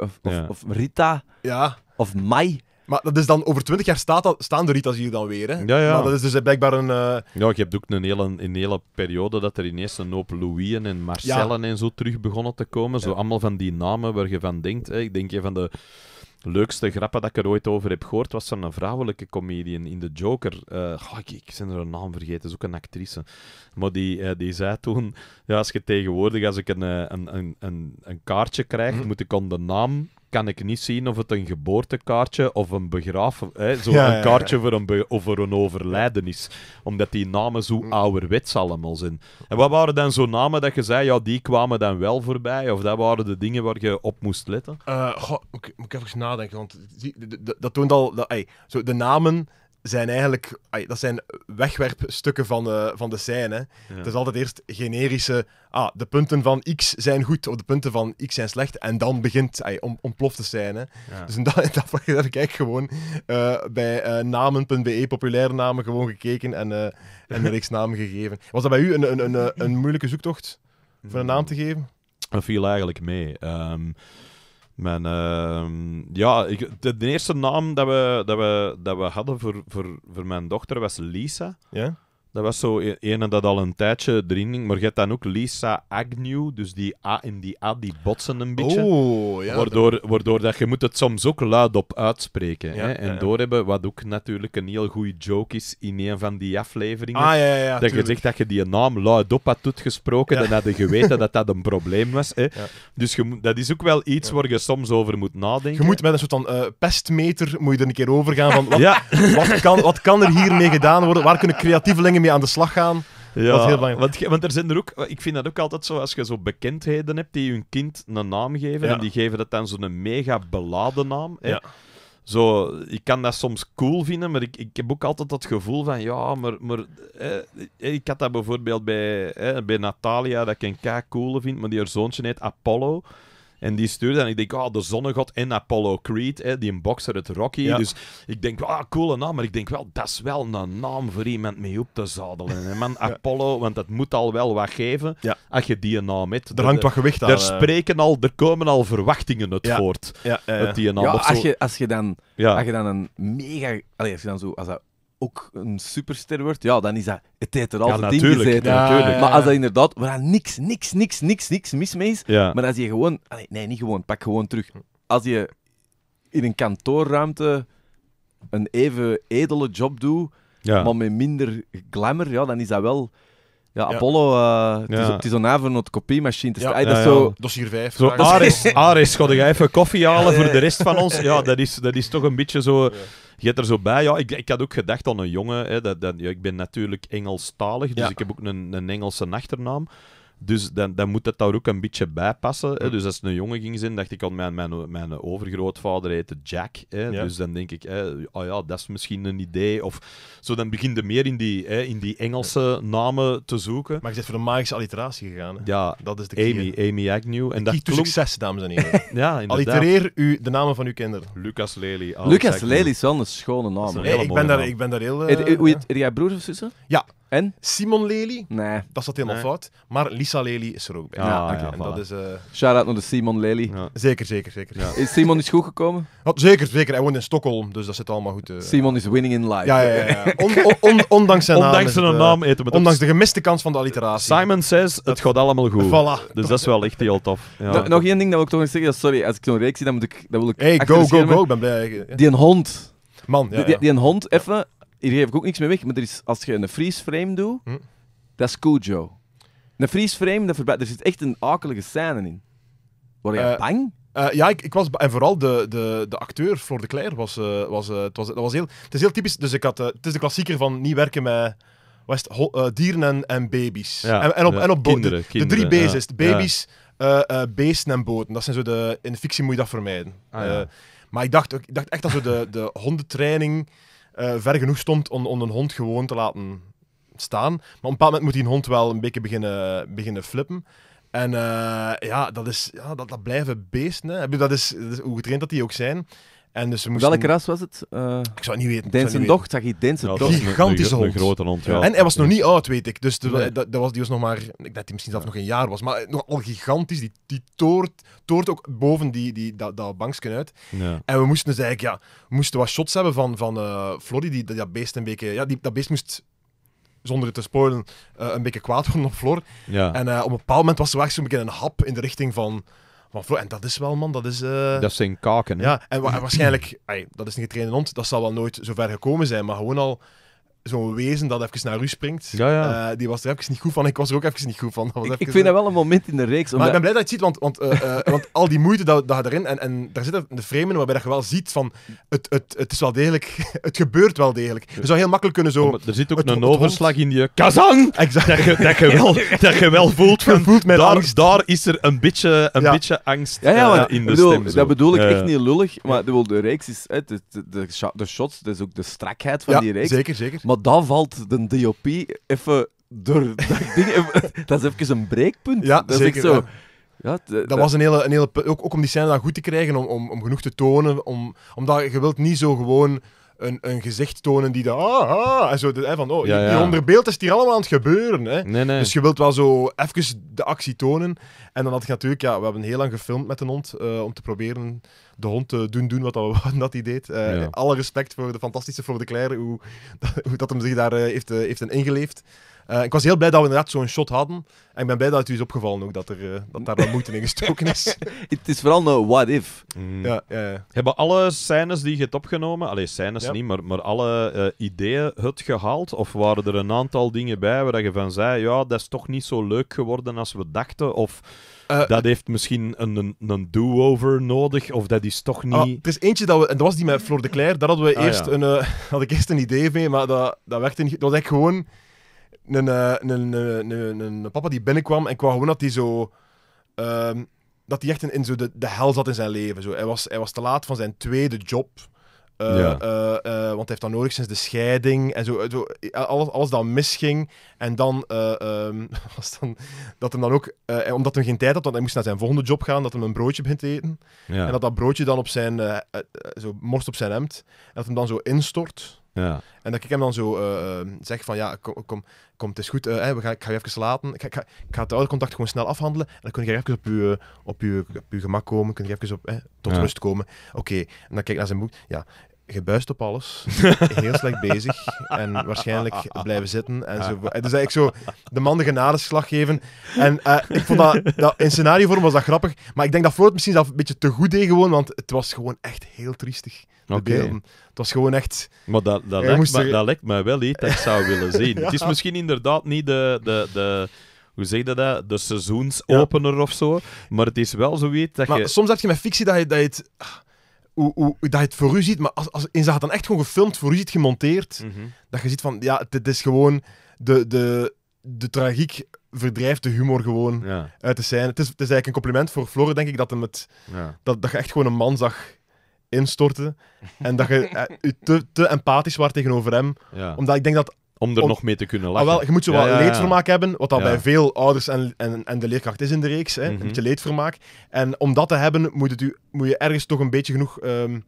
of, of, Rita. Ja. Of Mai. Maar dat is dan, over twintig jaar staat staan de Rita's hier dan weer. Hè? Ja, ja. Maar dat is dus blijkbaar een... Uh... Ja, je hebt ook een hele, een hele periode dat er ineens een hoop Louis'en en Marcellen en zo terug begonnen te komen. Zo allemaal van die namen waar je van denkt. Hè. Ik denk je van de leukste grappen dat ik er ooit over heb gehoord was van een vrouwelijke comedian in The Joker. Uh, ik, ik ben er een naam vergeten, is ook een actrice. Maar die, eh, die zei toen: ja, Als je tegenwoordig, als ik een, eh, een, een, een, kaartje krijg, mhm. moet ik om de naam kan ik niet zien of het een geboortekaartje of een begraaf... Hè, zo een kaartje Voor, een overlijden is. Omdat die namen zo mm. ouderwets allemaal zijn. En wat waren dan zo'n namen dat je zei, ja, die kwamen dan wel voorbij? Of dat waren de dingen waar je op moest letten? Eh, goh, moet, ik, moet even nadenken, want dat toont al... Dat, zo, de namen zijn eigenlijk, dat zijn wegwerpstukken van, eh, van de scène. Het is altijd eerst generische, ah, de punten van X zijn goed of de punten van X zijn slecht. En dan begint hij om, ontploft de scène. Dus in dat, in dat, heb ik gewoon eh, bij eh, namen.be, populaire namen, gewoon gekeken en, en een reeks namen gegeven. Was dat bij u een, een, een, een moeilijke zoektocht voor een naam te geven? Dat viel eigenlijk mee. Ehm, men, uh, ja, ik, de, de, eerste naam dat we, dat we, dat we hadden voor, voor, voor mijn dochter was Lisa. Ja? Dat was zo e-, ene dat al een tijdje erin ging. Maar je hebt dan ook Lisa Agnew. Dus die A en die A die botsen een beetje. Oh, ja, waardoor, waardoor dat je moet het soms ook luidop uitspreken. Ja, hè? En ja, doorhebben, wat ook natuurlijk een heel goede joke is in een van die afleveringen. Ah, dat je zegt dat je die naam luidop had toegesproken. en had je geweten dat dat een probleem was. Hè? Dus je, dat is ook wel iets waar je soms over moet nadenken. Je moet met een soort van eh, pestmeter moet je er een keer over gaan. Van wat, wat, kan, wat kan er hiermee gedaan worden? Waar kunnen creatievelingen mee aan de slag gaan. Ja, wat heel Want, want, er zijn er ook, ik vind dat ook altijd zo, als je zo bekendheden hebt die hun kind een naam geven, en die geven dat dan zo'n mega beladen naam. Ja. Zo, ik kan dat soms cool vinden, maar ik, ik heb ook altijd dat gevoel van, ja, maar, maar ik had dat bijvoorbeeld bij, eh, bij Natalia, dat ik een kei cool vind, maar die haar zoontje heet Apollo. En die stuurde en ik denk, ah, de zonnegod in Apollo Creed, hè, die een het Rocky. Dus ik denk, ah, coole naam. Maar ik denk wel, dat is wel een naam voor iemand mee op te zadelen. Hè, man, Apollo, want dat moet al wel wat geven als je die naam hebt. Er hangt wat gewicht aan. Er, eh. spreken al, er komen al verwachtingen het voort. Ja, die naam, als, je, als je dan, als je dan een mega... Allez, als je dan zo... Als ook een superster wordt, ja, dan is dat het heeft er altijd ja, gezeten. Natuurlijk. Maar als dat inderdaad, waar niks, niks, niks, niks, niks mis mee is, maar als je gewoon, nee, niet gewoon, pak gewoon terug. Als je in een kantoorruimte een even edele job doet, maar met minder glamour, ja, dan is dat wel ja, Apollo, eh, het, is, het is een kopiemachine. dus dat is zo... Dossier 5. Zo, Aris, Aris, ga even koffie halen voor de rest van ons? Ja, dat is, dat is toch een beetje zo... Je hebt er zo bij, ja, ik, ik had ook gedacht aan een jongen. Hè, dat, dat, ja, ik ben natuurlijk Engelstalig, dus ik heb ook een, een Engelse achternaam. Dus dan, dan moet dat daar ook een beetje bij passen. Hè? Dus als een jongen ging zijn, dacht ik al mijn, mijn, mijn overgrootvader heette Jack. Hè? Dus dan denk ik, hè, oh ja, dat is misschien een idee. Of zo, dan begin je meer in die, in die Engelse namen te zoeken. Maar je zit voor een magische alliteratie gegaan. Hè? Ja, dat is de key, Amy, Amy Agnew. En dat klonk... succes, dames en heren. ja, Allitereer u de namen van uw kinderen. Lucas Lely. Lucas Lely is wel een schone naam. ik, ben daar, ik ben daar heel... Uh, hoe, eh, heb jij broers of zussen? Ja, en? Simon Lely. Nee. Dat zat helemaal fout. Maar Lisa Lely is er ook bij. Ah, ja, En dat is... eh, Shout-out naar de Simon Lely. zeker, zeker, zeker. Is Simon is goed gekomen? Ja, oh, zeker, zeker. Hij woont in Stockholm, dus dat zit allemaal goed. Eh. Simon is winning in life. ja, ja, ja. ondanks zijn naam. Ondanks zijn eh, naam eten we Ondanks de gemiste kans van de alliteratie. Simon says, het gaat allemaal goed. Voilà. Dus dat is wel echt heel tof. Ja. Nog- één ding dat ik toch nog zeggen. Sorry, als ik zo'n reeks zie, dan, moet ik, dan wil ik... Hey, go, go, go. Ik ben blij. Eh, die een hond. Man, ja, Die, ja. die een hond, even hier geef ik ook niks mee weg, maar er is, als je een freeze frame doet, hm. dat is Joe. Een freeze frame, dat er zit echt een akelige scène in. Word je eh, bang? Eh, ja, ik, ik was, en vooral de, de, de acteur, Floor de Cler, was, eh, was, het was, dat was heel, het is heel typisch. Dus ik had, het is de klassieker van niet werken met dieren en, en baby's. en, en, op, en op boten. Kinderen, de, drie B's is baby's, beesten en boten. Dat zijn zo de, in de fictie moet je dat vermijden. Ah, maar ik dacht, ik dacht echt dat zo de, de hondentraining eh, ver genoeg stond om, om een hond gewoon te laten staan. Maar op een bepaald moment moet die hond wel een beetje beginnen, beginnen flippen. En eh, ja, dat, is, ja dat, dat blijven beesten. Hè. dat is hoe getraind dat die ook zijn. En dus ras was het? Uh, ik zou het niet weten. Deense docht, zag je Deense ja, docht? Gigantische grote hond, En hij was nog niet oud, weet ik. Dus dat, was, die was nog maar... Ik denk dat hij misschien zelf nog een jaar was. Maar nog al gigantisch. Die, die toort, toort ook boven die, die, dat, dat bankje uit. Ja. En we moesten dus eigenlijk... Ja, we moesten wat shots hebben van, van eh, die, dat beest een beetje... Ja, die, dat beest moest zonder het te spoilen, eh, een beetje kwaad worden op Flor. Ja. En op een bepaald moment was ze echt zo'n beetje een hap in de richting van maar en dat is wel, man, dat is... Uh... Dat zijn kaken, hè? Ja, en, waarschijnlijk, dat is een getrainde hond, dat zal wel nooit zo ver gekomen zijn, maar gewoon al zo'n wezen dat even naar u springt. Eh, die was er even niet goed van. Ik was er ook even niet goed van. Dat was ik, vind dat wel een moment in de reeks. Maar ik ben blij dat je het ziet, want, want, eh, eh, want al die moeite dat, dat erin... En, en daar zitten de framen waarbij dat je wel ziet van... Het, het, het is wel degelijk... Het gebeurt wel degelijk. Je zou heel makkelijk kunnen zo... er zit ook een overslag in je... Kazan! Dat je, dat je, wel, dat je wel voelt Voelt met daar, angst. daar is er een beetje, een beetje angst in de bedoel, stem. Dat bedoel ik echt niet lullig, maar de, reeks is... de, de, de, shots, dus ook de strakheid van die reeks. zeker, zeker. Maar daar valt de DOP even door. Dat, ding, eh, dat is even een breekpunt. Ja, dat zeker. zo, ja, dat, was een hele, een hele ook, ook om die scène dan goed te krijgen, om, om, om genoeg te tonen. Om, omdat je wilt niet zo gewoon een, een gezicht tonen die dan ah, ah en zo, van oh, ja, onder beeld is het hier allemaal aan het gebeuren. Hè? Dus je wilt wel zo even de actie tonen. En dan had ik natuurlijk, ja, we hebben heel lang gefilmd met een hond eh, om te proberen de hond te doen doen wat, dat, dat hij deed. Uh, Alle respect voor de fantastische voor de Claire, hoe, dat, hoe dat hem zich daar uh, heeft, heeft ingeleefd. Eh, ik was heel blij dat we inderdaad zo'n shot hadden. En ik ben blij dat het u is opgevallen ook, dat, er, eh, dat daar wat moeite in gestoken is. het is vooral een what if. Mm. Ja, ja, Hebben alle scènes die je hebt opgenomen, alleen scènes niet, maar, maar alle eh, ideeën het gehaald? Of waren er een aantal dingen bij waar je van zei, ja, dat is toch niet zo leuk geworden als we dachten? Of... dat heeft misschien een, een, een do-over nodig, of dat is toch ah, niet... er is eentje, dat we, en dat was die met Flor de Claire, daar hadden we ah, eerst een, had ik eerst een idee mee, maar dat, dat werkte niet. Dat was gewoon eh, een, papa die binnenkwam en kwam gewoon dat hij zo. Ehm, dat hij echt in, zo de, de hel zat in zijn leven. Zo. Hij, was, hij was te laat van zijn tweede job. Eh, eh, want hij heeft dan nodig sinds de scheiding en zo. zo alles, alles dat misging. En dan um, was dan dat hem dan ook, omdat hij geen tijd had, want hij moest naar zijn volgende job gaan, dat hij een broodje begint te eten. En dat dat broodje dan op zijn, zo morst op zijn hemd. En dat hem dan zo instort. Ja. En dat ik hem dan zo uh, zeg van ja, kom, kom, het is goed, eh, we gaan, ik ga je even laten. Ik, ga ik ga, het gewoon snel afhandelen. En dan kun je even op je, op je, op je gemak komen, kun je even op, tot rust komen. Oké, en dan kijk ik naar zijn boek. Ja, gebuist op alles, heel slecht bezig en waarschijnlijk blijven zitten. En zo. Dus eigenlijk zo de man de genadeslag geven. En eh, ik vond dat, dat in scenariovorm was dat grappig, maar ik denk dat Floyd misschien zelf een beetje te goed deed gewoon, want het was gewoon echt heel triestig. De beelden. Het was gewoon echt... Maar dat, dat, lijkt, dat lijkt mij wel iets dat ik zou willen zien. Het is misschien inderdaad niet de... de, de hoe zeg je dat? De seizoensopener of zo. Maar het is wel zoiets dat maar je... Soms heb je met fictie dat je, dat je het dat je het voor u ziet, maar als, als, in dan echt gewoon gefilmd, voor u ziet gemonteerd, mhm. dat je ziet van, ja, dit is gewoon de, de, de tragiek verdrijft de humor gewoon uit de scène. Het is, het is eigenlijk een compliment voor Flore, denk ik, dat, hem het, dat, dat je echt gewoon een man zag instorten en dat je, eh, te, te empathisch was tegenover hem. Omdat ik denk dat om er nog mee te kunnen ah, lachen. wel, je moet zo wel leedvermaak hebben, wat dat bij veel ouders en, en, en de leerkracht is in de reeks. Hè? Een mhm. beetje leedvermaak. En om dat te hebben, moet, het u, moet je ergens toch een beetje genoeg... Um,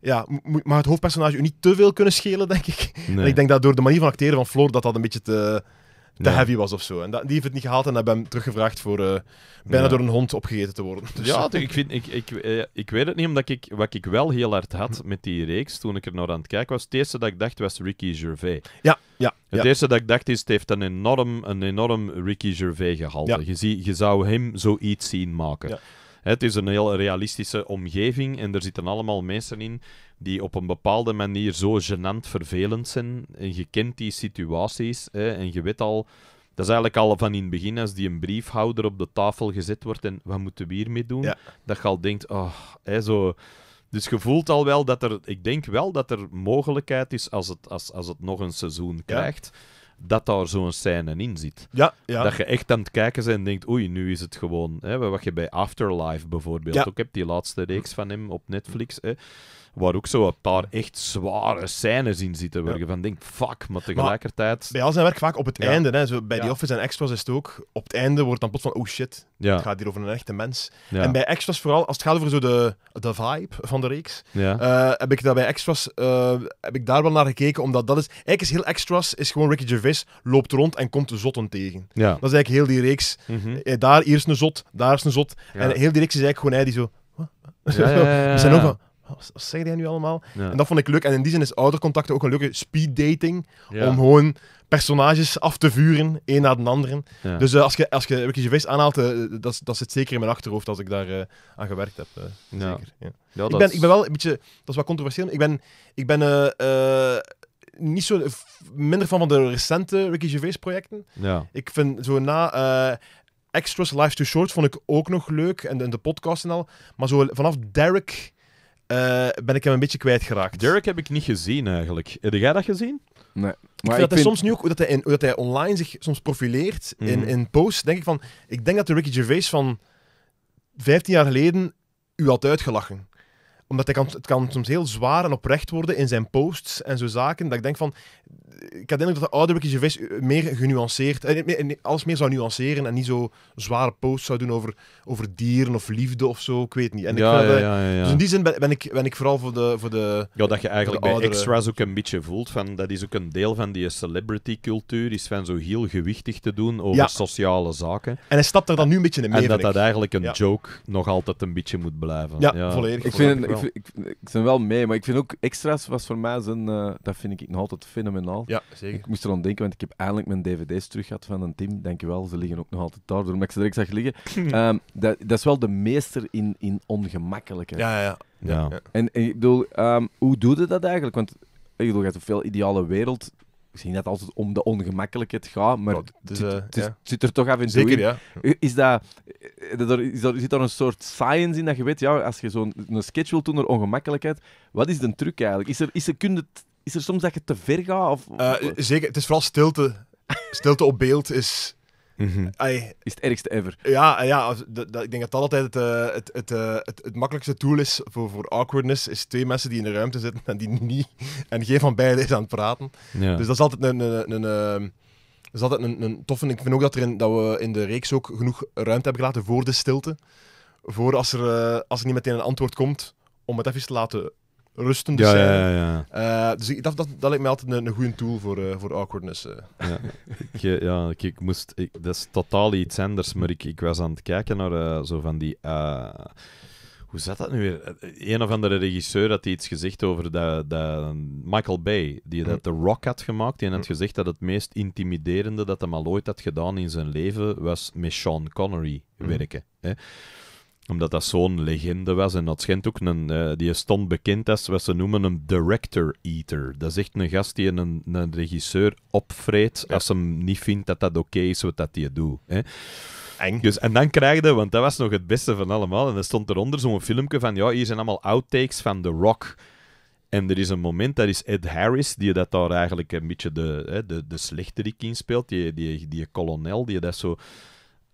ja, maar het hoofdpersonage u niet te veel kunnen schelen, denk ik. En ik denk dat door de manier van acteren van Floor dat dat een beetje te, te heavy was of zo. En dat, die heeft het niet gehaald en hebben hem teruggevraagd voor eh, bijna door een hond opgegeten te worden. Dus- ja, ik, vind, ik, ik, eh, ik weet het niet, omdat ik, wat ik wel heel hard had met die reeks toen ik er naar aan het kijken was. Het eerste dat ik dacht was Ricky Gervais. Ja, ja. Het eerste dat ik dacht is, het heeft een enorm, een enorm Ricky Gervais gehalte. Je, zie, je zou hem zoiets zien maken. Het is een heel realistische omgeving en er zitten allemaal mensen in die op een bepaalde manier zo genant vervelend zijn. En je kent die situaties hè, en je weet al... Dat is eigenlijk al van in het begin, als die een briefhouder op de tafel gezet wordt en wat moeten we hiermee doen? Dat je al denkt, oh, hè, zo... Dus je voelt al wel dat er, ik denk wel dat er mogelijkheid is als het, als, als het nog een seizoen krijgt dat daar zo'n scène in zit. Dat je echt aan het kijken bent en denkt, oei, nu is het gewoon... Hè, wat je bij Afterlife bijvoorbeeld ook heb die laatste reeks van hem op Netflix. Hè, waar ook zo een paar echt zware scènes in zitten, waar je van denk fuck, maar tegelijkertijd... bij al zijn werk vaak op het einde, hè, zo, bij die Office en Extras is het ook, op het einde wordt dan plots van, oh shit, het gaat hier over een echte mens. En bij Extras vooral, als het gaat over zo de, de vibe van de reeks, eh, heb ik daar bij Extras, eh, heb ik daar wel naar gekeken, omdat dat is, eigenlijk is heel Extras, is gewoon Ricky Gervais loopt rond en komt de zotten tegen. Dat is eigenlijk heel die reeks. Mm -hmm. Daar eerst een zot, daar is een zot. En heel die reeks is eigenlijk gewoon hij die zo... We zijn ook van, wat, wat zeg jij nu allemaal? En dat vond ik leuk. En in die zin is oudercontacten ook een leuke speed dating. Om gewoon personages af te vuren, een na de andere. Dus eh, als je als je Ricky Gervais aanhaalt, eh, dat, dat zit zeker in mijn achterhoofd als ik daar eh, aan gewerkt heb. Zeker. Ja. ik, ben, ik ben wel een beetje, dat is wat controversieel. Ik ben, ik ben niet zo minder van van de recente Ricky Gervais projecten. Ik vind zo na extras, Life to short vond ik ook nog leuk en, en de podcast en al. Maar zo vanaf Derek eh, ben ik hem een beetje kwijtgeraakt. Derek heb ik niet gezien eigenlijk. Heb jij dat gezien? Nee. Maar ik vind dat hij soms nu ook, dat hij, dat online zich soms profileert in, mhm. in posts, denk ik van, ik denk dat de Ricky Gervais van 15 jaar geleden u had uitgelachen omdat hij kan, het kan soms heel zwaar en oprecht worden in zijn posts en zo zaken. Dat ik denk van, ik had denk dat de oude meer genuanceerd, eh, alles meer zou nuanceren en niet zo zware posts zou doen over, over dieren of liefde of zo, ik weet niet. En Dus in die zin ben, ik, ben ik vooral voor de, voor de Ja, dat je eigenlijk bij extras ook een beetje voelt, van, dat is ook een deel van die celebrity-cultuur, is van zo heel gewichtig te doen over sociale zaken. En hij stapt er dan nu een beetje in mee. En dat dat eigenlijk een joke nog altijd een beetje moet blijven. Ja, volledig. Ik, vind, ik, ik, ben wel mee, maar ik vind ook extras was voor mij zijn, eh, dat vind ik nog altijd fenomenaal. Ja, zeker. Ik moest er aan denken, want ik heb eindelijk mijn dvd's terug gehad van een team. Dankjewel, ze liggen ook nog altijd daar, daarom ik ze direct zag liggen. Ehm, dat, dat, is wel de meester in, in ongemakkelijkheid. Ja, ja. ja. ja. En, ik bedoel, ehm, hoe doe je dat eigenlijk? Want ik bedoel, je hebt veel ideale wereld. Ik zie dat altijd om de ongemakkelijkheid gaat, maar het dus, eh, ja. zit er toch af en toe Zeker, in. ja. Eh, is dat, zit daar een soort science in dat je weet, ja, als je zo'n sketch wilt doen naar ongemakkelijkheid, wat is de truc eigenlijk? Is er, is er, kun je het is er soms dat je te ver gaat? Eh, of, zeker, het is vooral stilte. Stilte op beeld is... Mhm. is het ergste ever. Ja, eh, ja ik denk dat dat altijd het, eh, het, het, het, het, makkelijkste tool is voor, voor awkwardness, is twee mensen die in de ruimte zitten en die niet... En geen van beiden is aan het praten. Dus dat is altijd een... een, een, een ehm, is altijd een, een toffe. Ik vind ook dat, er in, dat we in de reeks ook genoeg ruimte hebben gelaten voor de stilte. Voor als er, als er niet meteen een antwoord komt, om het even te laten rustende zijn. Ja, ja, eh, dus dat, dat, dat lijkt mij altijd een, een goede tool voor, uh, voor awkwardness. Eh. Ja, ik, ja ik, moest, ik, dat is totaal iets anders, maar ik, ik was aan het kijken naar zo van die... hoe zat dat nu weer? Een of andere regisseur had iets gezegd over dat, dat Michael Bay, die hm. dat The Rock had gemaakt. Die had hm. gezegd dat het meest intimiderende dat hij al ooit had gedaan in zijn leven was met Sean Connery hm. werken omdat dat zo'n legende was. En dat schijnt ook een, uh, die stond bekend als wat ze noemen een director eater. Dat is echt een gast die een, een regisseur opvreet ja. als hem niet vindt dat dat oké is wat dat hij doet. Hè? Eng. Dus, en dan krijg je, want dat was nog het beste van allemaal. En er stond eronder zo'n filmpje van: ja, hier zijn allemaal outtakes van The Rock. En er is een moment, dat is Ed Harris, die dat daar eigenlijk een beetje de, hè, de, de slechterik in speelt. Die, die, die kolonel, die dat zo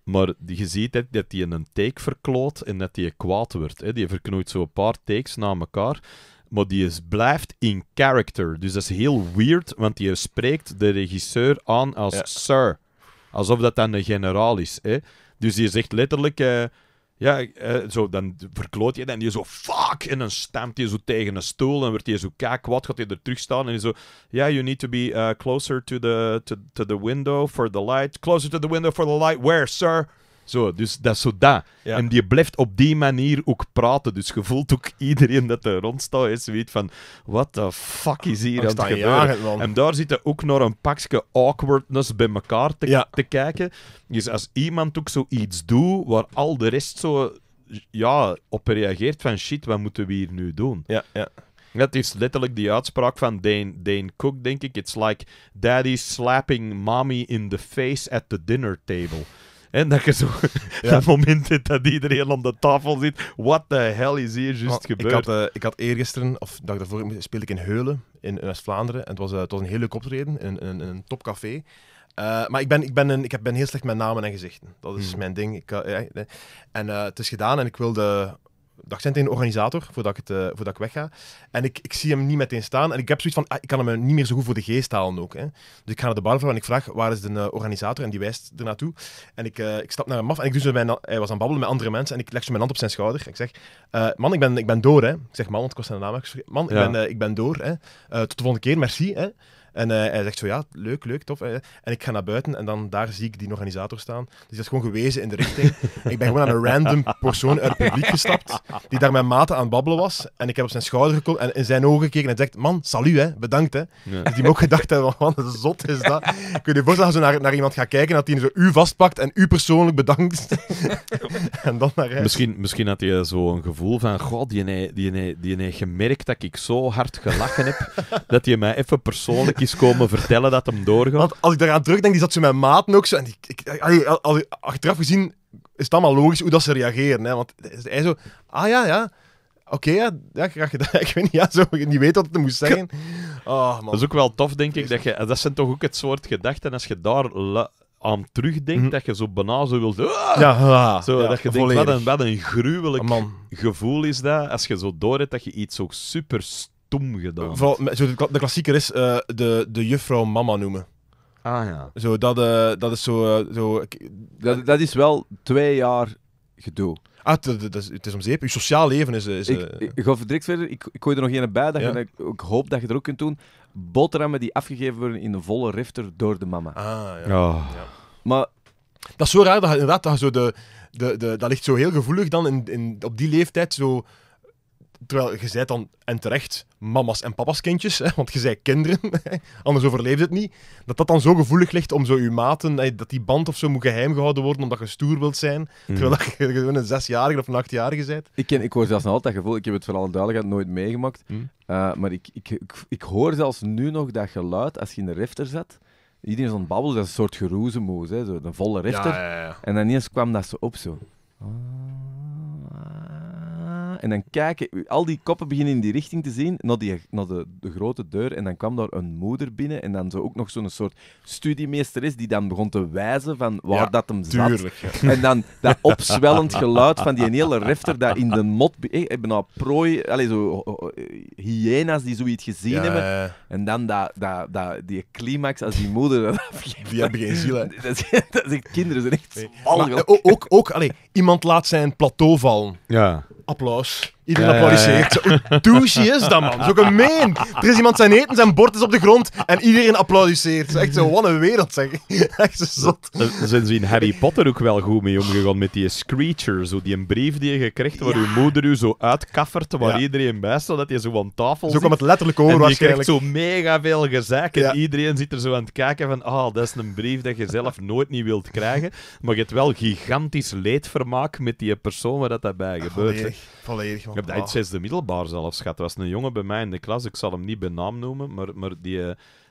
maar je ziet dat hij een take verkloot en dat hij kwaad wordt. Hè. Die verknoeit zo een paar takes na elkaar. Maar die is, blijft in character. Dus dat is heel weird, want die spreekt de regisseur aan als sir. Alsof dat dan een generaal is. Hè. Dus die zegt letterlijk... Eh, ja, eh, zo, dan verkloot je dat en je zo fuck en dan stamt hij zo tegen een stoel en wordt je zo kijk wat gaat hij er terug staan en je zo ja yeah, you need to be uh, closer to the to, to the window for the light closer to the window for the light where sir zo, dus dat is zo dat. En die blijft op die manier ook praten. Dus je voelt ook iedereen dat er rond is weet van, what the fuck is hier aan het gebeuren? en daar er ook nog een pakje awkwardness bij elkaar te, kijken. Dus als iemand ook zoiets doet, waar al de rest zo ja, op reageert van, shit, wat moeten we hier nu doen? Ja, ja. Dat is letterlijk die uitspraak van Dane, Dane Cook, denk ik. It's like daddy slapping mommy in the face at the dinner table. En dat je zo ja. dat moment dat iedereen om de tafel zit. What the hell is hier juist oh, gebeurd? Ik had, eh, ik had eergisteren, of dag daarvoor, speelde ik in Heulen in, West-Vlaanderen. En het was, eh, het was een hele leuk optreden in, een topcafé. Eh, maar ik ben, ik, ben een, ik ben heel slecht met namen en gezichten. Dat is hmm. mijn ding. Ik, en het is gedaan en ik wilde dag zijn tegen organisator voordat ik, het, uh, voordat ik wegga. En ik, ik zie hem niet meteen staan. En ik heb zoiets van, ah, ik kan hem eh, niet meer zo goed voor de geest halen ook. Hè. Dus ik ga naar de barvrouw en ik vraag, waar is de uh, organisator? En die wijst er naartoe. En ik, ik stap naar hem af en ik doe hij was aan het babbelen met andere mensen. En ik leg zo mijn hand op zijn schouder. ik zeg, man, ik ben, ik ben door. Hè. Ik zeg, man, want ik was de naam. Man, ik, ben, ik ben door. Hè. tot de volgende keer, merci. Hè. En eh, hij zegt zo, ja, leuk, leuk, tof. Eh. en ik ga naar buiten en dan daar zie ik die organisator staan. Dus dat is gewoon gewezen in de richting. ik ben gewoon aan een random persoon uit het publiek gestapt, die daar met maten aan babbelen was. En ik heb op zijn schouder gekomen en in zijn ogen gekeken en zegt, man, salu, hè, bedankt, hè. Ja. Dus die ook gedacht hebben, man, een zot is dat. Kun je je voorstellen als je naar, naar iemand gaat kijken, dat hij zo u vastpakt en u persoonlijk bedankt. en dan naar Misschien, misschien had hij zo een gevoel van, god, die heeft die, die, die, die, gemerkt dat ik zo hard gelachen heb, dat hij mij even persoonlijk is komen vertellen dat hem doorgaat. Want als ik daaraan terugdenk, die zat ze met maten ook zo. En die, ik, als achteraf gezien is het allemaal logisch hoe dat ze reageren. Hè? Want hij zo, ah ja, ja. Oké, ja, ja, graag gedaan. Ik weet niet, ja, zo, niet weet wat het moest zeggen. Oh, man. Dat is ook wel tof, denk ik. Dat, je, dat zijn toch ook het soort gedachten als je daar aan terugdenkt, mhm. dat je zo bijna zo wilt... Ah! Ja, zo, dat je denkt, wat een, wat een gruwelijk gevoel is dat, als je zo door hebt dat je iets ook super Vooral, zo de, de klassieker is eh, de, de juffrouw mama noemen. Ah ja. Zo, dat, uh, dat is zo... Eh, zo dat, dat is wel twee jaar gedoe. Ah, het, is om zeep. Je sociaal leven is... is ik, ga direct verder. Ik, ik gooi er nog één bij. Dat ik hoop dat je er ook kunt doen. Boterhammen die afgegeven worden in de volle rifter door de mama. Ah, ja. ja. Maar... Dat is zo raar. Dat, inderdaad, dat, zo de, de, de, dat ligt zo heel gevoelig dan in, in, op die leeftijd. Zo terwijl je zei dan, en terecht, mama's en papa's kindjes, hè, want je zei kinderen, anders overleeft het niet, dat dat dan zo gevoelig ligt om zo je maten, dat die band of zo moet geheim gehouden worden omdat je stoer wilt zijn, hmm. terwijl dat je een zesjarige of een achtjarige bent. Ik, ken, ik hoor zelfs nog altijd dat gevoel, ik heb het voor alle duidelijkheid nooit meegemaakt, hmm. eh, maar ik, ik, ik, hoor zelfs nu nog dat geluid als je in de refter zet. iedereen zo'n babbel, dat is een soort geroezemoes, hè, een volle refter, en dan ineens kwam dat ze op zo. En dan kijken, al die koppen beginnen in die richting te zien, naar, die, naar de, de grote deur. En dan kwam daar een moeder binnen. En dan zo ook nog zo'n soort is die dan begon te wijzen van waar dat hem zat. Tuurlijk, En dan dat opzwellend geluid van die hele refter dat in de mot... Ik ben nou prooi... Allez, zo, eh, eh, hyena's die zoiets gezien hebben. En dan dat, dat, dat, die climax als die moeder Die hebben geen ziel, hè. Dat, zijn dat is kinderen zijn echt... Eh, ook, ook, ook allez, iemand laat zijn plateau vallen. Ja applaus. Iedereen applaudisseert. Hoe douche is dat, man. Zo gemeen. Er is iemand zijn eten, zijn bord is op de grond en iedereen applaudisseert. Echt zo, wat wereld, zeg. Echt zo zot. Zijn ze in Harry Potter ook wel goed mee omgegaan met die Screecher? Zo die een brief die je gekregen, waar je moeder u zo uitkaffert, waar iedereen bij dat je zo aan tafel Zo kwam het letterlijk over, en waarschijnlijk. je krijgt zo mega veel gezeik en iedereen zit er zo aan het kijken van ah, oh, dat is een brief dat je zelf nooit niet wilt krijgen, maar je hebt wel gigantisch leedvermaak met die persoon waar dat bij ah, gebeurt. Volledig, volledig man heb dat het ah. zesde middelbaar zelfs gehad. Er was een jongen bij mij in de klas, ik zal hem niet bij naam noemen, maar, maar die,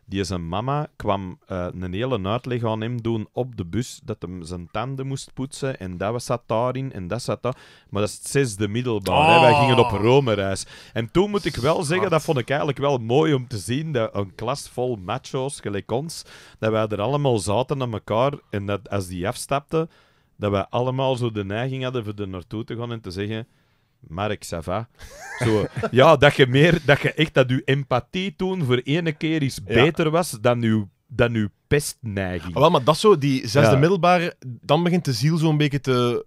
die zijn mama kwam eh, een hele uitleg aan hem doen op de bus, dat hij zijn tanden moest poetsen en dat zat daarin en dat zat daar. Maar dat is het zesde middelbaar, wij ah. gingen op Rome-reis. En toen moet ik wel zeggen, ah. dat vond ik eigenlijk wel mooi om te zien, dat een klas vol macho's, gelijk ons, dat wij er allemaal zaten aan elkaar en dat als die afstapte dat wij allemaal zo de neiging hadden voor er naartoe te gaan en te zeggen Mark Sava. ja, dat je, meer, dat je echt dat je empathie toen voor ene keer iets beter was dan je dan uw pestneiging. Ah, wel, maar dat zo, die zesde middelbare, dan begint de ziel zo'n beetje te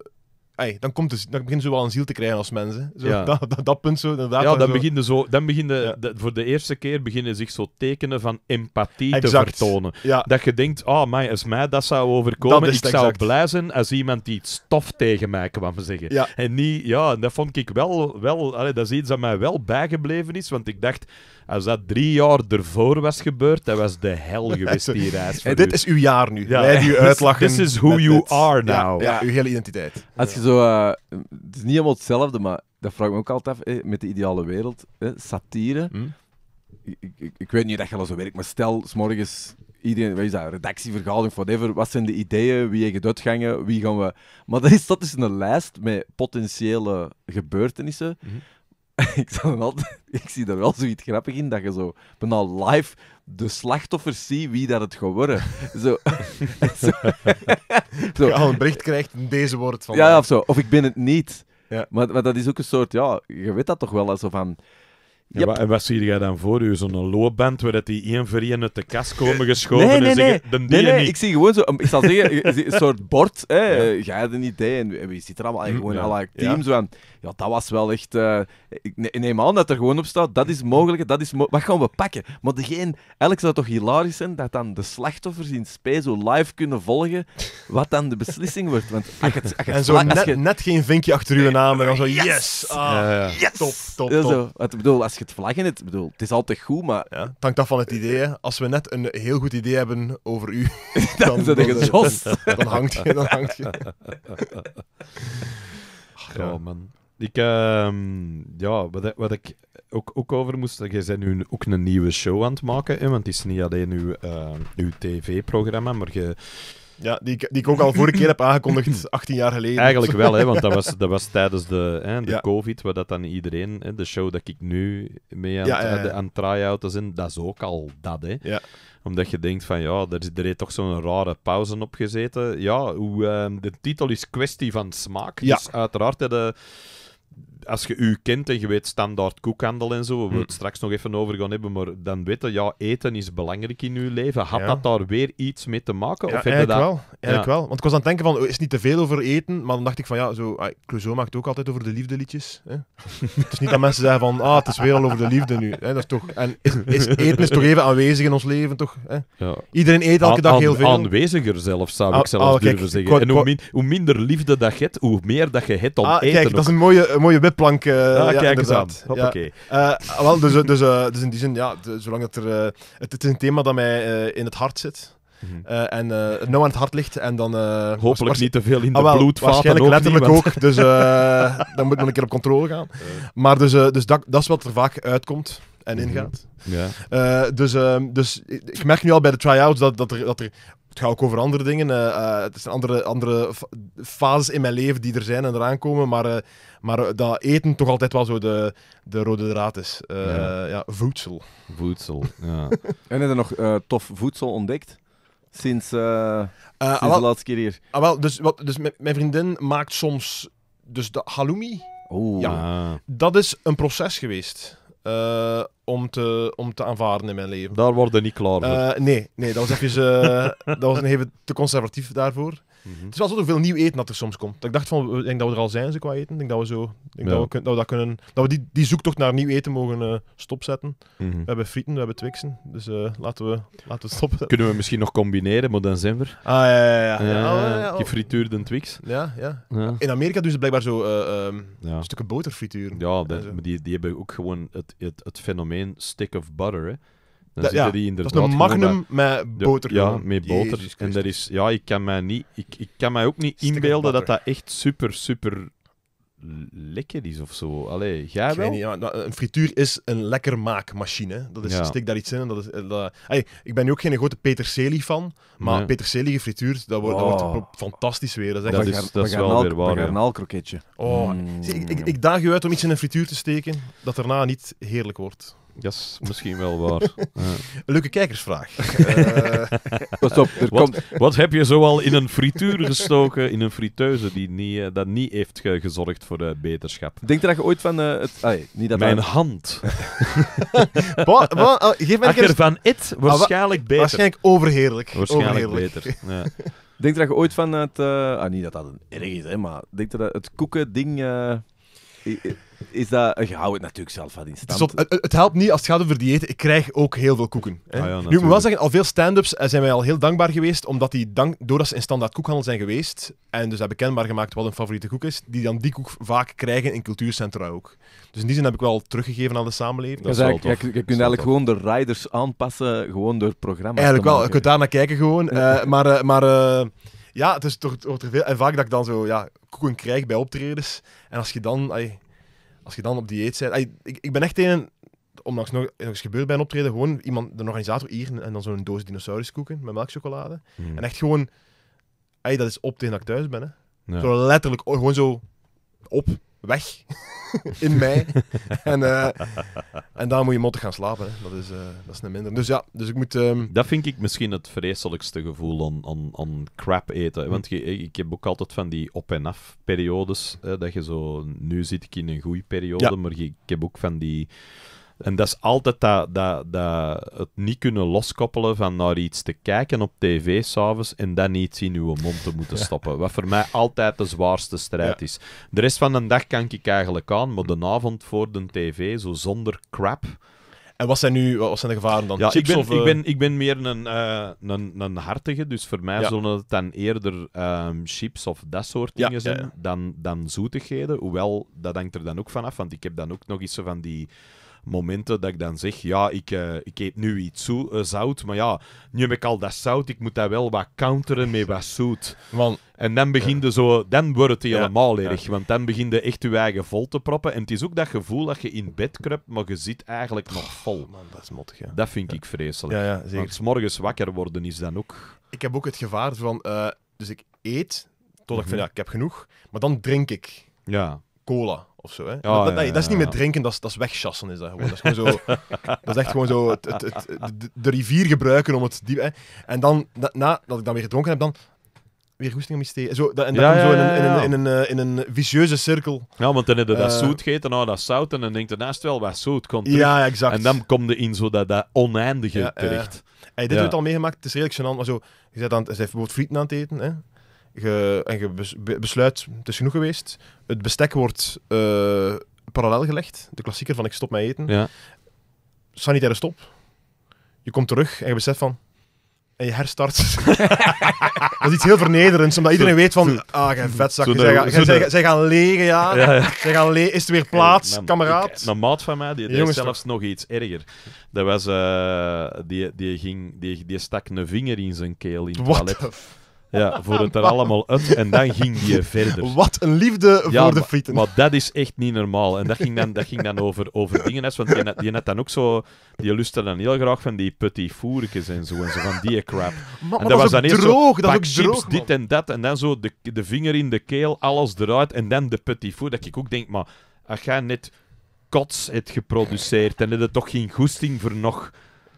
Ay, dan, komt de, dus- dan beginnen ze wel een ziel te krijgen als mensen. Zo, ja. dat, dat, punt zo, inderdaad. Ja, dan, beginnen zo, dan beginnen voor de eerste keer beginnen zich zo tekenen van empathie te vertonen. Ja. Dat je denkt, oh ah, mij als mij dat zou overkomen, ik zou blij zijn als iemand die stof tegen mij kwam zeggen. En niet, ja, dat vond ik wel, wel dat is iets dat mij wel bijgebleven is, want ik dacht, als dat drie jaar ervoor was gebeurd, dat was de hel geweest, die reis. En dit is uw jaar nu. Ja. Wij uitlachen. This is who you are now. Ja, uw hele identiteit. Als je zo... Eh, het is niet helemaal hetzelfde, maar dat vraag ik me ook altijd af. Eh, met de ideale wereld, eh, satire... Hm? Ik, ik, ik, weet niet dat je al zo werkt, maar stel, s'morgens morgens iedereen, wat is dat, redactievergadering, whatever, wat zijn de ideeën, wie je uitgangen, wie gaan we... Maar dat is, dat is een lijst met potentiële gebeurtenissen, hm. ik, ik zie daar wel zoiets grappig in dat je zo bijna live de slachtoffers ziet wie dat het geworden. Zo. zo, zo. al een bericht krijgt in deze woord van. Ja, of zo. Of ik ben het niet. Ja. Maar, dat is ook een soort, ja, je weet dat toch wel, als zo van en, wat, zie jij dan voor u? Zo'n loopband waar dat die één voor één uit de kast komen eh, geschoven? en zeggen, nee. nee, nee ik zie gewoon zo, ik zal zeggen, een soort bord. Hè. Ja. Eh, jij had een idee en wie zit er allemaal? En mm, gewoon ja. alle teams. Ja. ja, dat was wel echt... Uh, ik neem aan dat er gewoon op staat, dat is mogelijk, dat is Wat gaan we pakken? Maar degene, elk zou toch hilarisch zijn dat dan de slachtoffers in spe zo live kunnen volgen wat dan de beslissing wordt. Want het, en zo net, net, geen vinkje achter uw naam. En dan zo, yes! yes! Ah, top, top, top. Zo, wat, bedoel, als je het vlag in het... bedoel, het is altijd goed, maar... Ja, het hangt af van het idee. Als we net een heel goed idee hebben over u, dan, dan, dan hangt je. Dan hangt Ja. man. Ik, ehm, ja, wat, wat ik ook, ook over moest... Je bent nu ook een nieuwe show aan het maken, hè, want het is niet alleen uw, ehm, uw tv-programma, maar je ja, die, die ik ook al vorige keer heb aangekondigd, 18 jaar geleden. Eigenlijk wel, hè, want dat was, dat was tijdens de, hè, de COVID, waar dat dan iedereen, hè, de show dat ik nu mee aan, ja, aan try-outen in, dat is ook al dat. Hè. Omdat je denkt van, ja, er, er heeft toch zo'n rare pauze op gezeten. Ja, hoe, ehm, de titel is kwestie van smaak, dus uiteraard... de als je u kent en je weet standaard koekhandel en zo, we hmm. het straks nog even over gaan hebben, maar dan weten, ja, eten is belangrijk in uw leven. Had dat daar weer iets mee te maken? Ja, of eigenlijk, wel, eigenlijk wel. Want ik was aan het denken van, oh, is niet te veel over eten? Maar dan dacht ik van, ja, zo, ah, Clouseau maakt ook altijd over de liefde Hè? het is niet dat mensen zeggen van, ah, het is weer al over de liefde nu. Hè? Dat is toch, en is, eten is toch even aanwezig in ons leven, toch? Hè? Iedereen eet elke dag heel veel. Aanweziger zelfs, zou ik ah, zelfs ah, durven zeggen. en hoe, minder liefde dat je hebt, hoe meer dat je hebt om ah, eten. Kijk, dat is een mooie, een mooie plank. Uh, eh, ah, ja, kijk eens aan. Eh, wel, dus, dus, eh, dus in die zin, ja, zolang dat er... Het, het, is een thema dat mij in het hart zit. Mhm. en uh, nou aan het hart ligt. En dan, Hopelijk niet te veel in de ah, bloedvaten. letterlijk ook. Dus dan moet nog een keer op controle gaan. Maar dus, dus dat, dat is wat er vaak uitkomt en mhm. ingaat. dus ehm, dus ik, merk nu al bij de try-outs dat, dat, er, dat er het gaat ook over andere dingen. Eh, eh, het zijn andere, andere fases in mijn leven die er zijn en eraan komen. Maar, eh, maar dat eten toch altijd wel zo de, de rode draad is. ja, voedsel. Voedsel, ja. en heb je nog tof voedsel ontdekt? Sinds, ah, de laatste keer hier. Ah, dus wat, dus mijn vriendin maakt soms dus de halloumi. Oh, ja. Ah. Dat is een proces geweest. Eh, om, te, om te aanvaarden in mijn leven. Daar worden niet klaar voor. Eh, nee, nee, dat was, eh, dat was even te conservatief daarvoor. Mhm. Het is wel zo veel nieuw eten dat er soms komt. Dat ik dacht van, ik denk dat we er al zijn, ze qua eten. Ik denk dat we zo, denk dat, we, dat kunnen, dat we die, die zoektocht naar nieuw eten mogen eh, stopzetten. Mhm. We hebben frieten, we hebben twixen, dus eh, laten, we, laten we stoppen. Kunnen we misschien nog combineren, maar dan zijn we Ah, ja, ja, ja. ja, ja twix. Ja, ja, In Amerika doen ze blijkbaar zo eh, ehm, stukken boter Ja, die, die hebben ook gewoon het, het, het fenomeen stick of butter, hè ja, dat is een magnum met boter. Ja, met boter. en dat is, ja, ik kan mij, niet, ik, ik kan mij ook niet inbeelden dat dat echt super, super lekker is of zo. Allee, jij wel? ja, een frituur is een lekker maakmachine. Dat is, ja. Stik daar iets in. En dat is, eh, dat, ik ben nu ook geen grote peterselie-fan, maar nee. peterselie gefrituurd, dat wordt, dat wordt oh. fantastisch weer. Dat is, dat is, wel weer waar. Een ja. Oh, mm. ik, ik, ik daag je uit om iets in een frituur te steken dat daarna niet heerlijk wordt. Dat misschien wel waar. Leuke kijkersvraag. Eh, Pas op, er komt... wat, heb je zoal in een frituur gestoken, in een friteuze, die niet, eh, dat niet heeft gezorgd voor de beterschap? Denk je dat je ooit van... eh, het... niet dat Mijn hand. Wat oh, geef mij een keer van it, ah, waarschijnlijk beter. Waarschijnlijk overheerlijk. Waarschijnlijk Overheerlijk. beter. Ja. Denk je dat je ooit van het... eh, ah, niet dat dat een erg is, hè, maar denk je dat het koekending... eh, is dat, je houdt het natuurlijk zelf aan in Het, helpt niet als het gaat over diëten. Ik krijg ook heel veel koeken. Hè? Ah ik moet wel zeggen, al veel stand-ups eh, zijn wij al heel dankbaar geweest, omdat die, dank, doordat ze in standaard koekhandel zijn geweest, en dus hebben kenbaar gemaakt wat hun favoriete koek is, die dan die koek vaak krijgen in cultuurcentra ook. Dus in die zin heb ik wel teruggegeven aan de samenleving. Dat, dat Je, kunt eigenlijk gewoon de riders aanpassen, gewoon door programma's Eigenlijk wel, je kunt daar naar kijken gewoon. Eh, maar... Eh, maar ja, het is toch, toch veel. En vaak dat ik dan zo ja, koeken krijg bij optredens. En als je dan, als je dan op dieet bent. ik, ik ben echt een, ondanks nog, nog eens gebeurd bij een optreden, gewoon iemand, de organisator hier en dan zo'n doos dinosauruskoeken met melkchocolade. Hmm. En echt gewoon, dat is op tegen dat ik thuis ben. Hè. letterlijk, gewoon zo op weg in mei. en, eh, en daar moet je motten gaan slapen. Hè. Dat, is, uh, dat is niet minder. Dus ja, dus ik moet... Ehm, dat vind ik misschien het vreselijkste gevoel aan, aan, aan crap eten. Want ik heb ook altijd van die op- en af-periodes. dat je zo... Nu zit ik in een goede periode, maar ik heb ook van die en dat is altijd dat, dat, dat het niet kunnen loskoppelen van naar iets te kijken op tv s'avonds en dan iets in uw mond te moeten stoppen. Wat voor mij altijd de zwaarste strijd is. De rest van de dag kan ik eigenlijk aan, maar de avond voor de tv, zo zonder crap... En wat zijn nu wat zijn de gevaren dan? Ja, ik, ben, ik, eh, ben, ik ben meer een, eh, een, een hartige, dus voor mij zullen het dan eerder ehm, chips of dat soort dingen zijn dan, dan zoetigheden. Hoewel, dat hangt er dan ook vanaf, want ik heb dan ook nog iets van die momenten dat ik dan zeg, ja, ik, eh, ik eet nu iets zo, eh, zout, maar ja, nu heb ik al dat zout, ik moet dat wel wat counteren met wat zoet. Want, en dan begint eh, zo, dan wordt het helemaal ja, erg, want dan begint je echt je eigen vol te proppen. En het is ook dat gevoel dat je in bed kruipt, maar je zit eigenlijk nog vol. man, dat is mottig, Dat vind ik vreselijk. Ja, ja, Want s morgens wakker worden is dan ook... Ik heb ook het gevaar van, dus ik eet, totdat ik mhm. vind, ja, ik heb genoeg, maar dan drink ik. Ja. Cola of Hè? dat, dat is niet meer drinken, dat is, dat is wegchassen. Is dat, gewoon. Dat, is gewoon zo, echt gewoon zo het, de, rivier gebruiken om het diep... Hè? En dan, na, nadat ik dan weer gedronken heb, dan weer goesting om iets te Zo, dat, en dat komt zo in een, in, een, in, een, eh, in een vicieuze cirkel. Ja, want dan heb je dat eh, zoet gegeten, nou dat zout, en dan denk je daarnaast wel wat zoet komt Ja, exact. En dan komt er in zo dat, dat oneindige terecht. hey, dit wordt al meegemaakt, het is redelijk gênant, maar zo, je aan, je bijvoorbeeld frieten aan het eten, hè? en je besluit, het is genoeg geweest. Het bestek wordt eh, parallel gelegd. De klassieker van ik stop met eten. Ja. Sanitaire stop. Je komt terug en je beseft van... En je herstart. dat is iets heel vernederends, omdat iedereen weet van... ah, jij vetzak. Zij, gaan legen, ja. gaan is er weer plaats, kameraad? Een maat van mij, die deed zelfs nog iets erger. Dat was... Eh, die, die, ging, die, die stak een vinger in zijn keel in het toilet. Ja, voor het er allemaal uit. En dan ging je verder. Wat een liefde voor de frieten. Maar, dat is echt niet normaal. En dat ging dan, dat ging dan over, over dingen. Want je had, dan ook zo... Die lustte dan heel graag van die putty foerkes en zo. En zo van die crap. Maar, en dat, was dan eerst Zo, dat chips, dit en dat. En dan zo de, de vinger in de keel, alles eruit. En dan de putty voer Dat ik ook denk, maar... Als jij net kots hebt geproduceerd en heb je toch geen goesting voor nog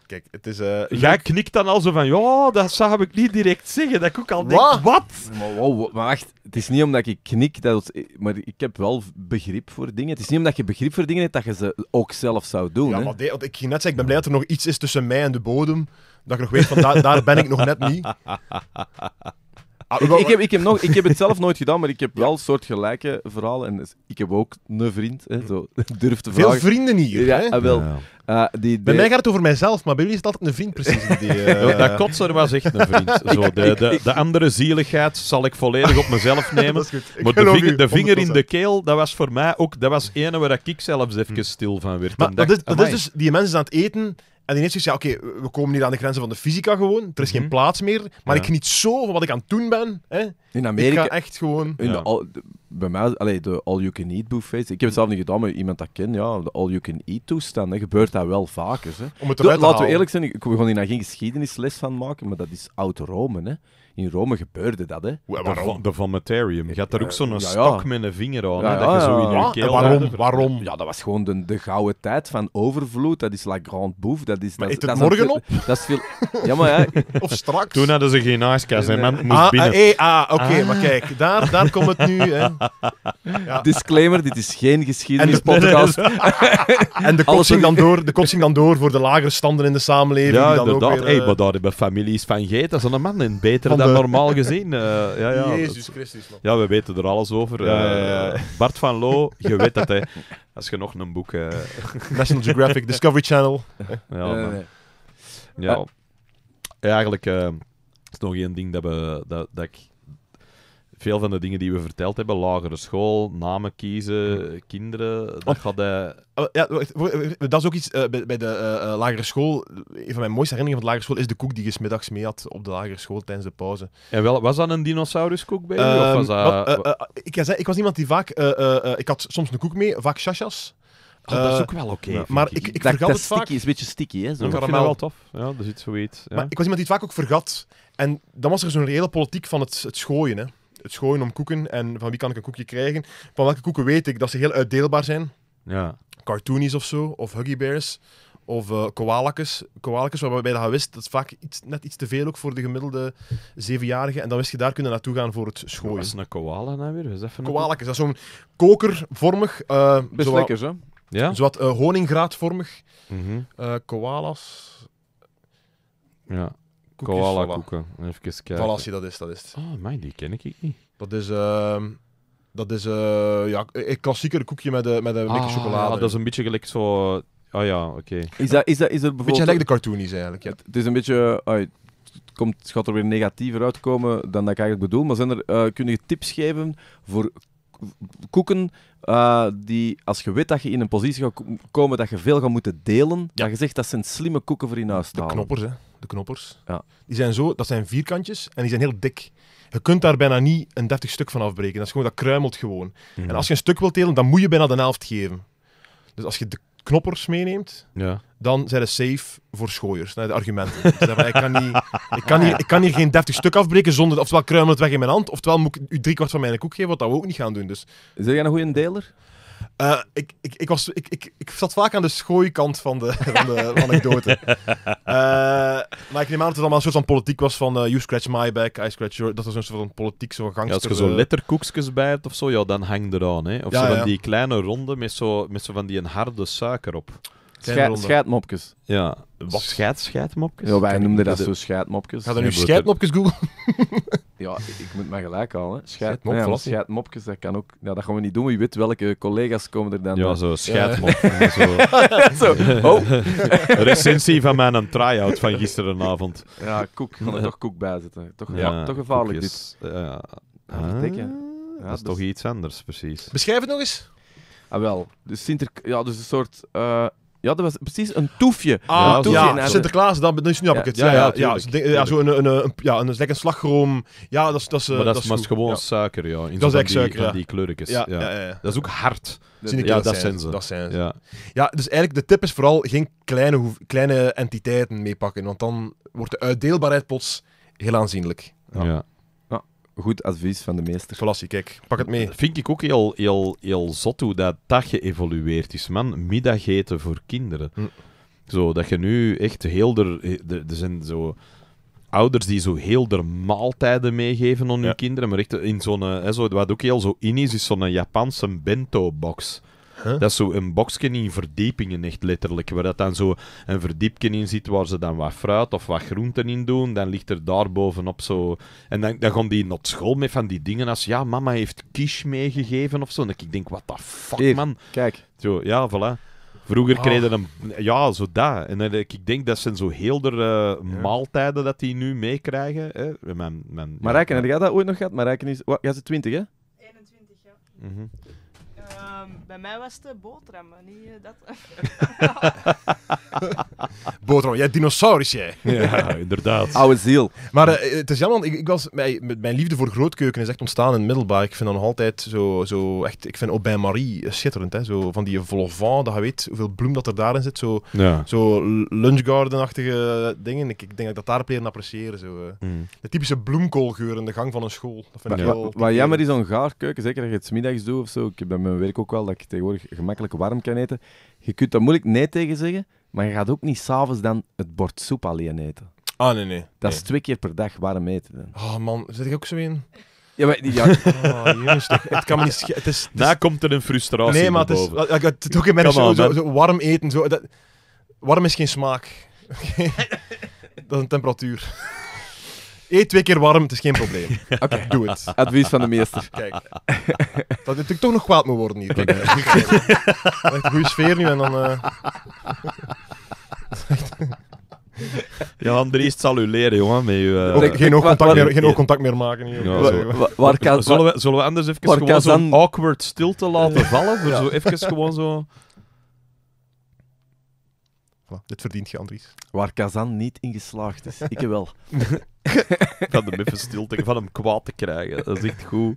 kijk, het is... Eh, Jij knikt dan al zo van, ja, dat zou ik niet direct zeggen. Dat ik ook al denk, wat? Maar, wacht, het is niet omdat ik knik, dat, maar ik heb wel begrip voor dingen. Het is niet omdat je begrip voor dingen hebt, dat je ze ook zelf zou doen. Ja, hè? ik ging net zeggen, ik ben blij dat er nog iets is tussen mij en de bodem. Dat ik nog weet, van daar ben ik nog net niet. Ah, ik, heb, ik, heb nog, ik heb het zelf nooit gedaan, maar ik heb wel soortgelijke verhalen. En dus, ik heb ook een vriend, hè, zo, te vragen. Veel vrienden hier. hè? Ah, wel. Ja. Ah, die... Bij mij gaat het over mijzelf, maar bij jullie is het altijd een vriend precies. Die, eh, dat kotser was echt een vriend. Zo, de, de, de, andere zieligheid zal ik volledig op mezelf nemen. Maar de, de vinger in de keel, dat was voor mij ook... Dat was ene waar ik zelfs even stil van werd. dat is dus... Die mensen aan het eten en die heeft gezegd, oké, we komen hier aan de grenzen van de fysica gewoon. Er is geen mhm. plaats meer. Maar ik niet zo van wat ik aan het doen ben. Hè. In Amerika... echt gewoon... In de bij mij, allee, de all-you-can-eat buffet. Ik heb het zelf niet gedaan, maar iemand dat kent, ja, de all-you-can-eat toestanden, gebeurt dat wel vaker. Hè. Om het laten we eerlijk zijn, ik wil hier hier geen geschiedenisles van maken, maar dat is oud-Rome, hè in Rome gebeurde dat, hè. Wa- waarom? De, Vomitarium. Je had daar ook zo'n ja, ja. stok met een vinger aan, hè, Ja, dat je zo in ja. je ah, keel... waarom? waarom? Ja, dat was gewoon de, de gouden tijd van overvloed. Dat is La Grande Bouffe. Dat is, Maar dat, is- eet het dat morgen op? Dat is veel... Ja, maar ja, Of straks? Toen hadden ze geen ijskast en man moest Ah, ah binnen. Eh, ah, ah, oké, Ah. maar kijk, daar, daar komt het nu. Hè. disclaimer, dit is geen geschiedenispodcast. En de Alles kotsing, dan door, de kotsing dan door voor de lagere standen in de samenleving. ja, dan inderdaad. Ook Hey, eh, maar daar hebben families van gegeten. een man in betere normaal gezien. Eh, ja, ja, Jezus Christus, Ja, we weten er alles over. Eh, Bart van Loo, je weet dat, hij, Als je nog een boek... Eh, National Geographic, Discovery Channel. Ja, eigenlijk is nog één ding dat, we, dat, dat ik veel van de dingen die we verteld hebben, lagere school, namen kiezen, kinderen, dat gaat hij... Oh, ja, eh, dat is ook iets eh, bij, de eh, lagere school. Een van mijn mooiste herinneringen van de lagere school is de koek die je smiddags mee had op de lagere school tijdens de pauze. En wel, was dat een dinosauruskoek bij je? of ehm, was dat... ik, ik was iemand die vaak... ik had soms een koek mee, vaak chachas. Oh, dat is ook wel oké. maar ik, ik, vergat het vaak. Sticky is een beetje sticky, hè? Zo. vind wel tof. Ja, dat is Ja. Maar ik was iemand die het vaak ook vergat. En dan was er zo'n reële politiek van het, het schooien, hè het schooien om koeken en van wie kan ik een koekje krijgen. Van welke koeken weet ik dat ze heel uitdeelbaar zijn. Ja. Cartoonies of zo, of Huggy Bears. Of uh, eh, koalakjes waarbij je wist dat is vaak iets, net iets te veel ook voor de gemiddelde zevenjarige. En dan wist je daar kunnen naartoe gaan voor het schooien. Dat is een koala nou weer? Is dus dat is zo'n kokervormig. Uh, Best zowat, Ja? Zowat eh, honingraadvormig. Mhm. koalas. Ja koekjes. Koala koeken. Even kijken. Valassie, dat is, dat is. Oh, ah, mijn, die ken ik niet. Dat is... Uh, dat is uh, ja, eh, een klassieker koekje met, eh, met een ah, chocolade. dat is een beetje gelijk zo... Ah oh, ja, oké. Is dat, is dat, is dat bijvoorbeeld... Beetje gelijk de cartoonies eigenlijk, Het is een beetje... Oh, het, komt, gaat er weer negatiever uitkomen dan dat ik eigenlijk bedoel. Maar zijn er, kun je tips geven voor koeken eh, die, als je weet dat je in een positie gaat komen dat je veel gaat moeten delen, dat je zegt dat zijn slimme koeken voor in huis De knoppers, hè. De knoppers. Ja. Die zijn zo, dat zijn vierkantjes en die zijn heel dik. Je kunt daar bijna niet een dertig stuk van afbreken. Dat, is gewoon, dat kruimelt gewoon. Mhm. En als je een stuk wilt delen, dan moet je bijna de helft geven. Dus als je de knoppers meeneemt, ja dan zijn ze safe voor schooiers. Nee, de argumenten. ik, kan niet, ik, kan hier, ik kan hier geen deftig stuk afbreken zonder... Oftewel kruimel het weg in mijn hand, oftewel moet ik u driekwart van mijn koek geven, wat dat we ook niet gaan doen. Dus. Zijn jij een goede deler? Eh, ik, ik, ik, was, ik, ik, ik zat vaak aan de schooikant van de, van de anekdote. Eh, maar ik neem aan dat het allemaal een soort van politiek was van eh, you scratch my back, I scratch your... Dat was een soort van politiek, zo'n gangster... als je zo letterkoekjes bij hebt of zo, ja, dan hang eraan. Hè. Of zo van die kleine ronde met zo, met zo van die een harde suiker op. Schei, scheidmopjes. Ja. Wat? Ja, wij noemden dat zo scheidmopjes. Ga dan nu scheidmopjes googlen? ja, ik moet me gelijk halen. Scheitmopjes, ja, scheidmopjes, dat kan ook... Ja, dat gaan we niet doen. Je weet welke collega's komen er dan... Ja, zo Ja. Zo. zo. Oh. Recensie van mijn try-out van gisterenavond. Ja, koek. Gaan er toch koek bij zitten. Toch, toch gevaarlijk dit. Ah, ja. dat is dus- toch iets anders, precies. Beschrijf het nog eens. Ah, wel. Dus, Sinter... ja, dus een soort... Eh, ja, dat was precies een toefje. Ah, toefje ja, Sinterklaas, dan, dan snap ik het. Ja, ja, ja, dus zo eh, een, een, ja, een, een slagroom. Ja, dat is, dat is, eh, maar dat, is, gewoon suiker, ja. In dat is echt suiker, Die kleurtjes. Ja, ja. Dat is ook hard. Ja, dat zijn ze. Dat zijn ze. Ja. dus eigenlijk de tip is vooral geen kleine, kleine entiteiten meepakken, want dan wordt de uitdeelbaarheid plots heel aanzienlijk. ja goed advies van de meester. Je kijk, pak het mee. Eh, vind ik ook heel, heel, heel zot hoe dat, dat geëvolueerd is, man. Middageten voor kinderen. Hm. Zo, dat je nu echt heel er, Er zijn zo ouders die zo heel er maaltijden meegeven aan hun kinderen, maar echt in zo'n... Eh, zo, wat ook heel zo in is, is zo'n Japanse bento-box. Dat is zo een boxje in verdiepingen, echt letterlijk. Waar dat dan zo een verdiepje in zit waar ze dan wat fruit of wat groenten in doen. Dan ligt er daar bovenop zo... En dan, dan gaan die naar school met van die dingen als... Ja, mama heeft kies meegegeven of zo. En ik denk, wat de fuck, man. kijk. Zo, ja, voilà. Vroeger oh. kregen een... Ja, zo dat. En dan, ik denk, dat zijn zo heel der maaltijden dat die nu meekrijgen. maar Rijken, heb dat ooit nog gehad? Maar Rijken is... Wat, jij is 20, hè? 21, ja. Mm eh, Ehm, bij mij was het eh, boterham, niet eh, dat. boterham, jij dinosaurus jij. ja, inderdaad. Oude ziel. Maar eh, het is jammer, ik, ik was, mijn, mijn, liefde voor grootkeuken is echt ontstaan in het middelbaar. Ik vind dan nog altijd zo, zo echt, ik vind ook bij Marie schitterend, hè, zo van die vol dat je weet hoeveel bloem dat er daarin zit. Zo, zo lunchgarden-achtige dingen. Ik, ik, denk dat ik dat daar leren appreciëren. Zo. Mm. De typische bloemkoolgeur in de gang van een school. Dat vind ik wel. wat, jammer is aan gaarkeuken, zeker dat je het middags doet of zo. Ik heb bij mijn werk ook dat ik tegenwoordig gemakkelijk warm kan eten. Je kunt daar moeilijk nee tegen zeggen, maar je gaat ook niet s'avonds dan het bord soep alleen eten. Ah, nee, nee. Dat is twee keer per dag warm eten. Oh man, zit ik ook zo in? Ja, maar... Ja. Oh, het kan niet... Het is, het Daar komt er een frustratie Nee, maar het is... Boven. Het een zo, zo, zo, warm eten, zo... Dat, warm is geen smaak. dat is een temperatuur. Eet twee keer warm, het is geen probleem. Oké. Doe het. Advies van de meester. Kijk. Dat het toch nog kwaad moet worden hier. Kijk, een goede sfeer nu en dan... eh, ja, het zal u leren, jongen. Met uw, eh, geen oogcontact meer, geen oogcontact meer maken hier. Waar kan... zullen, we, zullen we anders even Waar gewoon zo'n awkward stilte laten vallen? Voor zo even gewoon zo... Voilà, dit verdient je, Andries. Waar Kazan niet in geslaagd is. Ik wel van de hem even stil van hem kwaad te krijgen. Dat is echt goed.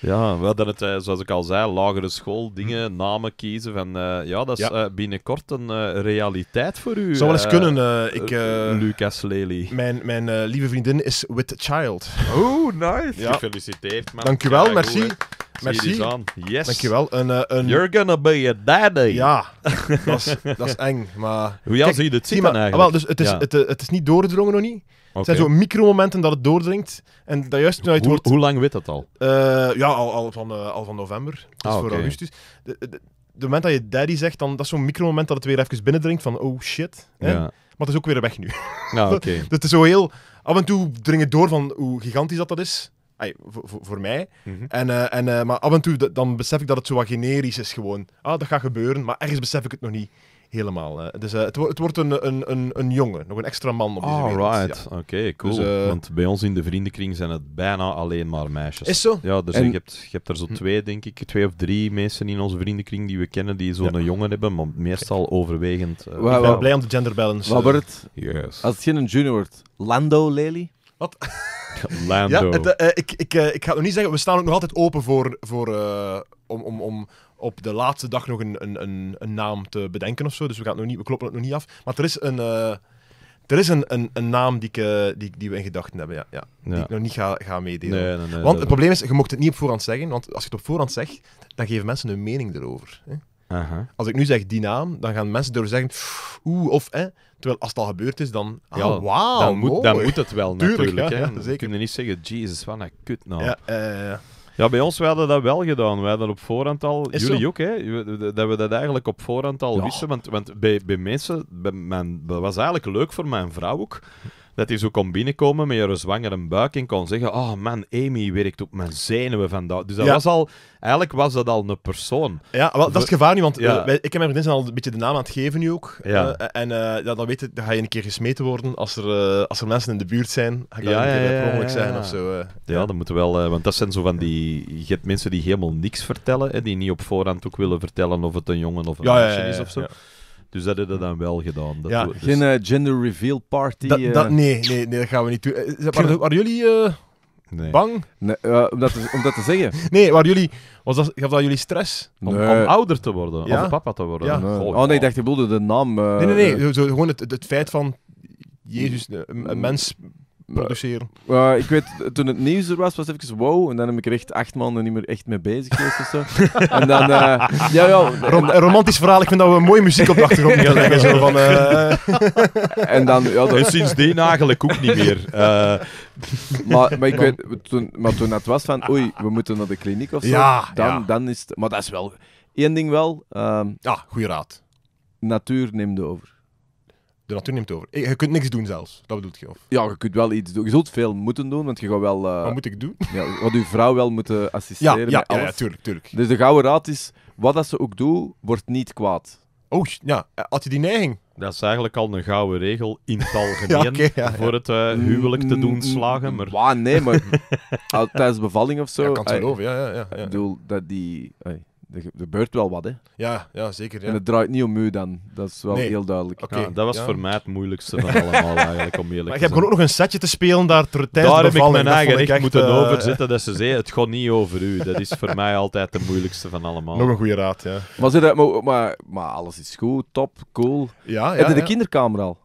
Ja, we hadden het, eh, zoals ik al zei, lagere school, dingen, namen kiezen. Van, eh, ja, dat is eh, binnenkort een realiteit voor u. Zou wel eens kunnen, ik... Lucas Lely. Mijn, mijn lieve vriendin is with child. Oh, nice. Gefeliciteerd, man. Dank u wel, merci. Merci. Zie aan. Yes. Dankjewel. Een, eh, een... You're gonna be a daddy. Ja, dat is, dat is eng. Maar... Hoe jij zie je het zien eigenlijk? Wel, dus het, is, het, eh, het is niet doordrongen nog niet. Het zijn zo micromomenten dat het doordringt. En dat juist hoe, wordt... hoe, lang weet dat al? Eh, ja, al, van, al van november. Dus ah, voor augustus. De, moment dat je daddy zegt, dan, dat is zo'n micromoment dat het weer even binnendringt van oh shit. Maar het is ook weer weg nu. Nou, okay. dus het is zo heel... Af en toe dringen door van hoe gigantisch dat dat is voor, mij. Mhm. en, eh, en, eh, maar af en toe dan besef ik dat het zo wat generisch is gewoon. Ah, dat gaat gebeuren, maar ergens besef ik het nog niet helemaal. Dus eh, het, wordt een, een, een, een, jongen, nog een extra man op deze All wereld. right. oké, cool. Dus, Want bij ons in de vriendenkring zijn het bijna alleen maar meisjes. Is zo? Ja, dus en... je, hebt, je hebt er zo hm. twee, denk ik, twee of drie mensen in onze vriendenkring die we kennen die zo'n ja. jongen hebben, maar meestal overwegend... ik ben blij om de gender balance. Robert, yes. als het geen junior wordt, Lando Lely? Wat? Ja, eh, ik, ik, eh, ik ga het nog niet zeggen. We staan ook nog altijd open voor, voor, eh, om, om, om op de laatste dag nog een, een, een, een, naam te bedenken of zo. Dus we, gaan het nog niet, we kloppen het nog niet af. Maar er is een, er is een, een, een naam die, ik, die, die we in gedachten hebben. Ja, ja, Die ik nog niet ga, ga meedelen. want het probleem is, je mocht het niet op voorhand zeggen. Want als je het op voorhand zegt, dan geven mensen hun mening erover. Hè? Als ik nu zeg die naam, dan gaan mensen door zeggen, oeh, of hè. Eh, Terwijl als dat al gebeurd is, dan... Ah, ja, wauw, dan moet, dan moet het wel, natuurlijk. Ja, hè. niet zeggen, jezus, wat een kut nou. Ja, ja, bij ons, wij hadden dat wel gedaan. Wij hadden op voorhand al... jullie ook, hè? Dat we dat eigenlijk op voorhand al wisten. Want, want bij, bij mensen... Bij mijn, dat was eigenlijk leuk voor mijn vrouw ook. Dat hij zo kon binnenkomen met een zwangere buik en kon zeggen: Oh man, Amy werkt op mijn zenuwen vandaag. Dus dat was al, eigenlijk was dat al een persoon. Ja, wel, dat is het gevaar nu, want ja. Eh, wij, ik heb mijn vriendin al een beetje de naam aan het geven nu ook. Ja. Eh, en uh, ja, dan, weet je, dan ga je een keer gesmeten worden als er, uh, als er mensen in de buurt zijn. Ga ik ja, dan een keer per zijn of zo. ja, dat moet wel, want dat zijn zo van die. Je hebt mensen die helemaal niks vertellen en die niet op voorhand ook willen vertellen of het een jongen of een meisje is of zo. Dus dat hebben we dan wel gedaan. Dat ja, dus- Geen eh, gender reveal party. Dat, eh. nee, nee, nee, dat gaan we niet doen. Eh, waren, waren jullie bang? Nee, om, dat te, zeggen? nee, waren jullie, was dat, gaf dat jullie stress? Om, ouder te worden, ja? of papa te worden. Ja. oh nee, ik dacht, je bedoelde de naam. nee, nee, nee, zo, gewoon het, het, feit van Jezus, een mens produceren. Eh, ik weet, toen het nieuws er was, was even wow. En dan heb ik er echt acht maanden niet meer echt mee bezig geweest of zo. en dan, eh, ja, ja, romantisch verhaal. Ik vind dat we mooie muziek op de achtergrond gaan Zo van, eh. en dan, ja, sindsdien eigenlijk ook niet meer. maar, maar, ik weet, toen, maar toen het was van, oei, we moeten naar de kliniek of zo. Ja, dan, dan is het, Maar dat is wel... één ding wel. Ehm, ja, goede raad. Natuur neemt over de natuur neemt over. Eh, je kunt niks doen zelfs, dat bedoelt je? Of? Ja, je kunt wel iets doen. Je zult veel moeten doen, want je gaat wel... Eh, wat moet ik doen? Ja, wat uw vrouw wel moeten assisteren ja, ja, Ja, tuurlijk, Dus de gouden raad is, wat dat ze ook doet, wordt niet kwaad. Oh, ja. Had je die neiging? Dat is eigenlijk al een gouden regel in het algemeen voor het eh, huwelijk te mm, doen slagen. Maar... Wow, nee, maar tijdens bevalling of zo. Ja, kan het ja, ja, ja, Ik bedoel, dat die er gebeurt wel wat, hè? Ja, ja zeker. Ja. En het draait niet om u dan. Dat is wel heel duidelijk. ja, dat was voor mij het moeilijkste van allemaal eigenlijk, om eerlijk maar je hebt gewoon ook nog een setje te spelen daar ter tijd Daar heb ik mijn eigen echt, moeten eh, overzetten. Dat ze zei, het gaat niet over u. Dat is voor mij altijd de moeilijkste van allemaal. Nog een goede raad, ja. Maar, maar, maar, maar alles is goed, top, cool. Ja, ja, heb je de kinderkamer al?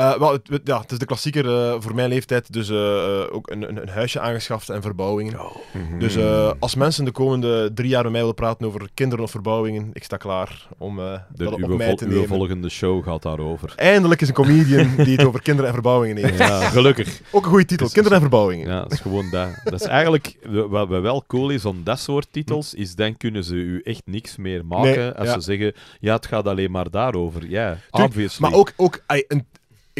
Eh, wel, het, ja, het is de klassieker eh, voor mijn leeftijd. Dus eh, ook een, een, een huisje aangeschaft en verbouwingen. Oh. Dus als mensen de komende drie jaar met mij willen praten over kinderen of verbouwingen, ik sta klaar om De, dat op mij te uw nemen. volgende show gaat daarover. Eindelijk is een comedian die het over kinderen en verbouwingen heeft. Ja, gelukkig. Ook een goede titel, dus- Kinderen en verbouwingen. Ja, dat is gewoon dat. Dat is eigenlijk, wat wel cool is om dat soort titels, hm. is dan kunnen ze u echt niks meer maken als ze zeggen, ja, het gaat alleen maar daarover. Ja, obviously. Maar ook, ook een,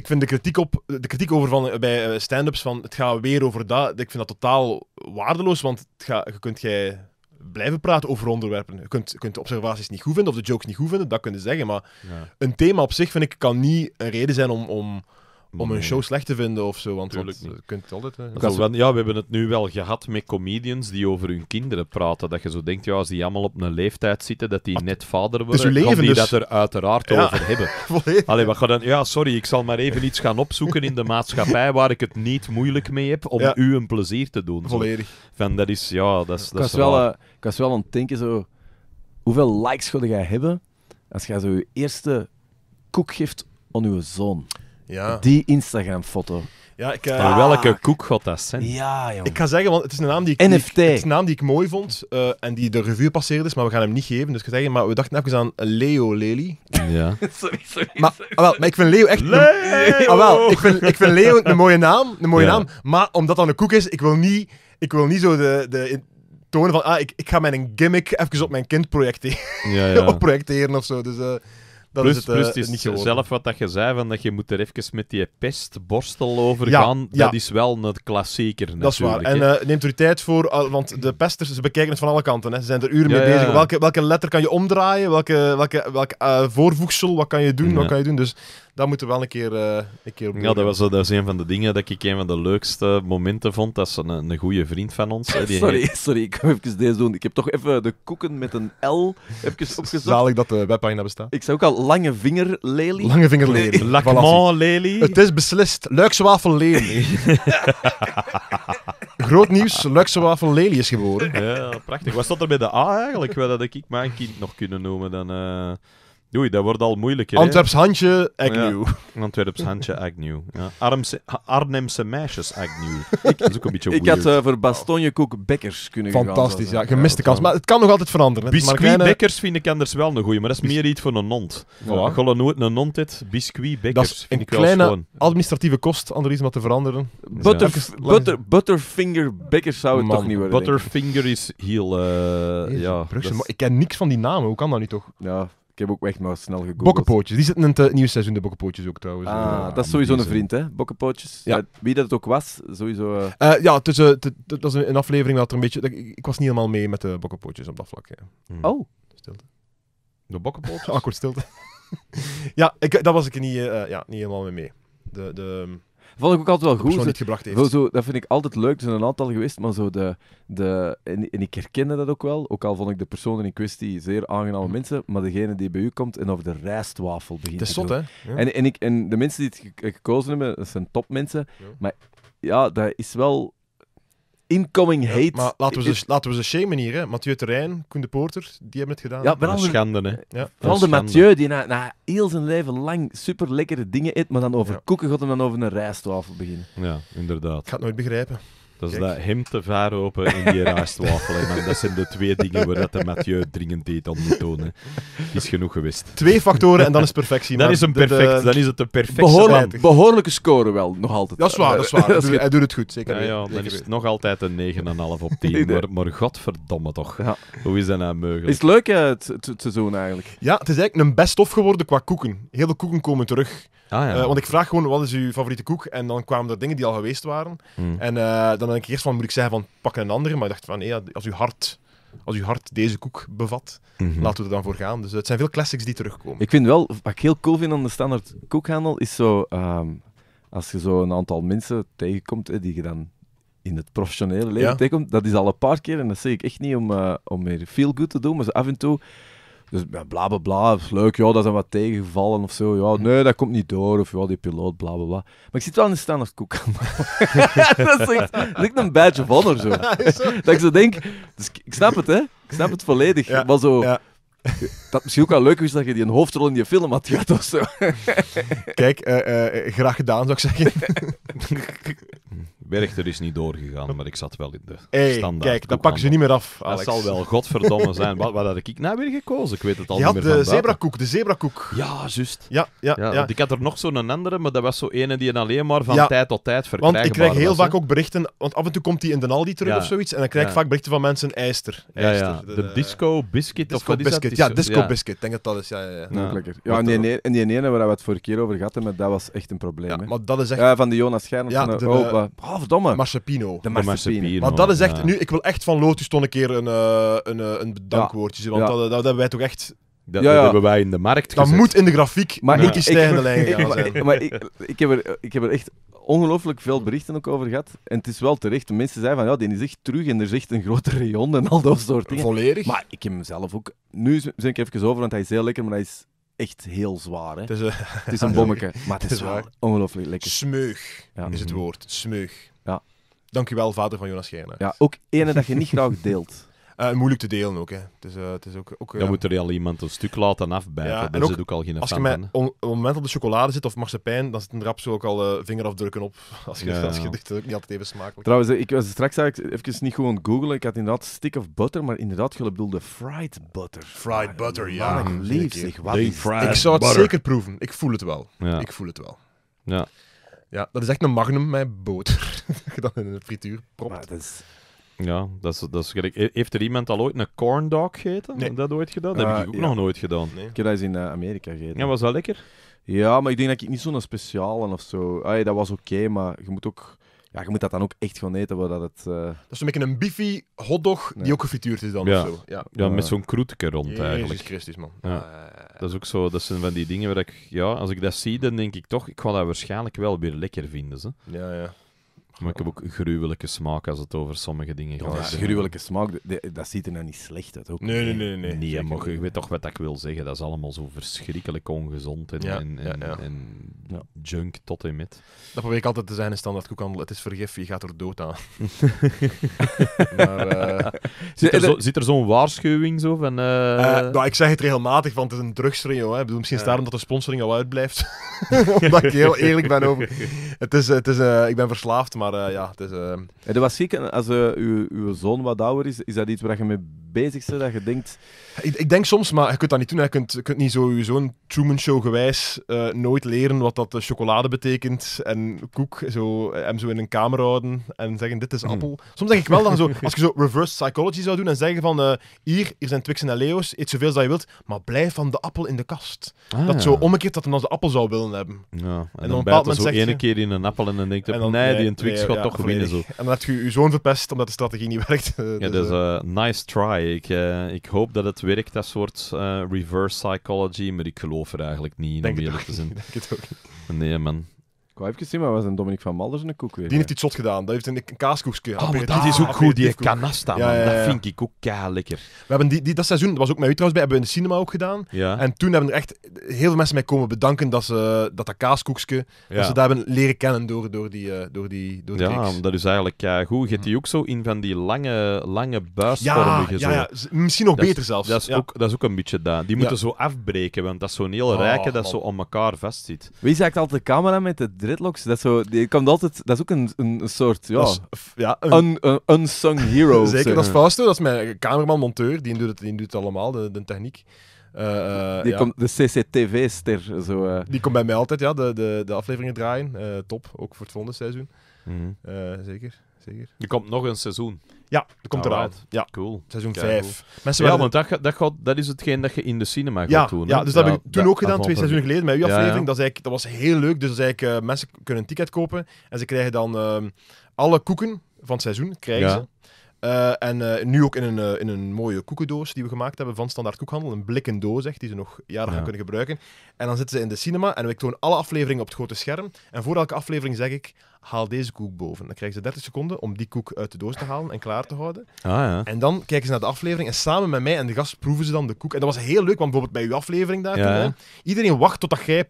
ik vind de kritiek, op, de kritiek over van, bij eh, stand-ups van het gaat weer over dat, ik vind dat totaal waardeloos, want het je kunt jij blijven praten over onderwerpen. Je kunt, kunt de observaties niet goed vinden of de jokes niet goed vinden, dat kun je zeggen, maar een thema op zich vind ik kan niet een reden zijn om, om om een show slecht te vinden of zo. Want, want je eh, kunt altijd. Eh, ja, we hebben het nu wel gehad met comedians die over hun kinderen praten. Dat je zo denkt, ja, als die allemaal op een leeftijd zitten, dat die net vader dus worden, of leven, die dus... dat er uiteraard over hebben. Allee, wat dan, ja, sorry, ik zal maar even iets gaan opzoeken in de maatschappij waar ik het niet moeilijk mee heb om u een plezier te doen. Volledig. Van, dat is, ja, dat is, ik, dat was is wel, uh, ik was wel aan het denken, zo, hoeveel likes ga jij hebben als jij zo je eerste koek geeft aan uw zoon? Ja. Die Instagram-foto. Ja, ik, welke koek gaat dat zijn? Ja, jongen. Ik ga zeggen, want het is een naam die ik, NFT. het is een naam die ik mooi vond eh, en die de revue passeerd is, maar we gaan hem niet geven. Dus ik ga zeggen, maar we dachten even aan Leo Lely. Ja. sorry, Maar, sorry. Ah, wel, maar ik vind Leo echt... Leo! Ah, wel, ik, vind, ik vind Leo een mooie naam, een mooie naam, maar omdat dat een koek is, ik wil niet, ik wil niet zo de, de tonen van, ah, ik, ik ga mijn gimmick even op mijn kind projecteren. Ja, ja. of projecteren of zo, dus... Eh, plus, het, plus eh, is niet gewoon. zelf wat dat je zei, van dat je moet er even met die pestborstel over gaan. Ja, Dat is wel een klassieker Dat is waar. En uh, neemt er tijd voor, want de pesters, ze bekijken het van alle kanten. Hè. Ze zijn er uren mee bezig. Welke, welke letter kan je omdraaien? Welke, welke, welk eh, voorvoegsel, wat kan je doen? Wat kan je doen? Dus dat moeten we wel een keer, uh, keer Ja, dat was, dat was een van de dingen dat ik een van de leukste momenten vond. Dat is een, een goede vriend van ons. Hè, die sorry, sorry, ik ga even deze doen. Ik heb toch even de koeken met een L even opgezocht. ik dat de webpagina bestaat. Ik zei ook al lange vinger lely. Lange vinger lely. Lacman lely. Het is beslist. Luikse wafel lely. Groot nieuws, Luikse wafel lely is geboren. Ja, prachtig. was dat er bij de A eigenlijk? Wel dat ik mijn kind nog kunnen noemen dan... Eh? Oei, dat wordt al moeilijk. Oh Antwerps handje, Agnew. Ja. Antwerps handje, Agnew. Ja. Arnhemse meisjes, Agnew. ik, dat is ook een beetje Ik had eh, voor Bastonje Koek Bekkers kunnen Fantastisch, ja. Eh, Gemiste kans. Maar het kan nog altijd veranderen. Biscuit Bekkers vind ik anders wel een goeie, maar dat is meer iets voor een nond. Voilà. Ja. een nond dit. Biscuit Bekkers dat is een kleine administratieve kost, Andries, om te veranderen. Butterf butter, butterfinger Bekkers zou het toch niet worden, Butterfinger is heel... Eh, ja, Ik ken niks van die namen, hoe kan dat nu toch? Ja heb ook echt maar snel gegoogeld. Bokkenpootjes. Die zitten in het eh, nieuwe seizoen, de bokkenpootjes ook trouwens. Ah, eh, dat is sowieso een eh. vriend, hè? Bokkenpootjes. Ja. Wie dat ook was, sowieso... ja, tussen, dat is een aflevering dat er een beetje... ik, was niet helemaal mee met de bokkenpootjes op dat vlak. Ja. Hm. Oh. Stilte. De bokkenpootjes? Akkoord stilte. ja, ik, daar was ik niet, ja, niet helemaal mee mee. De... de vond ik ook altijd wel goed. Zo, Zo, dat vind ik altijd leuk. Er zijn een aantal geweest, maar zo de... de en, en ik herkende dat ook wel. Ook al vond ik de personen in kwestie zeer aangename mhm. mensen, maar degene die bij u komt en over de rijstwafel begint Dat is hè? En, en, ik, en de mensen die het gekozen hebben, dat zijn topmensen. Ja. Maar ja, dat is wel incoming hate. maar laten we, ze, laten we ze shamen hier. Hè. Mathieu Terijn, Koen de Poorter, die hebben het gedaan. Ja, vooral de, schande, hè. Ja. Vooral de Mathieu, die na, na heel zijn leven lang super lekkere dingen eet, maar dan over ja. koeken gaat dan over een rijstwafel beginnen. Ja, inderdaad. Ik ga het nooit begrijpen. Dus dat hem te ver open en die raast wafelen. Maar dat zijn de twee dingen waar dat de Mathieu dringend deed om moet tonen. Is genoeg geweest. Twee factoren en dan is perfectie. Dan is, het perfect, de, dan is het een perfecte behoorlijk, Behoorlijke score wel, nog altijd. Dat is waar, dat is waar. hij doet het goed, zeker. Ja, ja dan is het nog altijd een 9,5 op 10. Maar, godverdomme toch. Hoe is dat nou mogelijk? Is het leuk, eh, het, seizoen eigenlijk? Ja, het is eigenlijk een best-of geworden qua koeken. Heel veel koeken komen terug. Ah, ja. Eh, want ik vraag gewoon, wat is uw favoriete koek? En dan kwamen er dingen die al geweest waren. Hmm. En eh, dan dan denk eerst van, moet ik zeggen van, pak een andere. Maar ik dacht van, nee, als uw hart... Als uw hart deze koek bevat, mhm. laten we er dan voor gaan. Dus het zijn veel classics die terugkomen. Ik vind wel, wat ik heel cool vind aan de standaard koekhandel, is zo... Ehm, als je zo een aantal mensen tegenkomt, die je dan in het professionele leven tegenkomt, dat is al een paar keer, en dat zeg ik echt niet om, eh, om meer feel good te doen, maar af en toe dus bla bla bla, leuk, ja, dat zijn wat tegengevallen of zo. Ja, mhm. nee, dat komt niet door. Of ja, die piloot, bla bla bla. Maar ik zit wel in de standaard koek. dat, is dat een badge van zo. dat ik zo denk, dus ik snap het hè, ik snap het volledig. maar zo, Dat misschien ook wel leuk is dat je die een hoofdrol in die film had gehad of zo. Kijk, eh, eh, graag gedaan zou ik zeggen. er is niet doorgegaan, maar ik zat wel in de standaard. Kijk, dat pakken ze niet meer af. Dat zal wel godverdomme zijn. Wat, wat had ik nou weer gekozen? Ik weet het al Je niet meer. De zebrakoek, de zebrakoek. Ja, juist. Ja, ja, ja, ja. ik had er nog zo'n andere, maar dat was zo ene die je alleen maar van tijd tot tijd verkrijgbaar Want ik krijg heel vaak ook berichten, want af en toe komt die in de Aldi terug of zoiets, en dan krijg ik vaak berichten van mensen, ijster. ijster de, de, disco biscuit of wat biscuit. Is dat? Ja, disco biscuit, denk dat dat is. Ja, ja, ja. lekker. Ja, en die, ene waar we het vorige keer over gehad hebben, dat was echt een probleem. maar dat is echt... van de Jonas Gern. van de, ah, verdomme. Marcepino. Want dat is echt... Nu, ik wil echt van Lotus toch een keer een, eh, een, eh, een bedankwoordje zien, want dat, dat hebben wij toch echt... Dat, hebben wij in de markt Dat moet in de grafiek Maar ik- is stijgende lijn Maar ik, ik, heb er, ik heb er echt ongelooflijk veel berichten ook over gehad. En het is wel terecht. mensen zeiden van, ja, die is echt terug en er zit echt een grote rayon en al dat soort dingen. Volledig. Maar ik heb hem zelf ook... Nu ben ik even over, want hij is heel lekker, maar hij is echt heel zwaar. Hè? Het, is een... het is een maar het is wel ongelooflijk lekker. Smeug is het woord, smeug. Ja. Dankjewel, vader van Jonas Schijnen. Ja, ook ene dat je niet graag deelt. Eh, moeilijk te delen ook. Hè. Het is, eh, het is ook, ook, Dan eh, moet er al iemand een stuk laten afbijten. Ja, ze zit ook al geen Als je met, op, het moment dat de chocolade zit of marsepein, dan zit een rap zo ook al vingerafdrukken op. Als je, ja, als je dit ook niet altijd even smakelijk. Trouwens, ik was straks eigenlijk even niet gewoon googlen. Ik had inderdaad stick of butter, maar inderdaad, je bedoelde fried butter. Fried ah, butter, ja. Liefst, ik, ik zou het zeker proeven. Ik voel het wel. Ik voel het wel. Ja. Ja, dat is echt een magnum met boter. dat je dan in een frituur propt. dat is ja, dat is, dat is gelijk. E-, heeft er iemand al ooit een corn dog gegeten? Nee. Dat ooit gedaan? Dat heb ik eh, ook nog nooit gedaan. Nee. Ik heb dat eens in eh, Amerika gegeten. Ja, was dat lekker? Ja, maar ik denk dat ik niet zo'n speciale of zo. dat was oké, maar je moet ook. Ja, je moet dat dan ook echt gewoon eten. Dat, het, eh, dat is een beetje een beefy hotdog die ook gefrituurd is dan ja. Of zo. Ja, ja met zo'n kroetje rond Jezus eigenlijk. Christus, man. Dat is ook zo, dat zijn van die dingen waar ik... Ja, als ik dat zie, dan denk ik toch, ik ga dat waarschijnlijk wel weer lekker vinden. Ze. Ja, ja. Maar ik heb ook gruwelijke smaak als het over sommige dingen gaat. Ja, gruwelijke smaak, dat ziet er nou niet slecht uit. Ook. Nee, nee, nee. nee, nee maar je weet toch wat ik wil zeggen. Dat is allemaal zo verschrikkelijk ongezond en, en, en, junk tot en met. Dat probeer ik altijd te zijn in standaard koekhandel. Het is vergif, je gaat er dood aan. maar, eh, zit, er zo, zo'n waarschuwing zo van... Eh, eh, nou, ik zeg het regelmatig, want het is een drugsregio. Hè. Ik bedoel, misschien is daarom dat de sponsoring al uitblijft. Omdat ik heel eerlijk ben over... Het is, het is, ik ben verslaafd, maar eh, ja, het is... En ehm, dat was zeker, als eh, uw, uw zoon wat ouder is, is dat iets waar je mee bezigste dat je denkt... Ik, ik, denk soms, maar je kunt dat niet doen. Je kunt, je kunt niet zo'n Truman Show gewijs eh, nooit leren wat dat eh, chocolade betekent en koek. Zo, eh, hem zo in een kamer houden en zeggen dit is hmm. appel. Soms denk ik wel dat zo, als je zo reverse psychology zou doen en zeggen van hier, hier zijn Twix en Leo's, eet zoveel als je wilt, maar blijf van de appel in de kast. Ah. dat zo omgekeerd dat hem als de appel zou willen hebben. Ja, en, dan, dan bijt hij zo ene keer in een appel en dan denkt hij, nee, die Twix gaat toch winnen. Zo. En dan heb je je zoon verpest omdat de strategie niet werkt. dus, ja, een uh, nice try. Ik, eh, ik hoop dat het werkt, dat soort eh, reverse psychology, maar ik geloof er eigenlijk niet in, om eerlijk te zijn. Denk het ook niet. Nee, man heb even gezien maar was een Dominic van Malders een koek weer? Die heeft iets zot gedaan. Dat heeft een, kaaskoekje. Oh, ah, is ook goed, die canasta, man. Dat vind ik ook kei lekker. We hebben die, die, dat seizoen, dat was ook met u trouwens bij, hebben we in de cinema ook gedaan. En toen hebben er echt heel veel mensen mij komen bedanken dat ze dat, dat kaaskoekje, dat ze daar hebben leren kennen door, door die, eh, door die, door Ja, dat is eigenlijk uh, goed. Je die ook zo in van die lange, lange buisvormige. Ja, ja, misschien nog beter zelfs. Dat is, ook, dat is ook een beetje daar. Die moeten zo afbreken, want dat is zo'n heel rijke oh, dat zo om elkaar vastzit. Wie zegt altijd de camera met de dat is, zo, komt altijd, dat is ook een, een soort. Ja, ja een, un, unsung hero. Zeker, dat is Fausto, dat is mijn cameraman-monteur. Die doet het, die doet het allemaal, de, de techniek. Uh, die ja. komt de CCTV-ster. Zo, eh. Die komt bij mij altijd, ja, de, de, de afleveringen draaien. top, ook voor het volgende seizoen. Mhm. zeker, zeker. Er komt nog een seizoen. Ja, dat komt eruit eraan. Ja. Cool. Seizoen 5. Cool. ja, want dat, dat, dat is hetgeen dat je in de cinema gaat doen. Ja, dus dat heb ik toen ook gedaan, twee seizoenen geleden, met uw aflevering. Dat, dat was heel leuk. Dus eigenlijk, eh, mensen kunnen een ticket kopen en ze krijgen dan ehm, alle koeken van het seizoen, krijgen ze. Eh, en eh, nu ook in een, eh, in een mooie koekendoos die we gemaakt hebben van Standaard Koekhandel. Een blikken doos, echt, die ze nog jaren gaan kunnen gebruiken. En dan zitten ze in de cinema en ik toon alle afleveringen op het grote scherm. En voor elke aflevering zeg ik, haal deze koek boven. Dan krijgen ze 30 seconden om die koek uit de doos te halen en klaar te houden. Ah, ja. En dan kijken ze naar de aflevering en samen met mij en de gast proeven ze dan de koek. En dat was heel leuk, want bijvoorbeeld bij uw aflevering daar, iedereen wacht totdat jij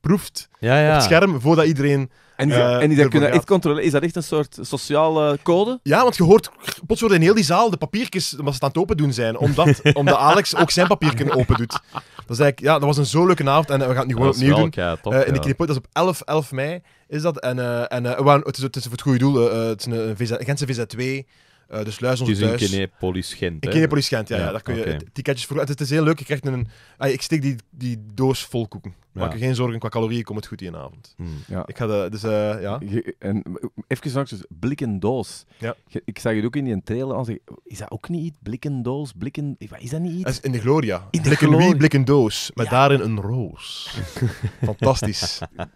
proeft ja, ja. op het scherm voordat iedereen en die, eh, en die kunnen echt controleren. Is dat echt een soort sociale code? Ja, want je hoort plots in heel die zaal de papiertjes, omdat ze aan het open doen zijn. Omdat, omdat Alex ook zijn papiertje open doet. Dat, ja, dat was een zo leuke avond en we gaan het nu gewoon opnieuw doen. Ja, eh, in de dat is op 11, 11 mei is dat. En, uh, en het, is, het is voor het goede doel. het is een VZ, Gentse VZ2. Uh, dus luister ons thuis. Het is in Kinepolis Gent. In Kinepolis ja. daar kun je okay. ticketjes voor... Het, is heel leuk. Je krijgt een... Ah, ik steek die, die doos vol koeken. Maak je geen zorgen qua calorieën, komt het goed die avond. Hmm. Ik ga de, dus, eh, ja. en, even straks, dus blikkendoos. Ja. ik zag je ook in die trailer. Als ik, is dat ook niet iets? Blikkendoos, blikken... Is dat niet iets? in de Gloria. In de Gloria. blikken doos. Met daarin een roos. Fantastisch. Het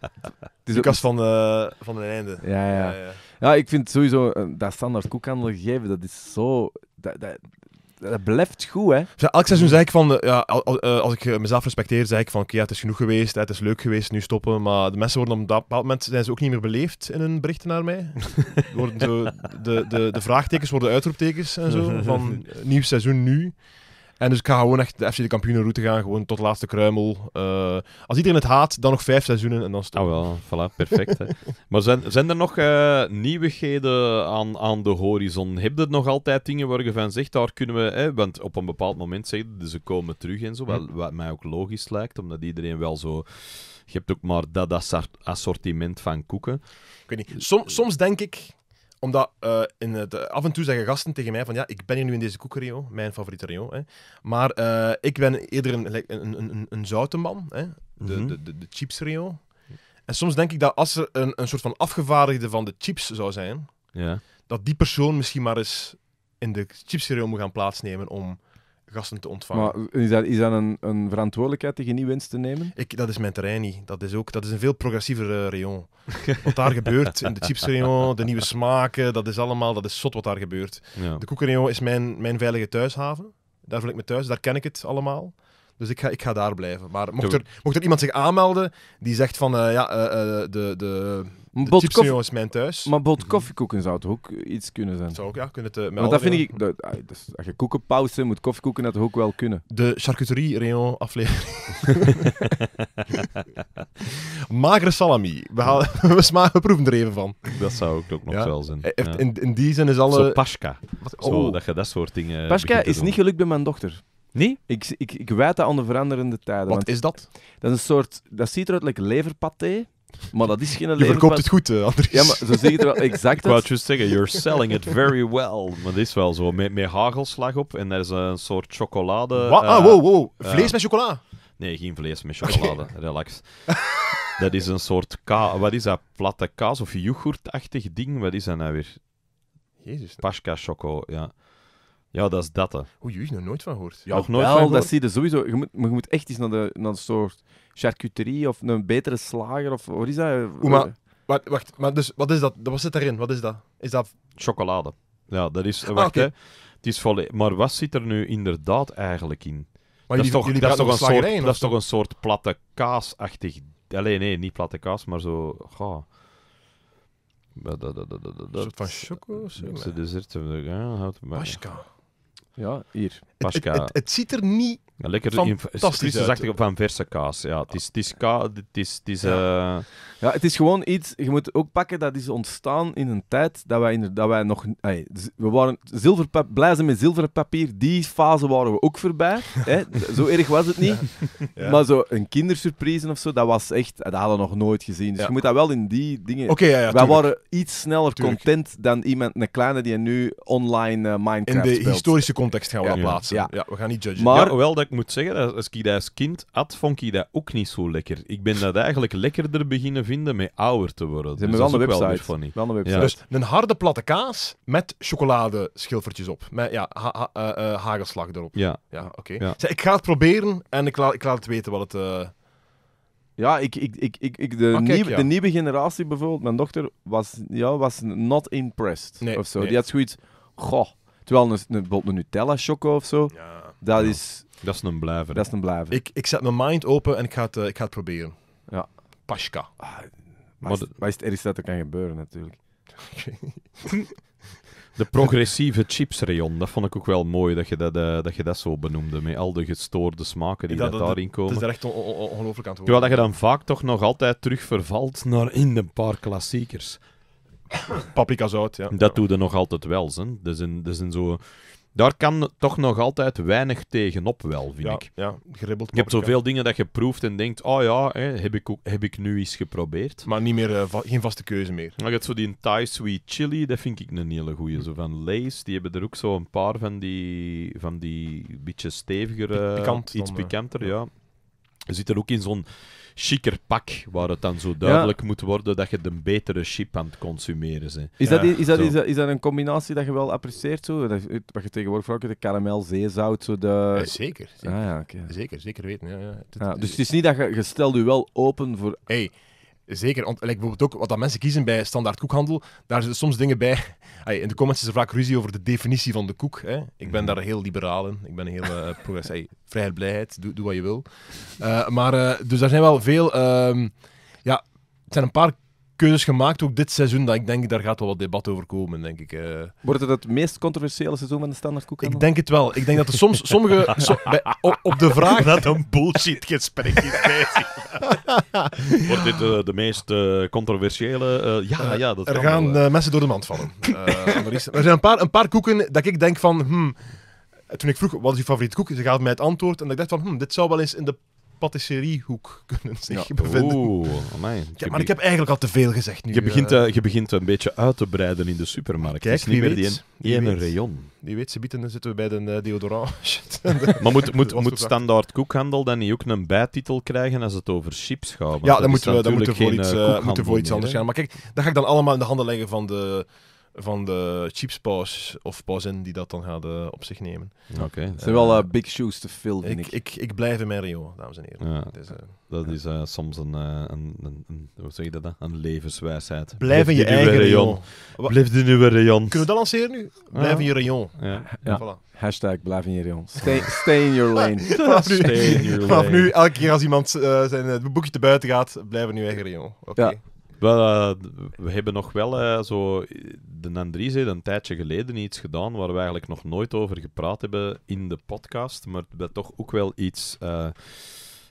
is de ook... van, uh, van de einde. Ja, ja. ja, ja. ik vind sowieso eh, dat standaard koekhandel gegeven, dat is zo... Dat, dat, dat blijft goed, hè. Ja, elk seizoen zei ik van, ja, eh, als ik eh, mezelf respecteer, zei ik van, oké, het is genoeg geweest, het is leuk geweest, nu stoppen. Maar de mensen worden op dat bepaald moment zijn ze ook niet meer beleefd in hun berichten naar mij. worden de, de, de, de vraagtekens worden uitroeptekens en zo, van nieuw seizoen nu. En dus ik ga gewoon echt de FC de kampioenenroute gaan, gewoon tot laatste kruimel. Eh, als iedereen het haat, dan nog vijf seizoenen en dan stop. Ah wel, voilà, perfect. Maar zijn, zijn er nog eh, nieuwigheden aan, aan de horizon? Heb je nog altijd dingen waar je van zegt, daar kunnen we... Hè, want op een bepaald moment zeggen ze, komen terug en zo, wat, hm. wat mij ook logisch lijkt, omdat iedereen wel zo... Je hebt ook maar dat assortiment van koeken. Ik weet niet. soms denk ik, omdat eh, in eh, af en toe zeggen gasten tegen mij van ja, ik ben hier nu in deze koekerio, mijn favoriete rio. Hè, maar eh, ik ben eerder een, een, een, een man, hè, mhm. de, de, de, chips -rio. En soms denk ik dat als er een, een soort van afgevaardigde van de chips zou zijn, ja. dat die persoon misschien maar eens in de reo moet gaan plaatsnemen om gasten te ontvangen. Maar is dat, is dat een, een verantwoordelijkheid tegen nieuw winst te nemen? Ik, dat is mijn terrein niet. Dat is, ook, dat is een veel progressiever uh, eh, rayon. Wat daar gebeurt in de chipsrayon, de nieuwe smaken, dat is allemaal dat is zot wat daar gebeurt. De koekenrayon is mijn, mijn veilige thuishaven. Daar voel ik me thuis, daar ken ik het allemaal. Dus ik ga, ik ga daar blijven. Maar mocht er, mocht er iemand zich aanmelden die zegt van eh, ja, eh, de, de, bot jongens, mijn thuis. Maar bot koffiekoeken zou toch ook iets kunnen zijn? Zou ook, ja. Kunnen het, melden. maar dat vind ik... Dat, als je koekenpauze moet koffiekoeken dat ook wel kunnen. De charcuterie Rayon aflevering. Magere salami. We, halen, we, smaken, we proeven er even van. Dat zou ook, nog wel zijn. Ja. In, in, die zin is alle... Zo pasca. Oh. dat je dat soort dingen... Pasca is niet gelukt bij mijn dochter. Nee? Ik, ik, ik dat aan de veranderende tijden. Wat is dat? Dat is een soort... Dat ziet eruit als like leverpaté. Maar dat is geen Je verkoopt het goed, eh, Andries. Ja, maar ze zeg het wel exact. Ik wou het juist zeggen, you're selling it very well. Maar dit is wel zo, met, met hagelslag op en daar is een soort chocolade... ah, eh, wow, wow. Eh, vlees met chocola. Nee, geen vlees met chocolade. Relax. dat is een soort ka Wat is dat? Platte kaas of yoghurtachtig ding? Wat is dat nou weer? Jezus. Pasca choco, ja. Ja, dat is dat. Hoe je heeft nog nooit van gehoord. Ja, Nog nooit wel, van dat zie je sowieso. Je moet, je moet echt eens naar, de, naar een soort charcuterie of een betere slager of wat is dat? Oeh, maar- Wacht, maar dus, wat is dat? Wat zit erin? Wat is dat? Is dat... Chocolade. Ja, dat is... Wacht, hè. Het is volle Maar wat zit er nu inderdaad eigenlijk in? dat is toch, een, soort, dat is toch een soort platte kaasachtig... alleen nee, niet platte kaas, maar zo... Goh. Dat, dat, dat, dat, dat, Een soort van choco dat is het dessert... Ja, Paschka. Ja, hier, Pascal. Het, het, het ziet er niet ja, lekker fantastische op van verse kaas. Ja, het is, het is, ka, het is, het is, eh, ja. het is gewoon iets. Je moet ook pakken dat is ontstaan in een tijd dat wij, dat wij nog. Hey, we waren blij met zilveren papier. Die fase waren we ook voorbij. hè? Zo erg was het niet. Maar zo een kindersurprise of zo, dat was echt. Dat hadden we nog nooit gezien. Dus je moet dat wel in die dingen. Oké, wij waren iets sneller content dan iemand, een kleine die nu online Minecraft eh, Minecraft. In de historische context gaan we dat plaatsen. Ja. we gaan niet judgen. Maar wel dat ik moet zeggen, als ik dat als kind had, vond ik dat ook niet zo lekker. Ik ben dat eigenlijk lekkerder beginnen vinden met ouder te worden. Ze dus hebben dus wel, een website. Dus een harde platte kaas met chocoladeschilfertjes op. Met ja, eh, eh, hagelslag erop. Ja. Ja, oké. Okay. Ik ga het proberen en ik, laat ik laat het weten wat het... Eh, ja, ik, ik, ik, ik, de, ah, nieuwe, de nieuwe generatie bijvoorbeeld, mijn dochter, was, ja, was not impressed of zo. Die had zoiets, goh. Terwijl een, een, bijvoorbeeld een Nutella-choco of zo. Ja. Dat, is, dat is een blijven. dat is een Ik, ik zet mijn mind open en ik ga het, eh, ik ga het proberen. Ja. Paschka. Ah, maar, Maar is, is het dat er kan gebeuren, natuurlijk. De progressieve chipsrayon, dat vond ik ook wel mooi dat je dat, eh, dat, je dat zo benoemde. Met al de gestoorde smaken die Dat- dat, dat- daarin Het komen. is echt ongelooflijk aan het worden. Terwijl dat je dan vaak toch nog altijd terugvervalt naar in de paar klassiekers. Paprika zout, ja. Dat doe je nog altijd wel, hè. er zijn zo daar kan toch nog altijd weinig tegenop wel, vind ik. Ja, geribbeld. Je hebt zoveel dingen dat je proeft en denkt, oh ja, hè, heb, ik heb ik nu eens geprobeerd. Maar niet meer, eh, geen vaste keuze meer. Maar je hebt zo die Thai Sweet Chili, dat vind ik een hele goeie. Zo van Lay's, die hebben er ook zo een paar van die, van die beetje stevigere, Pikant, iets eh. pikanter, ja. Je zit er ook in zo'n chiquer pak, waar het dan zo duidelijk moet worden dat je de betere chip aan het consumeren Is, dat, is, dat, is, een combinatie dat je wel apprecieert? Zo? Dat, wat je tegenwoordig ook de karamel, zeezout, zo de... Eh, zeker. Zeker. Ah, ja, zeker, zeker weten. Ja, ja. dus het is niet dat je, je je wel open voor... Hey, Zeker, want bijvoorbeeld ook wat dat mensen kiezen bij standaard koekhandel, daar zitten soms dingen bij. in de comments is er vaak ruzie over de definitie van de koek. Hè. Ik ben mhm. daar heel liberaal in. Ik ben heel eh, uh, progress. vrijheid, blijheid, doe, wat je wil. Eh, maar, eh, dus er zijn wel veel... Ehm, ja, het zijn een paar keuzes gemaakt, ook dit seizoen, dat ik denk, daar gaat wel wat debat over komen, denk ik. Eh. Wordt het het meest controversiële seizoen van de standaard Ik denk het wel. Ik denk dat er soms sommige... op, de vraag... dat een bullshit gesprek is bezig. Wordt dit eh, de meest eh, controversiële... ja, ja, dat Er gaan mensen door de mand vallen. er zijn een paar, een paar koeken dat ik denk van... Hmm, toen ik vroeg, wat is je favoriete koek? Ze gaf mij het antwoord en ik dacht van, hmm, dit zou wel eens in de patisseriehoek kunnen zich bevinden. Oeh, amai. Ja, maar ik heb eigenlijk al te veel gezegd nu. Je begint, eh. Eh, je begint een beetje uit te breiden in de supermarkt. Kijk, is niet meer die ene rayon. Die weet, ze bieden, dan zitten we bij de uh, maar moet, moet, moet standaard koekhandel dan niet ook een bijtitel krijgen als het over chips gaat? Ja, dan moeten we, dan moeten we voor iets, moeten voor iets anders gaan. Maar kijk, dat ga ik dan allemaal in de handen leggen van de van de chipspaus of in die dat dan gaan eh, op zich nemen. Oké. zijn eh, wel eh, big shoes te fill, ik. Ik, ik, ik blijf in mijn Mario, dames en heren. Dus, dat is soms een, hoe zeg je dat, een levenswijsheid. Blijf, in je, eigen rayon. Blijf in nieuwe rayon. Kunnen we dat lanceren nu? Blijf in je rayon. Ja. ja. Hashtag blijf in je rayon. Stay, in your lane. vanaf, nu, stay in your lane. nu, elke keer als iemand zijn boekje te buiten gaat, blijf in je eigen rayon. Oké. Eh, we hebben nog wel eh, zo. De Andries heeft een tijdje geleden iets gedaan waar we eigenlijk nog nooit over gepraat hebben in de podcast. Maar dat toch ook wel iets eh,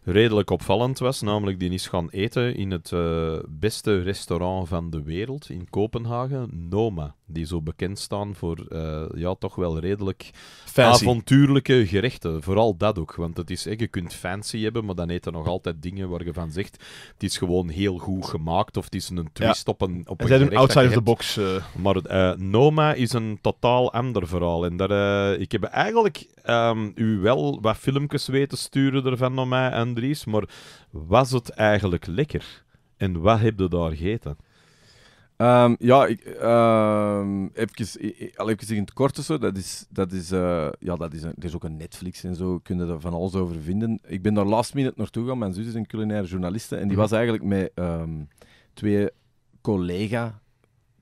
redelijk opvallend was. Namelijk, die is gaan eten in het eh, beste restaurant van de wereld in Kopenhagen, Noma. Die zo bekend staan voor eh, ja, toch wel redelijk avontuurlijke gerechten. Vooral dat ook. Want het is, je kunt fancy hebben, maar dan eten nog altijd dingen waar je van zegt: het is gewoon heel goed gemaakt of het is een twist op een. Op Ze een, een outside of the box. Eh. Maar Noma is een totaal ander verhaal. En daar, ik heb eigenlijk ehm, u wel wat filmpjes weten sturen ervan naar mij. En maar was het eigenlijk lekker? En wat heb je daar gegeten? Ehm, ja, ik, um, even, al even in het korte zo, dat is, dat is, eh, ja, dat is, er is ook een Netflix en zo, kun je er van alles over vinden. Ik ben daar last minute naartoe gegaan, mijn zus is een culinaire journaliste en die mhm. was eigenlijk met ehm, twee collega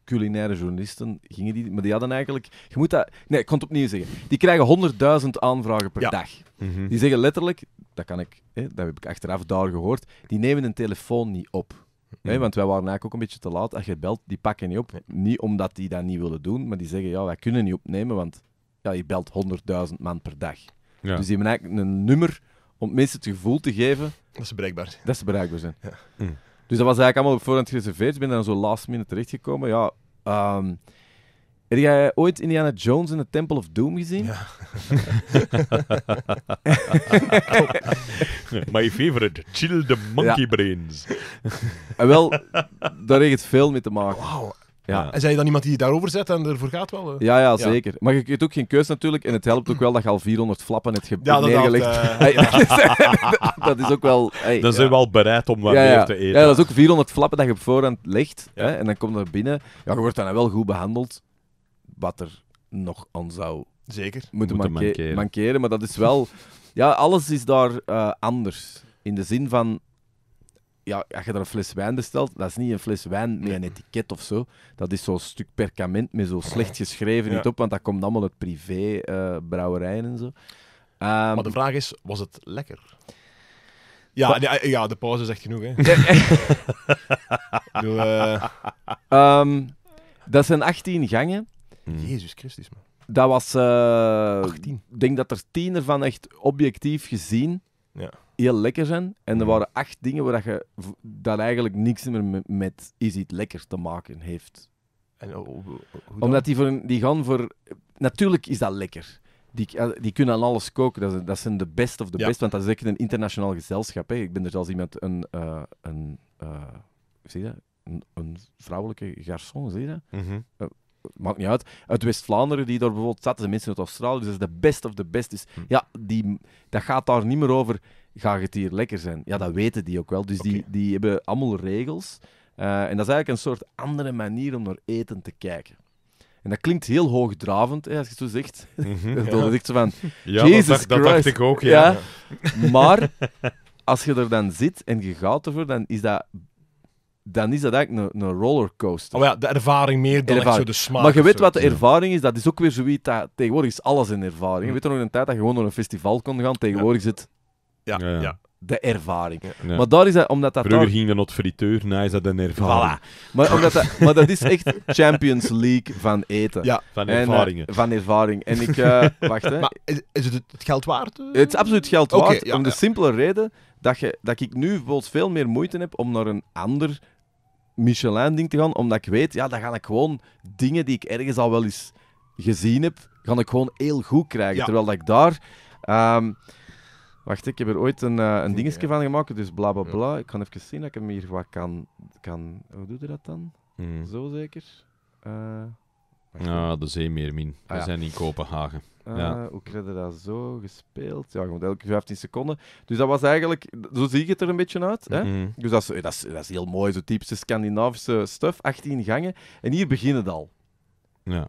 culinaire journalisten gingen die, maar die hadden eigenlijk, je moet dat, nee, ik kon het opnieuw zeggen, die krijgen 100.000 aanvragen per dag. Mhm. Die zeggen letterlijk, dat kan ik, hè, dat heb ik achteraf daar gehoord, die nemen een telefoon niet op. Mhm. want wij waren eigenlijk ook een beetje te laat. Als je belt, die pakken niet op. Niet omdat die dat niet willen doen, maar die zeggen, ja, wij kunnen niet opnemen, want ja, je belt 100.000 man per dag. Dus die hebben eigenlijk een nummer om mensen het gevoel te geven... Dat ze bereikbaar zijn. Dat ze bereikbaar zijn. Ja. Mhm. Dus dat was eigenlijk allemaal op voorhand gereserveerd. Ik ben dan zo last minute terechtgekomen. Ja, um, heb jij ooit Indiana Jones in de Temple of Doom gezien? Ja. My favorite, Chill the Monkey ja. Brains. En wel, daar heeft het veel mee te maken. Wow. Ja. En zijn je dan iemand die je daarover zet en ervoor gaat wel? Eh? Ja, ja, zeker. Maar je hebt ook geen keus natuurlijk. En het helpt ook wel dat je al 400 flappen hebt neergelegd. Eh. Dat, is ook wel... dan zijn we al bereid om wat meer te eten. Ja, dat is ook 400 flappen dat je op voorhand legt. Hè, en dan komt er binnen. Ja, je wordt dan wel goed behandeld. Wat er nog aan zou Zeker. moeten, mankeren. Maar dat is wel... Ja, alles is daar eh, anders. In de zin van ja, als je daar een fles wijn bestelt, dat is niet een fles wijn met een etiket of zo. Dat is zo'n stuk perkament met zo slecht geschreven niet op, want dat komt allemaal uit privé-brouwerijen en zo. Ehm, maar de vraag is, was het lekker? Ja, de, eh, ja, de pauze is echt genoeg, hè. Eh, ehm, dat zijn 18 gangen. Hmm. Jezus Christus, man. Dat was... 18? Eh, ik denk dat er 10 ervan echt objectief gezien... Ja heel lekker zijn. En er mhm. waren acht dingen waar je dat eigenlijk niks meer met is iets lekker te maken heeft. En, hoe, Omdat die, voor, die gaan voor... Natuurlijk is dat lekker. Die, eh, die kunnen aan alles koken. Dat, dat zijn de best of de best, want dat is echt een internationaal gezelschap. Hè. Ik ben er zelfs iemand, een, uh, een, eh, zie je dat? Een, een, vrouwelijke garçon, zie je dat? Mhm. maakt niet uit. Uit West-Vlaanderen, die daar bijvoorbeeld zaten, de mensen uit Australië, dus dat is de best of the best. Dus mhm. ja, die, dat gaat daar niet meer over gaat het hier lekker zijn? Ja, dat weten die ook wel. Dus die, die hebben allemaal regels. Eh, en dat is eigenlijk een soort andere manier om naar eten te kijken. En dat klinkt heel hoogdravend, hè, als je het zo zegt. dat mhm, ik zo van, ja, dat, dacht, ik ook, ja. Maar als je er dan zit en je gaat ervoor, dan is dat, dan is dat eigenlijk een, een rollercoaster. Oh ja, de ervaring meer dan ervaring. zo de smaak. Maar je weet wat de ervaring is, dat is ook weer zoiets dat... Tegenwoordig is alles een ervaring. Mhm. Je weet er nog een tijd dat je gewoon naar een festival kon gaan, tegenwoordig het ja, ja. De ervaring. Maar daar is dat, omdat dat Vroeger daar... ging dan het friteur, nu is dat een ervaring. Maar, omdat dat, maar dat is echt Champions League van eten. Ja, van eh, ervaringen. van ervaring. En ik... Eh, wacht, hè. Maar is, het het geld waard? Eh? Het is absoluut geld waard. om de simpele reden dat, je, dat ik nu bijvoorbeeld veel meer moeite heb om naar een ander Michelin-ding te gaan, omdat ik weet, ja, dan ga ik gewoon dingen die ik ergens al wel eens gezien heb, ga ik gewoon heel goed krijgen. Terwijl dat ik daar... Ehm, Wacht, ik heb er ooit een, uh, een dingetje van gemaakt, dus bla bla bla. Ik kan even zien dat ik hem hier wat kan. kan... Hoe doe je dat dan? Hmm. Zo zeker? Eh, ja, de zeemeermin. Ah, We zijn in Kopenhagen. Eh, ja. Hoe kreeg je dat zo gespeeld? Ja, gewoon elke 15 seconden. Dus dat was eigenlijk, zo zie ik het er een beetje uit. Hè? Mhm. Dus dat is, dat, dat heel mooi, zo typische Scandinavische stuff, 18 gangen. En hier beginnen het al. Ja.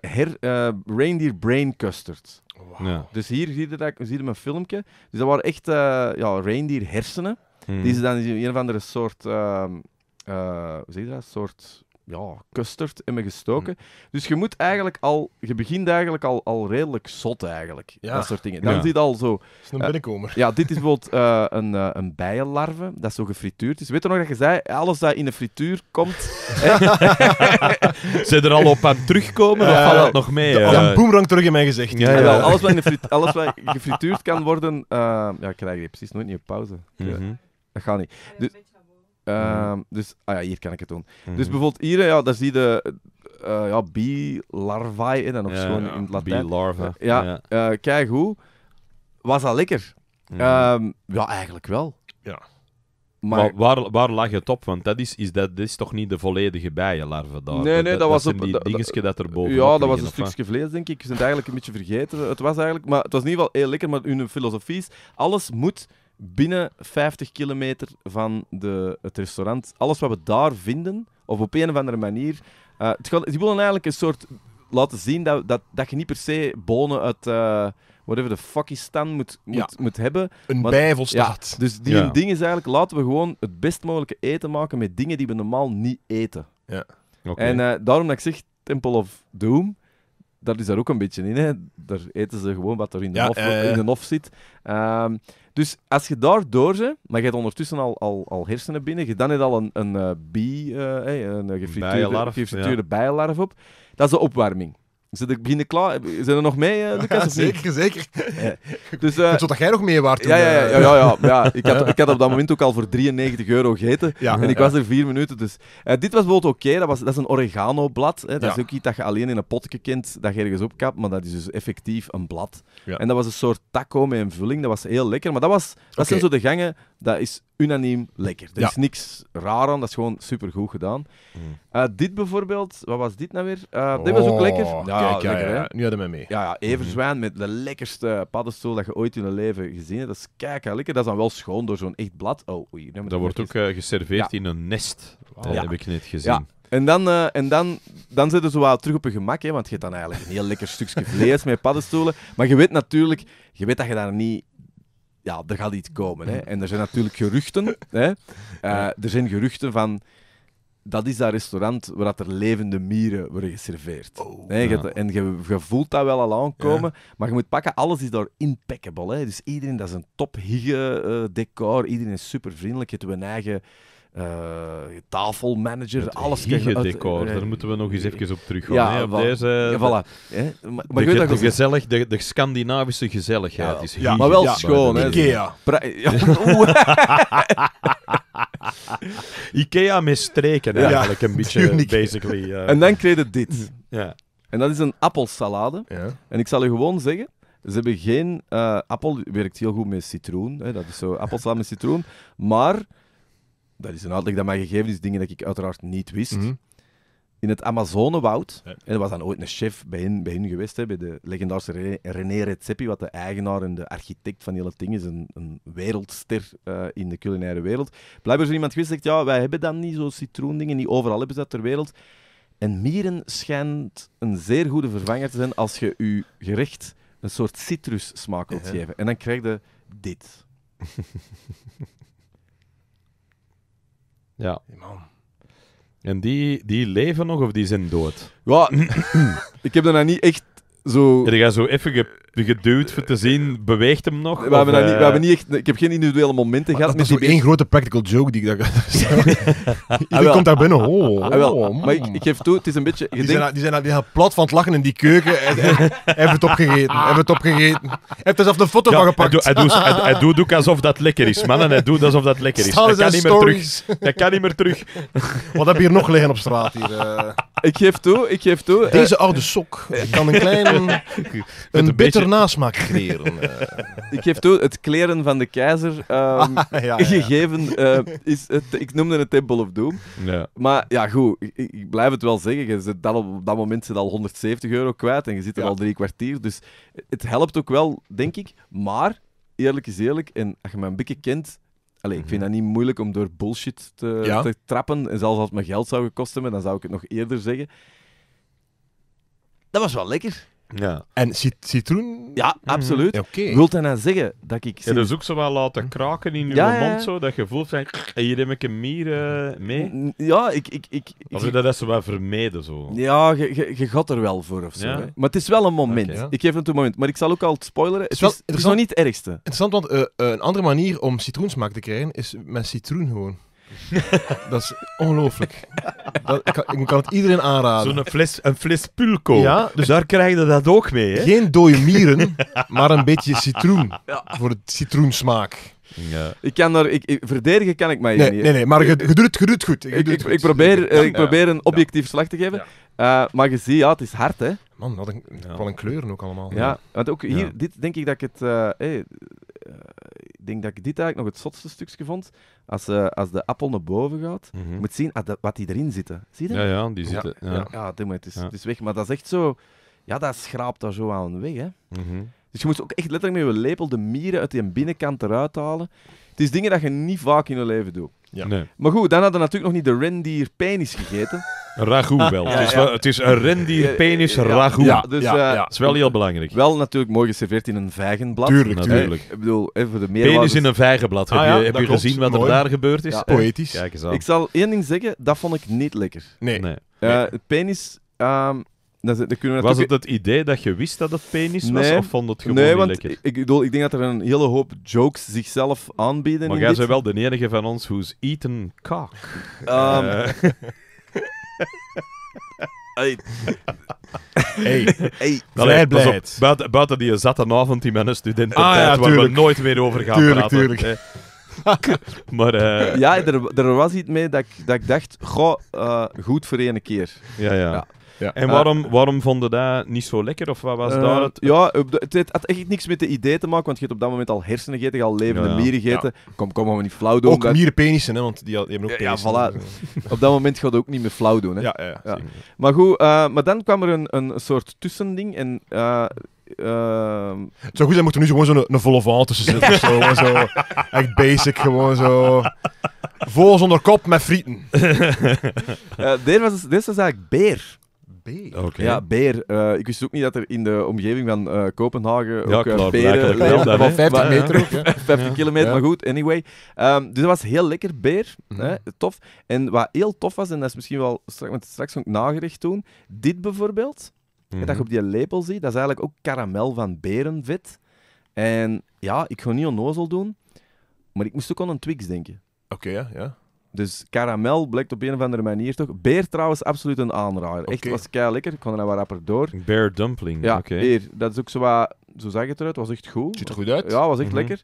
Eh, eh, reindeer brain custard. Ja. Dus hier zie je, dat, zie je mijn filmpje. Dus dat waren echt eh, ja, reindeer hersenen. Hmm. Die ze dan in een of andere soort... Ehm, hoe zeg je dat? soort ja, custard in me gestoken. Hm. Dus je moet eigenlijk al, je begint eigenlijk al, al redelijk zot eigenlijk. Dat soort dingen. Dan ja. zit al zo. is een eh, binnenkomer. Uh, ja, dit is bijvoorbeeld eh, een, eh, een bijenlarve dat zo gefrituurd is. Weet je nog dat je zei, alles dat in de frituur komt. Zijn er al op aan terugkomen? of valt dat nog mee? De, een boemerang terug in mijn gezicht. Ja, alles, wat in de frit, alles wat gefrituurd kan worden, ja, krijg je precies nooit niet pauze. Mhm. Dat gaat niet. Dus- Mhm. Ehm, dus, ah ja, hier kan ik het doen. Dus mhm. bijvoorbeeld hier, ja, daar zie je uh, ja, bi larvae in, en of ja, ja, in het Latijn. larva eh, Ja, ja. Eh, kijk hoe. Was dat lekker? Ja, mhm. ehm, ja eigenlijk wel. Ja. Maar... waar, waar, lag het op? Want dat is, is, dat, is toch niet de volledige bijenlarve daar? Nee, nee, dat, dat was... Dat die dingetje dat er boven Ja, dat was een stukje vlees, denk ik. Ik zijn het eigenlijk een beetje vergeten. Het was eigenlijk... Maar het was in ieder geval heel lekker, maar hun filosofie is... Alles moet binnen 50 kilometer van de, het restaurant. Alles wat we daar vinden, of op een of andere manier. Uh, die willen eigenlijk een soort laten zien dat, dat, dat je niet per se bonen uit. Eh, whatever de fuck is dan moet, moet, moet hebben. Een maar, staat dus die ja. ding is eigenlijk, laten we gewoon het best mogelijke eten maken met dingen die we normaal niet eten. Ja. Okay. En eh, daarom dat ik zeg Temple of Doom, dat is daar ook een beetje in. Hè. Daar eten ze gewoon wat er in de, hof, in de hof zit. Ehm, dus als je daar door maar je hebt ondertussen al, al, al hersenen binnen, je dan hebt al een, een, uh, een gefrituurde, bijenlarf, gefrituurde ja. op, dat is de opwarming. Zit ik beginnen klaar? Zijn er nog mee, uh, eh, Lucas? Ja, zeker, zeker. Ja. Dus, eh, Zodat jij nog mee waard eh, ja, ja, ja, ja, ja, Ik, had, ik had op dat moment ook al voor 93 euro gegeten. en ik was er vier minuten. Dus. dit was bijvoorbeeld oké. Dat, was, dat is een oregano-blad. Dat is ook iets dat je alleen in een potje kent, dat je ergens opkapt. Maar dat is dus effectief een blad. En dat was een soort taco met een vulling. Dat was heel lekker. Maar dat, was, dat zijn zo de gangen dat is unaniem lekker. Er is niks raar aan, dat is gewoon supergoed gedaan. Mm. Eh, dit bijvoorbeeld, wat was dit nou weer? Eh, dit was ook lekker. Oh, ja, kijk, lekker, ja, Nu hadden we mee. Ja, ja Everzwijn mhm. met de lekkerste paddenstoel dat je ooit in je leven gezien hebt. Dat is kijk, lekker. Dat is dan wel schoon door zo'n echt blad. Oh, oei, dat wordt ook eh, geserveerd in een nest. Dat heb ik net gezien. En dan, uh, en dan, dan zitten ze wel terug op hun gemak, hè, want je hebt dan eigenlijk een heel lekker stukje vlees met paddenstoelen. Maar je weet natuurlijk, je weet dat je daar niet ja, er gaat iets komen. Hè. En er zijn natuurlijk geruchten. Hè. Eh, er zijn geruchten van. Dat is dat restaurant waar er levende mieren worden geserveerd. Oh, En je, voelt dat wel al aankomen. Maar je moet pakken, alles is daar impeccable. Hè. Dus iedereen, dat is een top higge, eh, decor. Iedereen is super vriendelijk. Je hebt een eigen uh, tafelmanager, alles kan decor, eh, daar moeten we nog eens eh, even op teruggaan. Ja, hè, op deze, voilà. Maar, de, de, gezellig, de, de Scandinavische gezelligheid is hier. maar wel schoon. hè? Ikea. Ikea met streken eigenlijk, een beetje, Unique. basically. En dan kreeg je dit. Ja. En dat is een appelsalade. En ik zal u gewoon zeggen, ze hebben geen... Uh, appel werkt heel goed met citroen, hè? dat is zo, appelsalade met citroen. Maar dat is een uitleg dat mij gegeven is, dingen dat ik uiteraard niet wist. Mhm. In het Amazonewoud, en er was dan ooit een chef bij hen, geweest, bij de legendarische René Redzepi, wat de eigenaar en de architect van hele ding is, een, een wereldster eh, in de culinaire wereld. Blijkbaar is er iemand geweest zegt, ja, wij hebben dan niet zo'n citroendingen, niet overal hebben ze dat ter wereld. En mieren schijnt een zeer goede vervanger te zijn als je je gerecht een soort smaak wilt geven. En dan krijg je dit. Ja. En die, die leven nog of die zijn dood? Ja, ik heb daarna nou niet echt zo... Heb jij zo even geduwd voor te zien, beweegt hem nog? We, hebben, dat niet, we eh, hebben niet echt, ik heb geen individuele momenten gehad. Dat is zo één grote practical joke die ik daar... Iedereen ah, komt daar binnen, oh, ah, ah, oh Maar ik, ik, geef toe, het is een beetje... Die, zijn, die zijn, die zijn plat van het lachen in die keuken. Hebben het opgegeten, hebben het opgegeten. Hij het er zelf een foto van gepakt. Hij doet ik doe, alsof dat lekker is, man. hij doet alsof dat lekker is. ik kan niet meer terug. Dat kan niet meer terug. Wat heb je hier nog liggen op straat? Hier, eh? Ik geef toe, ik geef toe. Deze eh, oude sok. Ik kan een klein... een, een bitter Naasmak. creëren. Eh. ik geef toe, het kleren van de keizer ehm, ah, gegeven eh, is... Het, ik noemde het Temple of Doom. Ja. Maar ja, goed, ik, ik, blijf het wel zeggen. Je zit op dat moment zit al 170 euro kwijt en je zit er al drie kwartier. Dus het helpt ook wel, denk ik. Maar, eerlijk is eerlijk, en als je mijn beetje kent... Allee, ik vind mhm. dat niet moeilijk om door bullshit te, te, trappen. En zelfs als het me geld zou gekost hebben, dan zou ik het nog eerder zeggen. Dat was wel lekker. Ja. En citroen? Ja, hmm. absoluut. Mm. Wilt dat dan nou zeggen dat ik... Ja, dat is ook zo wel laten hm. kraken in je mond, zo, dat gevoel van... Hier heb ik een mier eh, mee. Ja, ik... ik, ik of je dat is wel vermeden. zo. Ja, je gaat er wel voor, of zo. Ja? Maar het is wel een moment. ik geef het een moment. Maar ik zal ook al het spoileren. Het is, wel, het is, nog niet het ergste. Interessant, want eh, eh, een andere manier om citroensmaak te krijgen is met citroen gewoon. dat is ongelooflijk. Dat, ik, kan, ik het iedereen aanraden. Zo'n fles, een fles pulco. Ja, dus daar krijg je dat ook mee. Hè? Geen dode mieren, maar een beetje citroen. Voor de citroensmaak. Ja. Ik kan daar, ik, verdedigen kan ik mij nee, niet. Nee, nee, maar je, doet het, goed. ik, Ik, probeer, ik probeer een objectief slag te geven. Eh, maar je ziet, ja, het is hard, hè. Man, wat een, wat een kleuren ook allemaal. Ja, want ook hier, dit denk ik dat ik het... Eh, eh, denk dat ik dit eigenlijk nog het zotste stukje vond. Als, eh, als de appel naar boven gaat, mm je moet zien ah, wat die erin zitten. Zie je dat? Ja, ja, die zitten. Ja, ja. ja maar, het, is, het is weg. Maar dat is echt zo... Ja, dat schraapt daar zo aan weg, hè. Mhm. Dus je moet ook echt letterlijk met je lepel de mieren uit die binnenkant eruit halen. Het is dingen dat je niet vaak in je leven doet. Ja. Nee. Maar goed, dan hadden natuurlijk nog niet de rendier penis gegeten. Ragout ah. wel. Het is, wel- het is een rendierpenis Ja, ragout. Ja, dus, eh, is wel heel belangrijk. Wel natuurlijk mooi geserveerd in een vijgenblad. Tuurlijk, Ik bedoel, hè, voor de Penis in een vijgenblad. Heb ah, je, heb je gezien wat er daar gebeurd is? Ja. Poëtisch. Kijk eens Ik zal één ding zeggen, dat vond ik niet lekker. nee. Eh, het penis... Ehm, kunnen we Was het het idee dat je wist dat het penis was? Of vond het gewoon Nee, niet lekker? ik, ik bedoel, ik denk dat er een hele hoop jokes zichzelf aanbieden. Maar in jij wel de enige van ons who's eaten cock. Ehm, eh. Hey. Hey. hey. Vrijheid, pas op. Buiten, buiten die zatte avond die mijn studenten ah, ja, waar we nooit meer over gaan tuurlijk, praten. Tuurlijk, hey. maar, uh... Ja, er, er was iets mee dat ik, dat ik dacht, goh, uh, goed voor één keer. Ja, ja. ja. En eh, waarom, waarom vonden dat niet zo lekker? Of wat was eh, daar het... Ja, het, het had echt niks met de idee te maken, want je hebt op dat moment al hersenen gegeten, al levende mieren gegeten. Kom, kom, we niet flauw doen. Ook dat... mierenpenissen, hè, want die, hebben ook penissen. Ja, voilà. op dat moment gaat het ook niet meer flauw doen. Hè. Ja, ja, Maar goed, eh, maar dan kwam er een, een soort tussending en... Uh, Het zou goed zijn, moeten er nu gewoon zo'n een, een tussen zitten. of zo, zo. Echt basic, gewoon zo. Vol zonder kop met frieten. Uh, deze, was, deze was eigenlijk beer beer. Ja, beer. Eh, ik wist ook niet dat er in de omgeving van eh, Kopenhagen ja, ook uh, beren klopt. Van 50 meter ook. 50 kilometer, maar goed, anyway. Ehm, dus dat was heel lekker, beer. Mhm. hè, tof. En wat heel tof was, en dat is misschien wel straks, want straks ook nagericht doen, dit bijvoorbeeld, dat mhm. je op die lepel ziet, dat is eigenlijk ook karamel van berenvet. En ja, ik ga niet onnozel doen, maar ik moest ook aan een Twix denken. Oké, ja. Dus karamel blijkt op een of andere manier toch. Beer trouwens, absoluut een aanrader. Echt, was kei lekker. Ik kon er nou wat rapper door. Beer dumpling. Ja, beer. Dat is ook zo wat... Zo zag het eruit. Was echt goed. Ziet er goed uit. Ja, was echt mhm. lekker.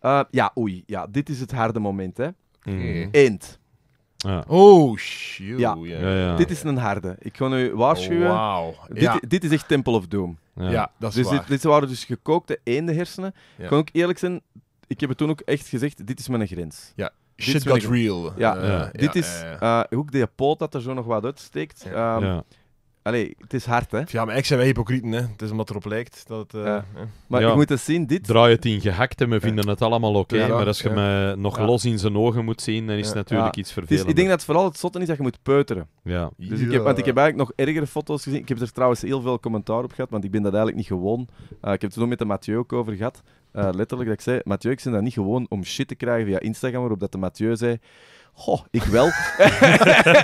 Eh, ja, oei. Ja, dit is het harde moment, hè. Eind. Mhm. Eend. Ja. Oh, shit. Ja. Ja, Dit is een harde. Ik ga nu waarschuwen. Oh, wauw. Dit, dit is echt Temple of Doom. Ja. dat is Dus waar. dit, dit waren dus gekookte eendenhersenen. Ja. Ik ook eerlijk zijn, ik heb het toen ook echt gezegd, dit is mijn grens. Ja, Shit got real. Ja, dit is eh, ook de poot dat er zo nog wat uitsteekt. Ehm, allee, het is hard, hè? Ja, maar ik zijn wij hypocrieten, hè? Het is omdat erop lijkt dat eh, ja. Maar je moet het dus zien, dit... Draai het in gehakt en we vinden het allemaal oké, maar als je me nog los in zijn ogen moet zien, dan is het natuurlijk iets vervelend. ik denk dat het vooral het zotte is dat je moet peuteren. Ja. Dus ik heb, want ik heb eigenlijk nog ergere foto's gezien. Ik heb er trouwens heel veel commentaar op gehad, want ik ben dat eigenlijk niet gewoon. Eh, ik heb het toen met de Mathieu ook over gehad. Eh, letterlijk dat ik zei, Mathieu, ik ben dat niet gewoon om shit te krijgen via Instagram, waarop dat de Mathieu zei, goh, ik wel.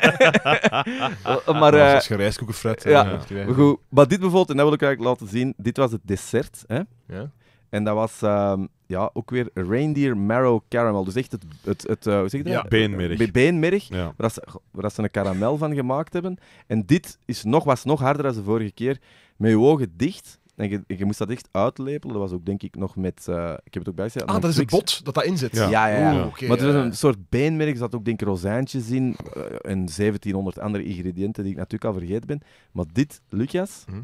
maar, uh, eh, als Ja, eh, Goed, maar dit bijvoorbeeld, en dat wil ik eigenlijk laten zien, dit was het dessert. Hè? Ja. En dat was ehm, ja, ook weer reindeer marrow caramel. Dus echt het, het, het hoe zeg je dat? Ja, beenmerg. beenmerg, waar, ze, waar ze een karamel van gemaakt hebben. En dit is nog, was nog harder dan de vorige keer. Met je ogen dicht en je, je, moest dat echt uitlepelen. Dat was ook, denk ik, nog met... Eh, ik heb het ook bijgezet. Ah, dat is een bot dat dat inzet? Ja, ja. ja, ja. maar er was een soort beenmerk. Er zat ook, denk ik, rozijntjes in. Eh, en 1700 andere ingrediënten die ik natuurlijk al vergeten ben. Maar dit, Lucas... Mhm.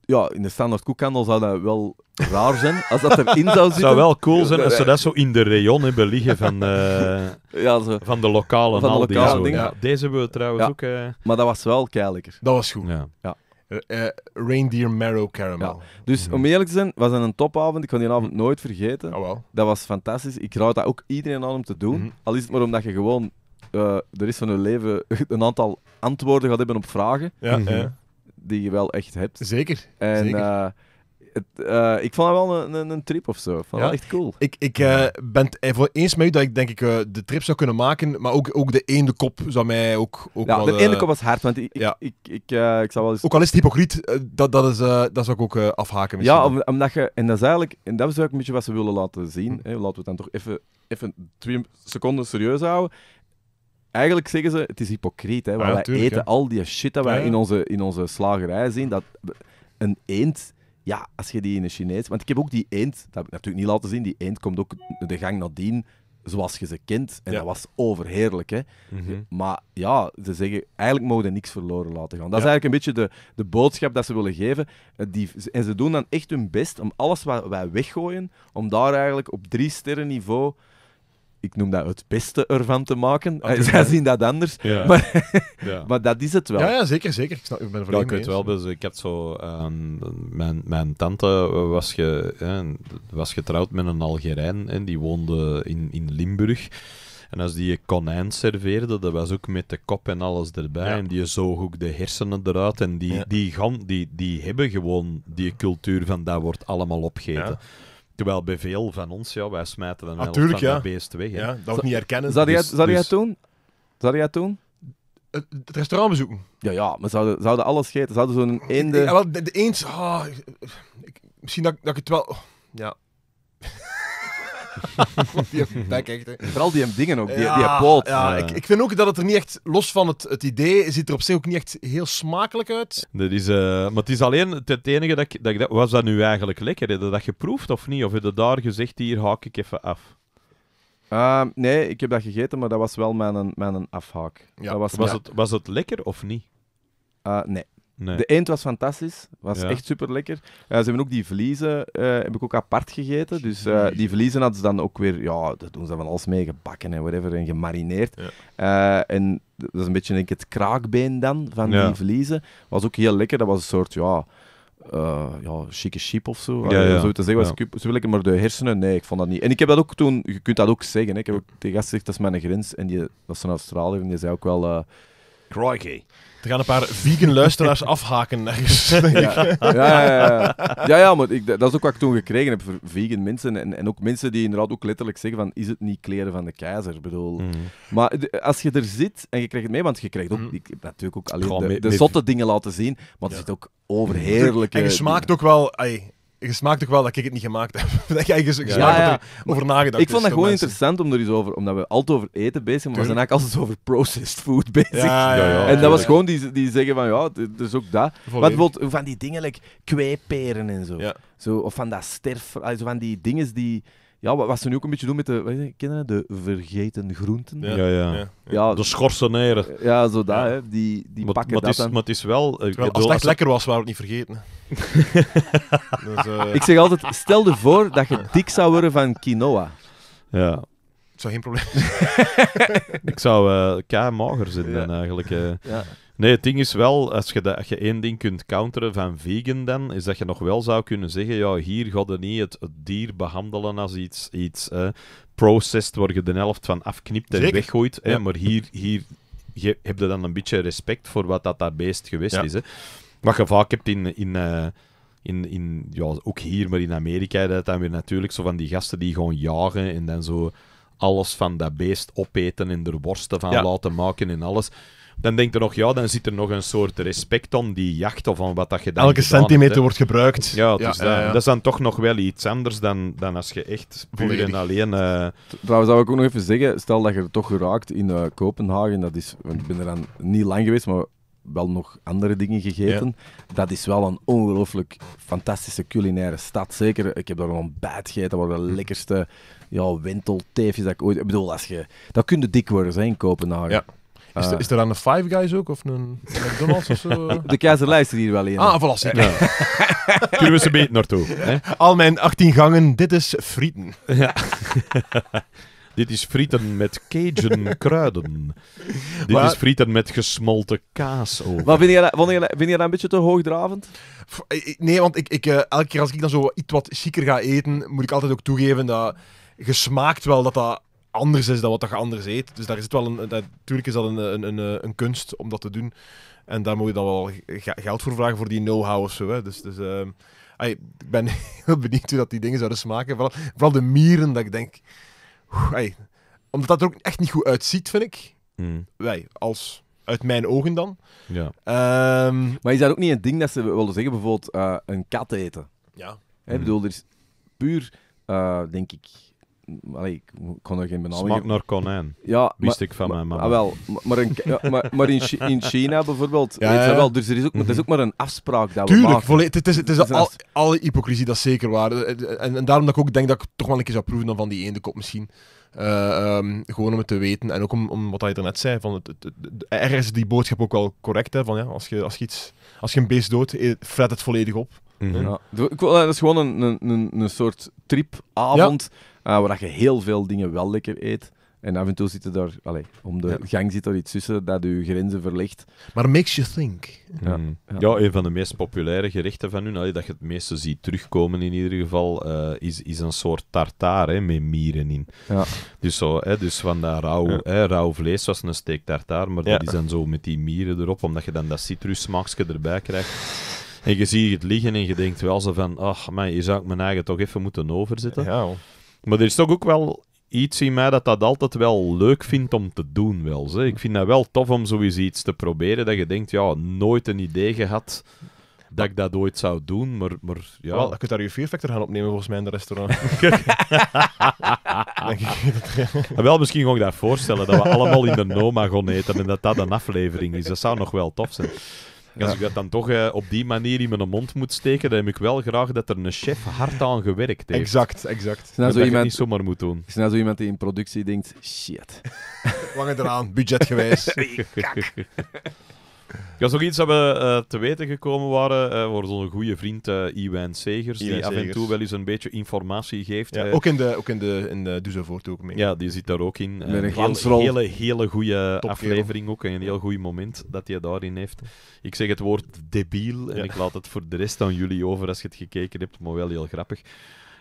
Ja, in de standaard koekhandel zou dat wel raar zijn als dat erin zou zitten. Het zou wel cool zijn als ze dat zo in de rayon hebben liggen van, eh, ja, zo. van de lokale van de lokale zo, Deze we trouwens ook... Maar dat was wel keilijker. Dat was goed. Ja. ja. Eh, eh, reindeer Marrow Caramel. Dus mhm. om eerlijk te zijn, was dat een topavond. Ik kan die avond mhm. nooit vergeten. Ah, dat was fantastisch. Ik raad dat ook iedereen aan om te doen. Mhm. Al is het maar omdat je gewoon uh, de rest van je leven een aantal antwoorden gaat hebben op vragen. Die je wel echt hebt. Zeker. En, Zeker. Eh, ik vond het wel een, een, een trip of zo. Ik vond ja. echt cool. Ik, ik eh, ben het eh, voor eens met u dat ik denk ik de trip zou kunnen maken, maar ook, ook de eende kop zou mij ook, ook ja, de eende kop was hard, want ik, ik, ik, ik, zou wel Ook al is het hypocriet, dat, dat, is, dat zou ik ook afhaken misschien. Ja, om, omdat je... En dat is eigenlijk... En dat is ook een beetje wat ze willen laten zien. Hè? Laten we het dan toch even, even twee seconden serieus houden eigenlijk zeggen ze, het is hypocriet. Hè, ah, wij eten, al die shit dat wij in, onze, in onze slagerij zien, dat een eend ja, als je die in een Chinees... Want ik heb ook die eend, dat heb ik natuurlijk niet laten zien, die eend komt ook de gang nadien zoals je ze kent. En dat was overheerlijk. Hè? Mhm. Maar ja, ze zeggen, eigenlijk mogen we niks verloren laten gaan. Dat is eigenlijk een beetje de, de boodschap dat ze willen geven. Eh, die, en ze doen dan echt hun best om alles wat wij weggooien, om daar eigenlijk op drie sterren niveau ik noem dat het beste ervan te maken. Ah, Zij zien dat anders, Maar, ja. maar dat is het wel. Ja, ja zeker, zeker. Ik, snap, ik ben ja, ik weet wel, dus ik had zo... Ehm, mijn, mijn tante was, ge, was getrouwd met een Algerijn en die woonde in, in Limburg. En als die konijn serveerde, dat was ook met de kop en alles erbij. En die zoog ook de hersenen eruit. En die, die, gaan, die, die hebben gewoon die cultuur van dat wordt allemaal opgegeten. Ja. Terwijl bij veel van ons, ja, wij smijten dan ah, van ja. dat beest weg. Hè. Ja, dat ook niet herkennen. Zou dus, jij het doen? Zou jij dus- het doen? Het, restaurant bezoeken. Ja, ja, maar zouden, zouden alles eten? Zouden zo'n eende... Ja, wel, de, eens... Oh, ik, misschien dat, dat ik het wel... Ja, die bek echt, Vooral die dingen ook, die, die poot. Ja, Ik, ik, vind ook dat het er niet echt, los van het, het idee, ziet er op zich ook niet echt heel smakelijk uit. Dat is, uh, maar het is alleen het enige dat ik, dat Was dat nu eigenlijk lekker? Heb je dat geproefd of niet? Of heb je daar gezegd, hier haak ik even af? Uh, nee, ik heb dat gegeten, maar dat was wel mijn, mijn afhaak. Ja. was, was, het, was het lekker of niet? Uh, nee. Nee. De eend was fantastisch, was echt super lekker. Eh, ze hebben ook die vliezen, eh, heb ik ook apart gegeten. Dus eh, die vliezen hadden ze dan ook weer, ja, dat doen ze van alles mee, gebakken en whatever, en gemarineerd. en dat is een beetje denk ik, het kraakbeen dan van die vliezen. Was ook heel lekker, dat was een soort, ja, uh, ja, chique sheep of zo. Ja, Zo te zeggen, was ja. ik lekker, maar de hersenen, nee, ik vond dat niet. En ik heb dat ook toen, je kunt dat ook zeggen, ik heb ook tegen gezegd, dat is mijn grens. En die, dat is een en die zei ook wel... Uh, Crikey. Er gaan een paar vegan luisteraars afhaken ergens. Ja. Ja, ja, ja, ja. ja, maar ik, dat is ook wat ik toen gekregen heb voor vegan mensen. En, en ook mensen die inderdaad ook letterlijk zeggen van, is het niet kleren van de keizer? bedoel. Mm. Maar als je er zit en je krijgt het mee, want je krijgt ook mm. ik, natuurlijk ook alleen de, zotte dingen laten zien, maar er zit ook overheerlijke... En je smaakt ook wel... Ay, je smaakt toch wel dat ik het niet gemaakt heb. dat jij ja, over nagedacht Ik vond dat gewoon interessant om er eens over, omdat we altijd over eten bezig zijn, maar we zijn eigenlijk altijd over processed food bezig. en dat was gewoon die, die zeggen van ja, het is dus ook dat. Wat van die dingen, like kweeperen en zo. zo. Of van dat sterf, also van die dingen die ja, wat, ze nu ook een beetje doen met de, kennen, de vergeten groenten. Ja, ja. ja. de schorseneren. Ja, zo daar, hè. Die, die maar, pakken maar dat Maar het is wel... Eh, als het echt lekker was, waren we het niet vergeten. dus, eh, Ik zeg altijd, stel je voor dat je dik zou worden van quinoa. Ja. Het zou geen probleem Ik zou uh, mager zitten ja. eigenlijk. Ja. Nee, het ding is wel, als je, als je één ding kunt counteren van vegan dan, is dat je nog wel zou kunnen zeggen, ja, hier gaat je niet het, dier behandelen als iets, iets processed, waar je de helft van afknipt en weggooit. Hè, Maar hier, hier je, heb je dan een beetje respect voor wat dat, dat beest geweest is. Hè. Wat je vaak hebt in... in eh, in, in, ja, ook hier, maar in Amerika, dat dan weer natuurlijk zo van die gasten die gewoon jagen en dan zo alles van dat beest opeten en er worsten van laten maken en alles dan denkt er nog, ja, dan zit er nog een soort respect om die jacht of van wat dat je dan Elke centimeter wordt gebruikt. Ja, dus dat is dan toch nog wel iets anders dan, dan als je echt puur en alleen... Uh... Trouwens, zou ik ook nog even zeggen, stel dat je er toch geraakt in eh, Kopenhagen, dat is, want ik ben er dan niet lang geweest, maar wel nog andere dingen gegeten. Dat is wel een ongelooflijk fantastische culinaire stad. Zeker, ik heb daar een ontbijt gegeten, waar de hm. lekkerste ja, wentelteefjes dat ik ooit... Ik bedoel, als je, dat kun je dik worden zijn in Kopenhagen. Ja. Is, er, aan eh. de Five Guys ook? Of een McDonald's of zo? De keizerlijst die hier wel in. Ah, verlasting. Ja. Kunnen we ze beter naartoe. Hè? Al mijn 18 gangen, dit is frieten. Ja. Dit is frieten met Cajun kruiden. Dit is frieten met gesmolten kaas over. Maar vind je, dat, vind, je je een beetje te hoogdravend? Nee, want ik, ik, eh, elke keer als ik dan zo iets wat chiquer ga eten, moet ik altijd ook toegeven dat gesmaakt wel dat dat anders is dan wat je anders eet. Dus daar zit wel een, natuurlijk is dat een, een, een, eh, een, kunst om dat te doen. En daar moet je dan wel geld voor vragen, voor die know-how of zo. Hè. Dus, dus eh, ay, ik ben heel benieuwd hoe dat die dingen zouden smaken. Vooral, vooral de mieren, dat ik denk... Ay, omdat dat er ook echt niet goed uitziet, vind ik. Hmm. Wij, als... Uit mijn ogen dan. Ja. Ehm, maar is dat ook niet een ding dat ze wilden zeggen, bijvoorbeeld eh, een kat eten? Ja. Ik bedoel, er hmm. is puur, denk ik, Allee, ik kon er geen benaming... Smaak naar konijn. Ja. Wist ik van mijn ah, mama. Ah, wel, maar, in, maar, maar in, China bijvoorbeeld... Wel, dus er is ook, maar, is mhm. ook maar een afspraak dat Tuurlijk, we maken. het is, is, dus alle hypocrisie, dat is zeker waar. Eh, eh, en, en, daarom dat ik ook denk dat ik toch wel een keer zou proeven dan van die ene kop misschien. Eh, ehm, gewoon om het te weten. En ook om, om wat hij er net zei. Van ergens is die boodschap ook wel correct. Hè, van, ja, als, je, als, iets, als je een beest doodt, fret het volledig op. Mm Dat is gewoon een, een, een soort tripavond. Uh, waar je heel veel dingen wel lekker eet. En af en toe zit er daar, om de gang zit er iets tussen dat je grenzen verlicht. Maar makes you think. Ja, mm. ja. een van de meest populaire gerechten van nu, dat je het meeste ziet terugkomen in ieder geval, eh, is, is een soort tartaar met mieren in. Dus, zo, hè, dus van dat rauw, hè, rauw vlees was een steek tartaar, maar dat is dan zo met die mieren erop, omdat je dan dat citrussmaakje erbij krijgt. En je ziet het liggen en je denkt wel zo van, ach, man, je zou ik mijn eigen toch even moeten overzetten. Ja, maar er is toch ook wel iets in mij dat dat altijd wel leuk vindt om te doen. Wel, zeg. Ik vind dat wel tof om zoiets iets te proberen dat je denkt, ja, nooit een idee gehad dat ik dat ooit zou doen, maar, maar ja... je kunt daar je Factor gaan opnemen volgens mij in de restaurant. Denk ik ah, wel, misschien ga ik dat voorstellen, dat we allemaal in de Noma gaan eten en dat dat een aflevering is. Dat zou nog wel tof zijn als ik dat dan toch eh, op die manier in mijn mond moet steken, dan heb ik wel graag dat er een chef hard aan gewerkt heeft. Exact, exact. dat zo dat iemand, niet zomaar moet doen. Is nou zo iemand die in productie denkt, shit. Wangen eraan, budget geweest. Dat nog iets dat eh, te weten gekomen waren uh, voor zo'n goede vriend uh, Iwijn Segers, die af en toe wel eens een beetje informatie geeft. ook in de, ook in de, in de ook mee. Ja, die zit daar ook in. een, een hele, hele goede aflevering ook en een heel goed moment dat hij daarin heeft. Ik zeg het woord debiel en ik laat het voor de rest aan jullie over als je het gekeken hebt, maar wel heel grappig.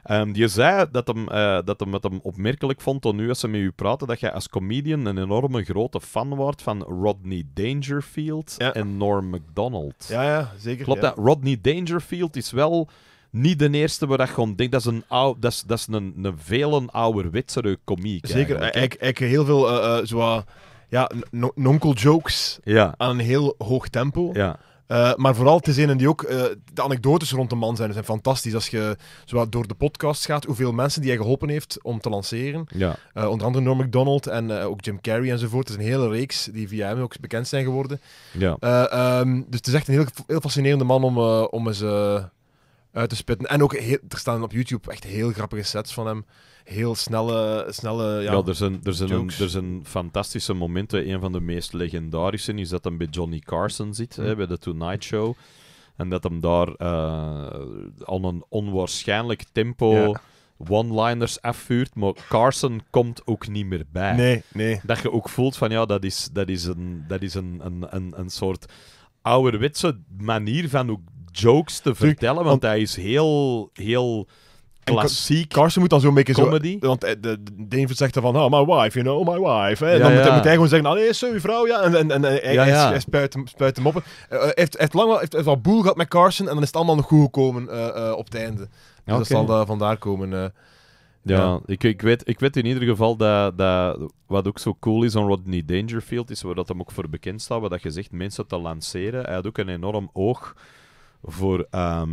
Ehm, je zei dat hem, eh, dat hem het hem opmerkelijk vond Toen nu als ze met u praten, dat jij als comedian een enorme grote fan wordt van Rodney Dangerfield en Norm MacDonald. Ja, ja, zeker. Klopt dat? Rodney Dangerfield is wel niet de eerste waar ik gewoon denk. Dat is een, oude, dat is, dat is een, een vele ouderwetsere komiek. Zeker. Ik, ik heel veel uh, uh, zo, ja, nonkel jokes ja. aan een heel hoog tempo. Ja. Eh, maar vooral, het is een die ook... Eh, de anekdotes rond de man zijn, zijn fantastisch. Als je zo door de podcast gaat, hoeveel mensen die hij geholpen heeft om te lanceren. Ja. Eh, onder andere Norm MacDonald en ook Jim Carrey enzovoort. Het is een hele reeks die via hem ook bekend zijn geworden. Ja. Ehm, dus het is echt een heel, heel fascinerende man om, om eens uit te spitten. En ook, er staan op YouTube echt heel grappige sets van hem heel snelle... snelle ja, ja er, zijn, er, zijn een, er zijn fantastische momenten. Een van de meest legendarische is dat hem bij Johnny Carson zit, hè, mm. bij de Tonight Show. En dat hem daar uh, eh, aan een onwaarschijnlijk tempo... one-liners afvuurt, maar Carson komt ook niet meer bij. Nee, nee. Dat je ook voelt van ja, dat is, dat is, een, dat is een, een, een, een soort ouderwetse manier van ook jokes te vertellen, want hij is heel, heel klassiek. Carson moet dan zo'n beetje comedy. want eh, de, de, zegt dan van, oh, my wife, you know, my wife. En dan Moet, hij gewoon zeggen, zo ah, sorry vrouw, ja. En, en, en eh, hij, ja, spuit, hem, spuit, hem, op. Eh, hij heeft, heeft, lang wel, heeft, heeft wel boel gehad met Carson en dan is het allemaal nog goed gekomen op het einde. Dus dat zal daar vandaar komen. ja, Ik, ik, weet, ik weet in ieder geval dat, dat wat ook zo cool is aan Rodney Dangerfield, is waar dat hem ook voor bekend staat, wat dat je zegt, mensen te lanceren. Hij had ook een enorm oog voor, ehm,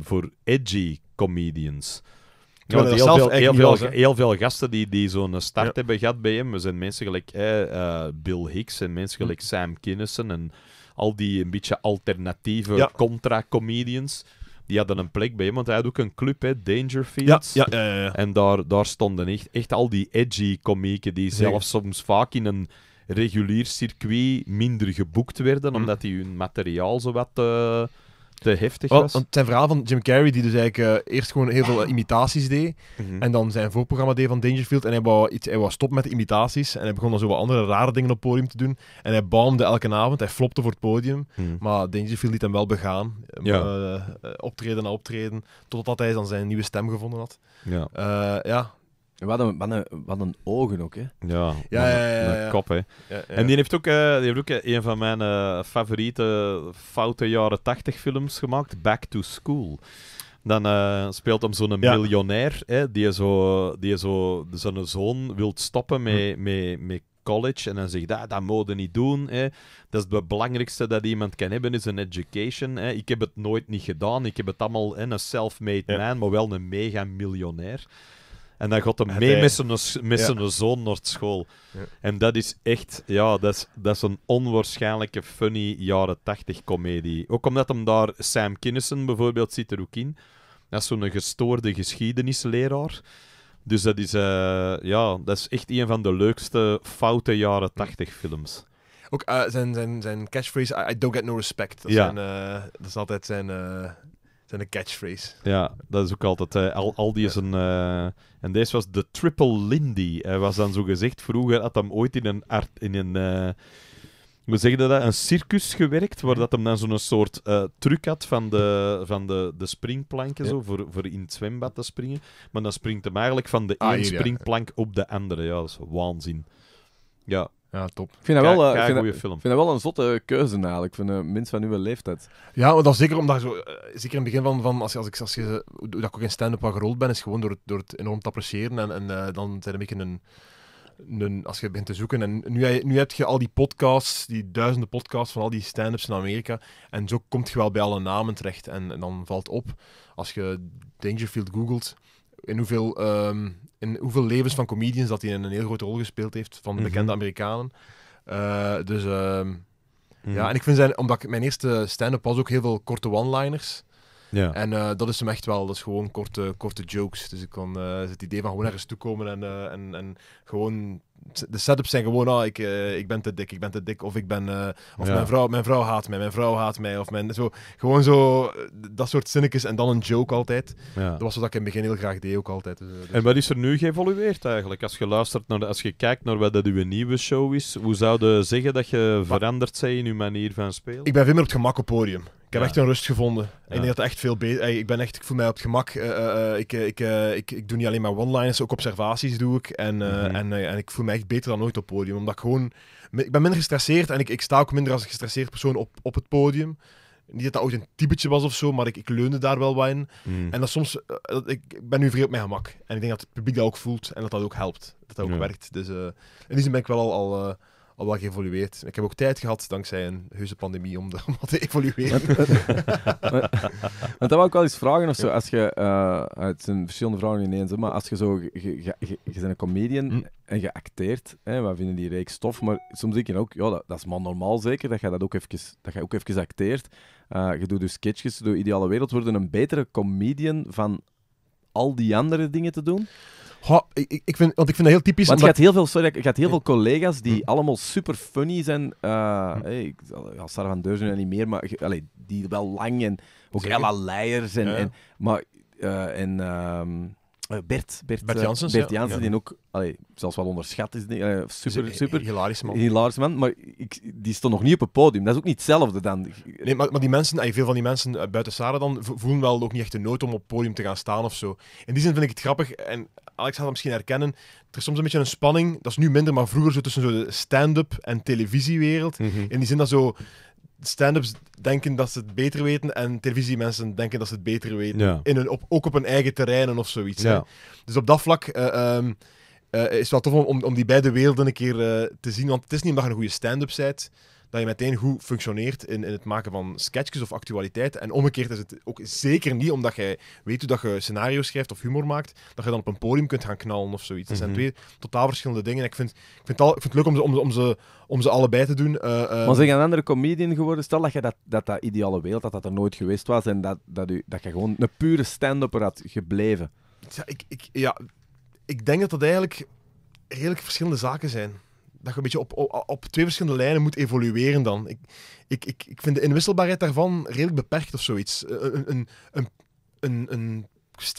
voor edgy comedians. want heel, veel, heel, veel, gasten die, die zo'n start hebben gehad bij hem, zijn mensen gelijk eh, Bill Hicks en mensen hm. gelijk Sam Kinison en al die een beetje alternatieve contra-comedians die hadden een plek bij hem, want hij had ook een club, hè, Dangerfields. Ja, ja, ja, en daar, daar stonden echt, echt al die edgy komieken die zelfs soms vaak in een regulier circuit minder geboekt werden, hm. omdat die hun materiaal zo wat eh, te heftig was. het zijn verhaal van Jim Carrey, die dus eigenlijk eh, eerst gewoon heel veel ah. imitaties deed. Mhm. En dan zijn voorprogramma deed van Dangerfield. En hij wou, iets, hij wou stop met de imitaties. En hij begon dan zo wat andere rare dingen op het podium te doen. En hij baumde elke avond. Hij flopte voor het podium. Mhm. Maar Dangerfield liet hem wel begaan. Eh, ja. Eh, optreden na optreden. Totdat hij dan zijn nieuwe stem gevonden had. Ja. ja, wat een, wat, een, wat een ogen ook, hè? Ja, ja, ja, ja, ja. kop, En die heeft ook, eh, die heeft ook eh, een van mijn eh, favoriete foute jaren 80 films gemaakt, Back to School. Dan speelt hem zo'n miljonair, hè, die zo, die zo zijn zoon wilt stoppen met, hm. met, met college en dan zegt ah, dat, dat niet doen. Hè. Dat is het belangrijkste dat iemand kan hebben, is een education. Hè. Ik heb het nooit niet gedaan. Ik heb het allemaal, in een self-made man, maar wel een mega miljonair. En dan gaat hem mee met zijn, zoon naar school. En dat is echt, ja, dat is, dat is een onwaarschijnlijke funny jaren tachtig comedie. Ook omdat hem daar Sam Kinison bijvoorbeeld zit er ook in. Dat is zo'n gestoorde geschiedenisleraar. Dus dat is, eh, ja, dat is echt een van de leukste foute jaren hm. tachtig films. Ook eh, zijn, zijn, zijn catchphrase, I don't get no respect. dat eh, is altijd zijn een catchphrase. Ja, dat is ook altijd. Uh, Al, die is een. Eh, en deze was de Triple Lindy. Hij was dan zo gezegd. Vroeger had hem ooit in een art. In een, uh, eh, zeggen Een circus gewerkt. Waar dat hem dan zo'n soort truc had van de, van de, de springplanken. Zo, voor, voor in het zwembad te springen. Maar dan springt hem eigenlijk van de ah, ene springplank op de andere. Ja, dat is waanzin. Ja, ja, top. Ik vind dat wel, een eh, film. vind dat wel een zotte keuze eigenlijk, van een mens van uw leeftijd. Ja, maar zeker omdat zo, eh, zeker in het begin van, van als, als, ik, als je, eh, dat ik ook in stand-up wat gerold ben, is gewoon door het, door het enorm te appreciëren. En, en dan zijn een beetje een, een, als je begint te zoeken. En nu, nu heb je al die podcasts, die duizenden podcasts van al die stand-ups in Amerika. En zo komt je wel bij alle namen terecht. en dan valt op, als je Dangerfield googelt, in hoeveel, ehm, in hoeveel levens van comedians dat hij een heel grote rol gespeeld heeft van mhm. bekende Amerikanen. Eh, dus ehm, mhm. ja, en ik vind zijn, omdat ik, mijn eerste stand-up was ook heel veel korte one-liners. Ja. En eh, dat is hem echt wel, dat is gewoon korte, korte jokes. Dus ik kon eh, het idee van gewoon ergens toekomen en, en, en gewoon de setups zijn gewoon, ah, ik, eh, ik ben te dik, ik ben te dik, of ik ben, eh, of mijn, vrouw, mijn vrouw haat mij, mijn vrouw haat mij, of mijn, zo, gewoon zo, eh, dat soort zinnetjes en dan een joke altijd. Ja. Dat was wat ik in het begin heel graag deed ook altijd. Dus, dus- en wat is er nu geëvolueerd eigenlijk? Als je luistert naar, de, als je kijkt naar wat dat uw nieuwe show is, hoe zou je zeggen dat je veranderd bent in je manier van spelen? Ik ben veel meer op het gemak op podium. Ik heb echt een rust gevonden. En ik, denk dat echt veel beter, ik, ben echt, ik voel mij op het gemak. Eh, eh, eh, ik, ik, ik, ik doe niet alleen maar one-liners, ook observaties doe ik. En, mhm. en, en ik voel mij echt beter dan ooit op podium. Omdat ik gewoon... Ik ben minder gestresseerd en ik, ik sta ook minder als een gestresseerd persoon op, op het podium. Niet dat dat ooit een typetje was of zo, maar ik, ik leunde daar wel wat in. Mhm. En dat soms... ik, ben nu vrij op mijn gemak. En ik denk dat het publiek dat ook voelt en dat dat ook helpt. Dat dat ook werkt. Dus in die zin ben ik wel al... al al wel geëvolueerd. Ik heb ook tijd gehad, dankzij een heuse pandemie, om, dat te evolueren. Want dat wou ik wel eens vragen of zo. Als je, uh, het zijn verschillende vragen ineens, maar als je zo, je, bent een comedian hm. en je acteert, hè, we vinden die reeks stof. maar soms denk je ook, ja, dat, dat is man normaal zeker, dat je dat ook even, dat je ook even acteert. Eh, je doet dus sketches, je doet Ideale Wereld, worden een betere comedian van al die andere dingen te doen? ik, vind, want ik vind dat heel typisch. Want je hebt heel veel, sorry, heel veel collega's die hm. allemaal super funny zijn. Uh, hey, ik, ja, Sarah van Deurzen en niet meer, maar die wel lang en ook Ella Leijers en, en maar eh, en ehm, eh, Bert, Bert, Bert Jansen, die ook zelfs wel onderschat is. super, super. Hilarisch man. Hilarisch man, maar die stond nog niet op het podium. Dat is ook niet hetzelfde dan. Nee, maar, maar die mensen, veel van die mensen buiten Sarah dan, voelen wel ook niet echt de nood om op het podium te gaan staan of zo. In die zin vind ik het grappig. En Alex gaat dat misschien herkennen. Er is soms een beetje een spanning. Dat is nu minder, maar vroeger zo tussen zo de stand-up en televisiewereld. Mhm. In die zin dat zo stand-ups denken dat ze het beter weten en televisiemensen denken dat ze het beter weten. In hun, op, ook op hun eigen terreinen of zoiets. Dus op dat vlak eh, ehm, eh, is het wel tof om, om die beide werelden een keer eh, te zien. Want het is niet omdat een goede stand-up bent dat je meteen goed functioneert in, in het maken van sketchjes of actualiteiten. En omgekeerd is het ook zeker niet omdat jij weet hoe dat je scenario's schrijft of humor maakt, dat je dan op een podium kunt gaan knallen of zoiets. Dat zijn mhm. twee totaal verschillende dingen. En ik vind, ik vind, het, al, ik vind het leuk om ze, om, om, ze, om ze allebei te doen. Uh, uh, maar zeg een andere comedian geworden, stel dat je dat, dat, dat ideale wereld, dat dat er nooit geweest was en dat, dat, u, dat je gewoon een pure stand-upper had gebleven. ik, ik, ja, ik denk dat dat eigenlijk redelijk verschillende zaken zijn dat je een beetje op, op, op, twee verschillende lijnen moet evolueren dan. Ik, ik, ik, ik vind de inwisselbaarheid daarvan redelijk beperkt of zoiets. Een, een, een, een,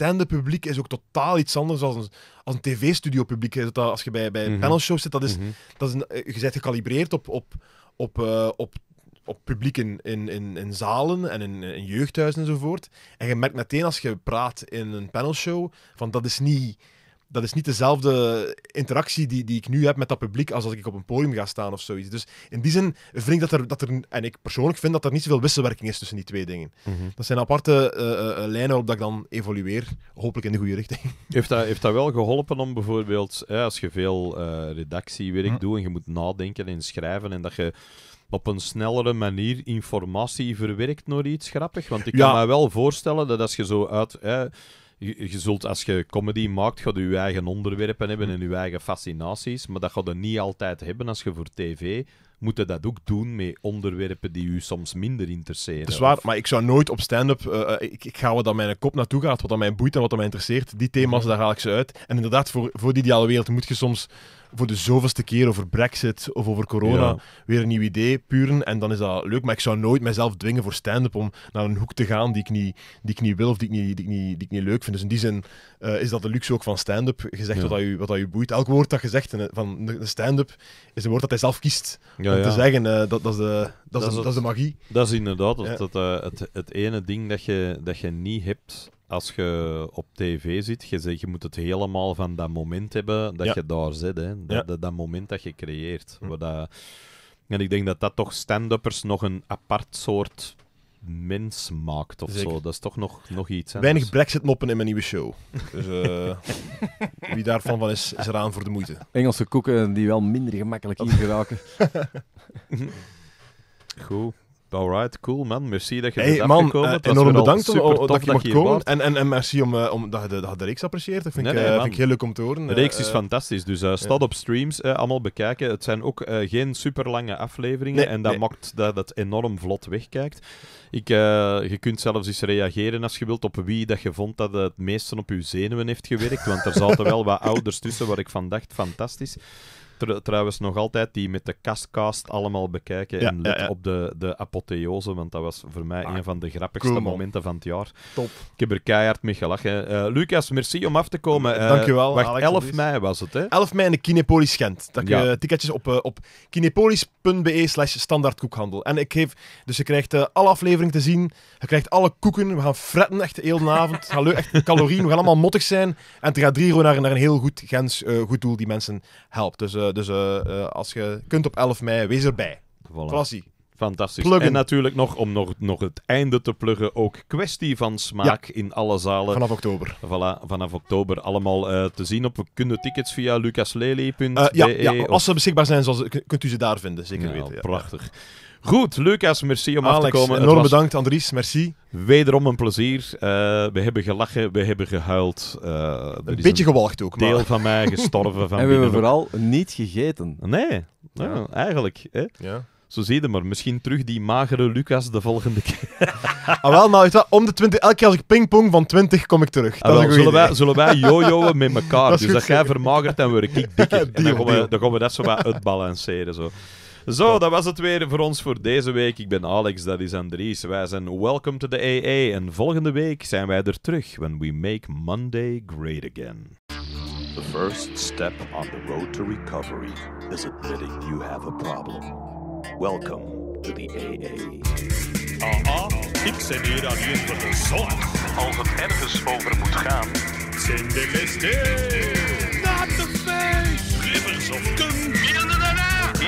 een publiek is ook totaal iets anders dan een, als een tv-studio publiek. Dat als je bij, bij mm zit, dat is, dat is een, je bent gecalibreerd op, op, op, op, op publiek in, in, in, in zalen en in, in jeugdhuizen enzovoort. En je merkt meteen als je praat in een panelshow, van dat is niet dat is niet dezelfde interactie die, die ik nu heb met dat publiek als als ik op een podium ga staan of zoiets. Dus in die zin vind ik dat er, dat er en ik persoonlijk vind dat er niet zoveel wisselwerking is tussen die twee dingen. Mhm. Dat zijn aparte uh, uh, lijnen waarop ik dan evolueer, hopelijk in de goede richting. Heeft dat, heeft dat wel geholpen om bijvoorbeeld, hè, als je veel uh, redactiewerk mhm. doet en je moet nadenken en schrijven en dat je op een snellere manier informatie verwerkt naar iets grappig? Want ik kan me wel voorstellen dat als je zo uit je, zult als je comedy maakt, ga je eigen onderwerpen hebben en je eigen fascinaties. Maar dat gaat je niet altijd hebben als je voor tv je dat ook doen met onderwerpen die u soms minder interesseren. Dat is waar, maar ik zou nooit op stand-up... Eh, eh, ik, ik, ga wat aan mijn kop naartoe gaat, wat aan mij boeit en wat mij interesseert. Die thema's, mhm. daar haal ik ze uit. En inderdaad, voor, voor die ideale wereld moet je soms voor de zoveelste keer over Brexit of over corona weer een nieuw idee puren. En dan is dat leuk. Maar ik zou nooit mezelf dwingen voor stand-up om naar een hoek te gaan die ik niet, die ik niet wil of die ik niet, die ik niet, die ik niet leuk vind. Dus in die zin eh, is dat de luxe ook van stand-up. Gezegd wat, dat je, wat dat je boeit. Elk woord dat gezegd van de stand-up is een woord dat hij zelf kiest. om te zeggen, eh, dat, dat, is de, dat, dat, is, de magie. Dat is inderdaad dat, uh, het, het ene ding dat je, dat je niet hebt als je op tv zit, je, zegt, je moet het helemaal van dat moment hebben dat je daar zit. Hè? Dat, dat, moment dat je creëert. Hm. Dat... En ik denk dat dat toch stand-uppers nog een apart soort mens maakt of zo. Dat is toch nog, nog iets. Weinig dus- Brexit-moppen in mijn nieuwe show. Dus eh, wie daarvan van is, is eraan voor de moeite. Engelse koeken die wel minder gemakkelijk ingeraken. geraken. Goed. Alright, cool man. Merci dat je hey, bent gekomen. uh, eh, enorm bedankt om, dat je mag komen. En, en, en merci om, eh, om, dat, je de, dat de reeks apprecieert. Dat vind, ik, nee, eh, vind ik heel leuk om te horen. De reeks is fantastisch. Dus start op streams, allemaal bekijken. Het zijn ook geen super lange afleveringen. en dat maakt dat het enorm vlot wegkijkt. Ik, je kunt zelfs eens reageren als je wilt op wie dat je vond dat het meeste op je zenuwen heeft gewerkt. Want er zaten wel wat ouders tussen waar ik van dacht, fantastisch trouwens, nog altijd die met de kastcast allemaal bekijken en let op de, de apotheose, want dat was voor mij ah, een van de grappigste momenten van het jaar. Top. Ik heb er keihard mee gelachen. Eh, eh, Lucas, merci om af te komen. Uh, Dankjewel, wacht, 11 mei was het, hè? 11 mei in de Kinepolis Gent. Dat je ticketjes op, op kinepolis.be slash standaardkoekhandel. En ik geef... Dus je krijgt alle afleveringen te zien. Je krijgt alle koeken. We gaan fretten echt de hele avond. leuk, echt calorieën. We gaan allemaal mottig zijn. En het gaat drie euro naar, naar een heel goed Gens goed doel die mensen helpt. Dus... Eh, dus eh, eh, als je kunt op 11 mei, wees erbij. Voilà. Klassie. Fantastisch. Pluggen. En natuurlijk nog, om nog, nog het einde te pluggen, ook kwestie van smaak in alle zalen. Vanaf oktober. Voilà, vanaf oktober allemaal te zien op. We kunnen tickets via lucaslely.be. ja, ja, e als ze beschikbaar zijn, zoals, kunt u ze daar vinden, zeker ja, weten. Prachtig. Goed, Lucas, merci om Alex, af te komen. enorm was... bedankt Andries, merci. Wederom een plezier. Eh, we hebben gelachen, we hebben gehuild. Eh, een beetje gewalgd ook. Deel van mij gestorven. Van en we hebben vooral niet gegeten. Nee, nou, eigenlijk. Hè? Ja. Zo zie je maar. Misschien terug die magere Lucas de volgende keer. ah, wel, maar om de 20, elke keer als ik pingpong van 20 kom ik terug. Ah, zullen, wij, zullen wij jojoen met elkaar? Dat dus dat jij vermagert en word ik dikker. En dan gaan, we, dan gaan we dat zo wat uitbalanceren. Zo. Zo, dat was het weer voor ons voor deze week. Ik ben Alex, dat is Andries. Wij zijn welcome to the AA. En volgende week zijn wij er terug. When we make Monday great again. The first step on the road to recovery is admitting you have a problem. Welcome to the AA. Ah ah, ik ben hier alleen voor de zon. Als het ergens over moet gaan. Zijn de beste Not the face. of Kunst!